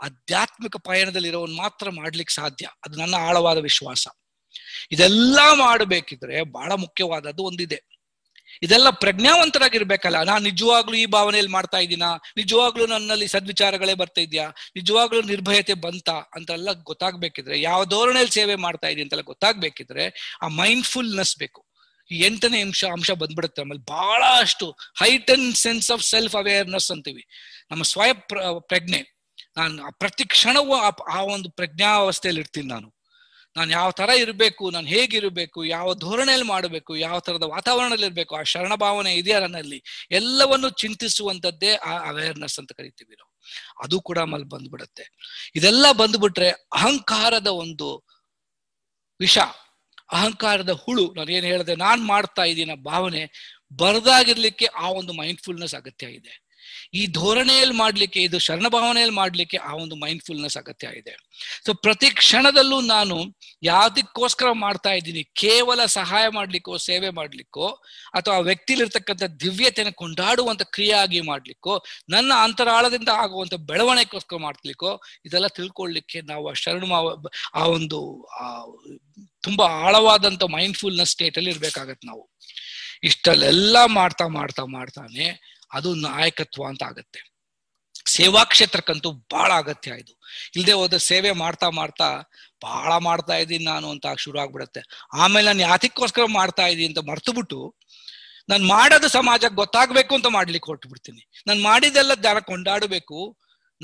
Speaker 1: ಆಧ್ಯಾತ್ಮಿಕ ಪಯಣದಲ್ಲಿ ಇರೋನ್ ಮಾತ್ರ ಮಾಡ್ಲಿಕ್ಕೆ ಸಾಧ್ಯ ಅದು ನನ್ನ ಆಳವಾದ ವಿಶ್ವಾಸ ಇದೆಲ್ಲ ಮಾಡಬೇಕಿದ್ರೆ ಬಹಳ ಮುಖ್ಯವಾದದ್ದು ಒಂದಿದೆ ಇದೆಲ್ಲ ಪ್ರಜ್ಞಾವಂತರಾಗಿರ್ಬೇಕಲ್ಲ ನಾ ನಿಜವಾಗ್ಲೂ ಈ ಭಾವನೆಯಲ್ಲಿ ಮಾಡ್ತಾ ಇದ್ದೀನ ನಿಜವಾಗ್ಲೂ ನನ್ನಲ್ಲಿ ಸದ್ವಿಚಾರಗಳೇ ಬರ್ತಾ ಇದೆಯಾ ನಿಜವಾಗ್ಲೂ ನಿರ್ಭಯತೆ ಬಂತ ಅಂತೆಲ್ಲ ಗೊತ್ತಾಗ್ಬೇಕಿದ್ರೆ ಯಾವ ಧೋರಣೆಯಲ್ಲಿ ಸೇವೆ ಮಾಡ್ತಾ ಇದೀನಿ ಅಂತೆಲ್ಲ ಗೊತ್ತಾಗ್ಬೇಕಿದ್ರೆ ಆ ಮೈಂಡ್ಫುಲ್ನೆಸ್ ಬೇಕು ಎಂಟನೇ ಅಂಶ ಅಂಶ ಬಂದ್ಬಿಡುತ್ತೆ ಆಮೇಲೆ ಬಹಳಷ್ಟು heighten sense of self awareness ಅಂತೀವಿ ನಮ್ಮ ಸ್ವಯಂ ಪ್ರಜ್ಞೆ ನಾನು ಪ್ರತಿ ಕ್ಷಣವೂ ಆ ಒಂದು ಪ್ರಜ್ಞಾವಸ್ಥೆಯಲ್ಲಿ ಇರ್ತೀನಿ ನಾನು ನಾನು ಯಾವ ತರ ಇರಬೇಕು ನಾನು ಹೇಗಿರಬೇಕು ಯಾವ ಧೋರಣೆಯಲ್ಲಿ ಮಾಡಬೇಕು ಯಾವ ತರದ ವಾತಾವರಣದಲ್ಲಿ ಇರಬೇಕು ಆ ಶರಣ ಭಾವನೆ ಇದೆಯಾ ನನ್ನಲ್ಲಿ ಎಲ್ಲವನ್ನು ಚಿಂತಿಸುವಂತದ್ದೇ ಆ ಅವೇರ್ನೆಸ್ ಅಂತ ಕರಿತೀವಿ ನಾವು ಅದು ಕೂಡ ಆಮೇಲೆ ಬಂದ್ಬಿಡುತ್ತೆ ಇದೆಲ್ಲ ಬಂದ್ಬಿಟ್ರೆ ಅಹಂಕಾರದ ಒಂದು ವಿಷ ಅಹಂಕಾರದ ಹುಳು ನಾನು ಏನು ಹೇಳಿದೆ ನಾನ್ ಮಾಡ್ತಾ ಇದ್ದೀನ ಭಾವನೆ ಬರದಾಗಿರ್ಲಿಕ್ಕೆ ಆ ಒಂದು ಮೈಂಡ್ಫುಲ್ನೆಸ್ ಅಗತ್ಯ ಇದೆ ಈ ಧೋರಣೆಯಲ್ಲಿ ಮಾಡ್ಲಿಕ್ಕೆ ಇದು ಶರಣ ಭಾವನೆಯಲ್ಲಿ ಮಾಡ್ಲಿಕ್ಕೆ ಆ ಒಂದು ಮೈಂಡ್ಫುಲ್ನೆಸ್ ಅಗತ್ಯ ಇದೆ ಸೊ ಪ್ರತಿ ಕ್ಷಣದಲ್ಲೂ ನಾನು ಯಾವ್ದಕ್ಕೋಸ್ಕರ ಮಾಡ್ತಾ ಇದ್ದೀನಿ ಕೇವಲ ಸಹಾಯ ಮಾಡ್ಲಿಕ್ಕೋ ಸೇವೆ ಮಾಡ್ಲಿಕ್ಕೋ ಅಥವಾ ಆ ವ್ಯಕ್ತಿಲಿರ್ತಕ್ಕಂಥ ದಿವ್ಯತೆಯನ್ನು ಕೊಂಡಾಡುವಂತ ಕ್ರಿಯೆ ಆಗಿ ಮಾಡ್ಲಿಕ್ಕೋ ನನ್ನ ಅಂತರಾಳದಿಂದ ಆಗುವಂತ ಬೆಳವಣಿಗೆಗೋಸ್ಕರ ಮಾಡ್ಲಿಕ್ಕೋ ಇದೆಲ್ಲ ತಿಳ್ಕೊಳ್ಲಿಕ್ಕೆ ನಾವು ಆ ಶರಣ ಆ ಒಂದು ತುಂಬಾ ಆಳವಾದಂತ ಮೈಂಡ್ಫುಲ್ನೆಸ್ ಸ್ಟೇಟ್ ಅಲ್ಲಿ ಇರ್ಬೇಕಾಗತ್ತೆ ನಾವು ಇಷ್ಟಲ್ಲೆಲ್ಲ ಮಾಡ್ತಾ ಮಾಡ್ತಾ ಮಾಡ್ತಾನೆ ಅದು ನಾಯಕತ್ವ ಅಂತ ಆಗತ್ತೆ ಸೇವಾ ಕ್ಷೇತ್ರಕ್ಕಂತೂ ಬಹಳ ಅಗತ್ಯ ಇದು ಇಲ್ಲದೆ ಹೋದ ಸೇವೆ ಮಾಡ್ತಾ ಮಾಡ್ತಾ ಬಹಳ ಮಾಡ್ತಾ ಇದ್ದೀನಿ ನಾನು ಅಂತ ಶುರು ಆಗ್ಬಿಡತ್ತೆ ಆಮೇಲೆ ನಾನು ಯಾತಿಗೋಸ್ಕರ ಮಾಡ್ತಾ ಇದ್ದೀನಿ ಅಂತ ಮರ್ತು ಬಿಟ್ಟು ನಾನು ಮಾಡೋದು ಸಮಾಜಕ್ಕೆ ಗೊತ್ತಾಗ್ಬೇಕು ಅಂತ ಮಾಡ್ಲಿಕ್ಕೆ ಹೊರಟು ಬಿಡ್ತೀನಿ ನಾನು ಮಾಡಿದೆಲ್ಲ ಧ್ಯಾನ ಕೊಂಡಾಡಬೇಕು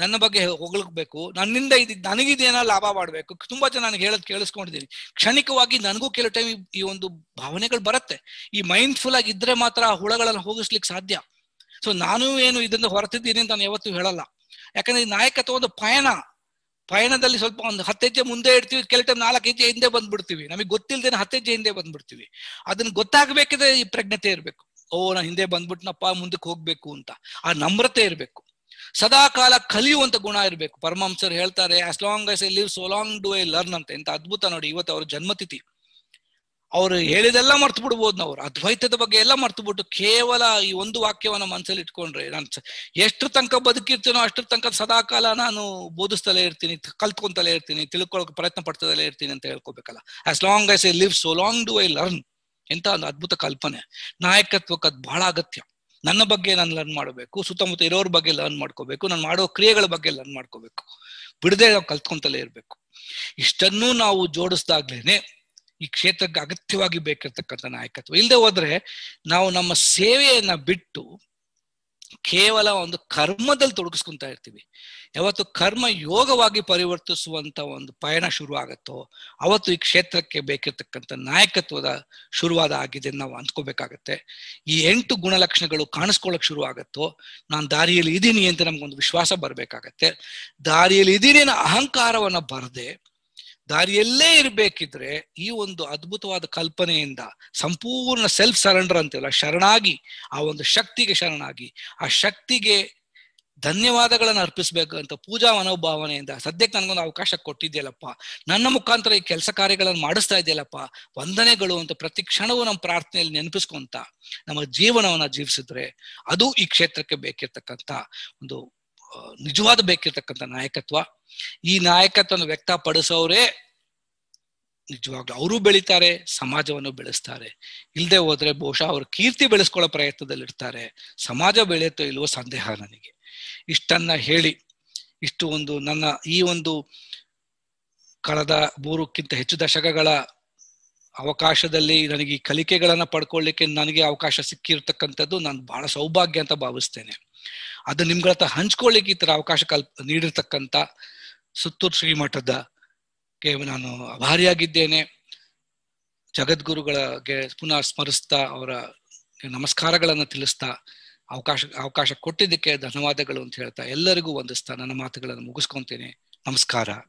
Speaker 1: ನನ್ನ ಬಗ್ಗೆ ಹೊಗಳಬೇಕು ನನ್ನಿಂದ ಇದು ನನಗಿದೇನ ಲಾಭ ಮಾಡ್ಬೇಕು ತುಂಬಾ ಜನ ನನಗೆ ಹೇಳೋದು ಕೇಳಿಸ್ಕೊಂಡಿದ್ದೀನಿ ಕ್ಷಣಿಕವಾಗಿ ನನಗೂ ಕೆಲವು ಟೈಮ್ ಈ ಒಂದು ಭಾವನೆಗಳು ಬರುತ್ತೆ ಈ ಮೈಂಡ್ಫುಲ್ ಆಗಿ ಇದ್ರೆ ಮಾತ್ರ ಆ ಹುಳಗಳನ್ನು ಹೋಗಿಸ್ಲಿಕ್ಕೆ ಸಾಧ್ಯ ಸೊ ನಾನು ಏನು ಇದರಿಂದ ಹೊರತಿದ್ದೀನಿ ಅಂತ ನಾನು ಯಾವತ್ತೂ ಹೇಳಲ್ಲ ಯಾಕಂದ್ರೆ ನಾಯಕತ್ವ ಒಂದು ಪಯಣ ಪಯಣದಲ್ಲಿ ಸ್ವಲ್ಪ ಒಂದು ಹತ್ತು ಹೆಜ್ಜೆ ಮುಂದೆ ಇಡ್ತೀವಿ ಕೆಲ ಟೈಮ್ ನಾಲ್ಕು ಹೆಜ್ಜೆ ಹಿಂದೆ ಬಂದ್ಬಿಡ್ತೀವಿ ನಮಗೆ ಗೊತ್ತಿಲ್ಲದೇನೆ ಹತ್ತು ಹೆಜ್ಜೆ ಹಿಂದೆ ಬಂದ್ಬಿಡ್ತೀವಿ ಅದನ್ನ ಗೊತ್ತಾಗಬೇಕಿದ್ರೆ ಈ ಪ್ರಜ್ಞತೆ ಇರಬೇಕು ಓ ನಾ ಹಿಂದೆ ಬಂದ್ಬಿಟ್ನಪ್ಪ ಮುಂದಕ್ಕೆ ಹೋಗ್ಬೇಕು ಅಂತ ಆ ನಮ್ರತೆ ಇರಬೇಕು ಸದಾ ಕಾಲ ಕಲಿಯುವಂತ ಗುಣ ಇರಬೇಕು ಪರಮಹಂಸರು ಹೇಳ್ತಾರೆ as long I live so long do I learn ಅಂತ ಎಂತ ಅದ್ಭುತ ನೋಡಿ ಇವತ್ತು ಅವ್ರ ಜನ್ಮತಿಥಿ ಅವ್ರು ಹೇಳಿದೆಲ್ಲ ಮರ್ತು ಬಿಡ್ಬೋದು ನಾವು ಅದ್ವೈತದ ಬಗ್ಗೆ ಎಲ್ಲ ಮರ್ತು ಬಿಟ್ಟು ಕೇವಲ ಈ ಒಂದು ವಾಕ್ಯವನ್ನ ಮನಸ್ಸಲ್ಲಿ ಇಟ್ಕೊಂಡ್ರೆ ನಾನು ಎಷ್ಟು ತನಕ ಬದುಕಿರ್ತೀನೋ ಅಷ್ಟರ ತನಕ ಸದಾಕಾಲ ನಾನು ಬೋಧಿಸ್ತಲೇ ಇರ್ತೀನಿ ಕಲ್ತ್ಕೊಂತಲೇ ಇರ್ತೀನಿ ತಿಳ್ಕೊಳಕ್ ಪ್ರಯತ್ನ ಪಡ್ತದಲ್ಲೇ ಇರ್ತೀನಿ ಅಂತ ಹೇಳ್ಕೋಬೇಕಲ್ಲ as long as I live so long do I learn ಎಂತ ಒಂದು ಅದ್ಭುತ ಕಲ್ಪನೆ ನಾಯಕತ್ವಕ್ಕೆ ಅದು ಬಹಳ ಅಗತ್ಯ ನನ್ನ ಬಗ್ಗೆ ನಾನು ಲರ್ನ್ ಮಾಡಬೇಕು ಸುತ್ತಮುತ್ತ ಇರೋರ ಬಗ್ಗೆ ಲರ್ನ್ ಮಾಡ್ಕೋಬೇಕು ನಾನು ಮಾಡೋ ಕ್ರಿಯೆಗಳ ಬಗ್ಗೆ ಲರ್ನ್ ಮಾಡ್ಕೋಬೇಕು ಬಿಡದೆ ನಾವು ಕಲ್ತ್ಕೊಂತಲೇ ಇರಬೇಕು ಇಷ್ಟನ್ನು ನಾವು ಜೋಡಿಸ್ದಾಗ್ಲೇನೆ ಈ ಕ್ಷೇತ್ರಕ್ಕೆ ಅಗತ್ಯವಾಗಿ ಬೇಕಿರ್ತಕ್ಕಂಥ ನಾಯಕತ್ವ ಇಲ್ಲದೆ ಹೋದ್ರೆ ನಾವು ನಮ್ಮ ಸೇವೆಯನ್ನ ಬಿಟ್ಟು ಕೇವಲ ಒಂದು ಕರ್ಮದಲ್ಲಿ ತೊಡಗಿಸ್ಕೊಂತ ಇರ್ತೀವಿ ಯಾವತ್ತು ಕರ್ಮ ಯೋಗವಾಗಿ ಪರಿವರ್ತಿಸುವಂತ ಒಂದು ಪಯಣ ಶುರು ಆಗತ್ತೋ ಅವತ್ತು ಈ ಕ್ಷೇತ್ರಕ್ಕೆ ಬೇಕಿರ್ತಕ್ಕಂಥ ನಾಯಕತ್ವದ ಶುರುವಾದ ಆಗಿದೆ ನಾವು ಅಂದ್ಕೋಬೇಕಾಗತ್ತೆ ಈ ಎಂಟು ಗುಣಲಕ್ಷಣಗಳು ಕಾಣಿಸ್ಕೊಳ್ಳಕ್ ಶುರು ಆಗತ್ತೋ ನಾನು ದಾರಿಯಲ್ಲಿ ಇದ್ದೀನಿ ಅಂತ ನಮ್ಗೊಂದು ವಿಶ್ವಾಸ ಬರ್ಬೇಕಾಗತ್ತೆ ದಾರಿಯಲ್ಲಿ ಇದ್ದೀನಿ ಅಹಂಕಾರವನ್ನ ಬರದೆ ದಾರಿಯಲ್ಲೇ ಇರಬೇಕಿದ್ರೆ ಈ ಒಂದು ಅದ್ಭುತವಾದ ಕಲ್ಪನೆಯಿಂದ ಸಂಪೂರ್ಣ ಸೆಲ್ಫ್ ಸರೆಂಡರ್ ಅಂತೀವಲ್ಲ ಶರಣಾಗಿ ಆ ಒಂದು ಶಕ್ತಿಗೆ ಶರಣಾಗಿ ಆ ಶಕ್ತಿಗೆ ಧನ್ಯವಾದಗಳನ್ನು ಅರ್ಪಿಸಬೇಕು ಅಂತ ಪೂಜಾ ಮನೋಭಾವನೆಯಿಂದ ಸದ್ಯಕ್ಕೆ ನನಗೊಂದು ಅವಕಾಶ ಕೊಟ್ಟಿದ್ದೀಯಲ್ಲಪ್ಪ ನನ್ನ ಮುಖಾಂತರ ಈ ಕೆಲಸ ಕಾರ್ಯಗಳನ್ನು ಮಾಡಿಸ್ತಾ ಇದೆಯಲ್ಲಪ್ಪ ವಂದನೆಗಳು ಅಂತ ಪ್ರತಿ ಕ್ಷಣವೂ ನಮ್ಮ ಪ್ರಾರ್ಥನೆಯಲ್ಲಿ ನೆನಪಿಸ್ಕೊಂತ ನಮ್ಮ ಜೀವನವನ್ನ ಜೀವಿಸಿದ್ರೆ ಅದು ಈ ಕ್ಷೇತ್ರಕ್ಕೆ ಬೇಕಿರ್ತಕ್ಕಂಥ ಒಂದು ನಿಜವಾದ ಬೇಕಿರ್ತಕ್ಕಂಥ ನಾಯಕತ್ವ ಈ ನಾಯಕತ್ವನ ವ್ಯಕ್ತಪಡಿಸೋರೇ ನಿಜವಾಗ್ಲೂ ಅವರು ಬೆಳಿತಾರೆ ಸಮಾಜವನ್ನು ಬೆಳೆಸ್ತಾರೆ ಇಲ್ಲದೆ ಹೋದ್ರೆ ಬಹುಶಃ ಅವ್ರ ಕೀರ್ತಿ ಬೆಳೆಸ್ಕೊಳ್ಳೋ ಪ್ರಯತ್ನದಲ್ಲಿರ್ತಾರೆ ಸಮಾಜ ಬೆಳೆಯುತ್ತೋ ಇಲ್ವೋ ಸಂದೇಹ ನನಗೆ ಇಷ್ಟನ್ನ ಹೇಳಿ ಇಷ್ಟು ಒಂದು ನನ್ನ ಈ ಒಂದು ಕಳೆದ ಮೂರಕ್ಕಿಂತ ಹೆಚ್ಚು ದಶಕಗಳ ಅವಕಾಶದಲ್ಲಿ ನನಗೆ ಈ ಕಲಿಕೆಗಳನ್ನ ಪಡ್ಕೊಳ್ಳಿಕ್ಕೆ ನನಗೆ ಅವಕಾಶ ಸಿಕ್ಕಿರ್ತಕ್ಕಂಥದ್ದು ನಾನು ಬಹಳ ಸೌಭಾಗ್ಯ ಅಂತ ಭಾವಿಸ್ತೇನೆ ಅದನ್ನ ನಿಮ್ಗಳ ಹತ್ರ ಹಂಚ್ಕೊಳ್ಳಿಕ್ಕೆ ಈ ತರ ಅವಕಾಶ ಕಲ್ಪ ನೀಡಿರ್ತಕ್ಕಂತ ಸುತ್ತೂರು ಶ್ರೀಮಠದ ಗೆ ನಾನು ಅಭಾರಿಯಾಗಿದ್ದೇನೆ ಜಗದ್ಗುರುಗಳಿಗೆ ಪುನಃ ಸ್ಮರಿಸ್ತಾ ಅವರ ನಮಸ್ಕಾರಗಳನ್ನು ತಿಳಿಸ್ತಾ ಅವಕಾಶ ಅವಕಾಶ ಕೊಟ್ಟಿದ್ದಕ್ಕೆ ಧನ್ಯವಾದಗಳು ಅಂತ ಹೇಳ್ತಾ ಎಲ್ಲರಿಗೂ ವಂದಿಸ್ತಾ ನನ್ನ ಮಾತುಗಳನ್ನು ಮುಗಿಸ್ಕೊತೇನೆ ನಮಸ್ಕಾರ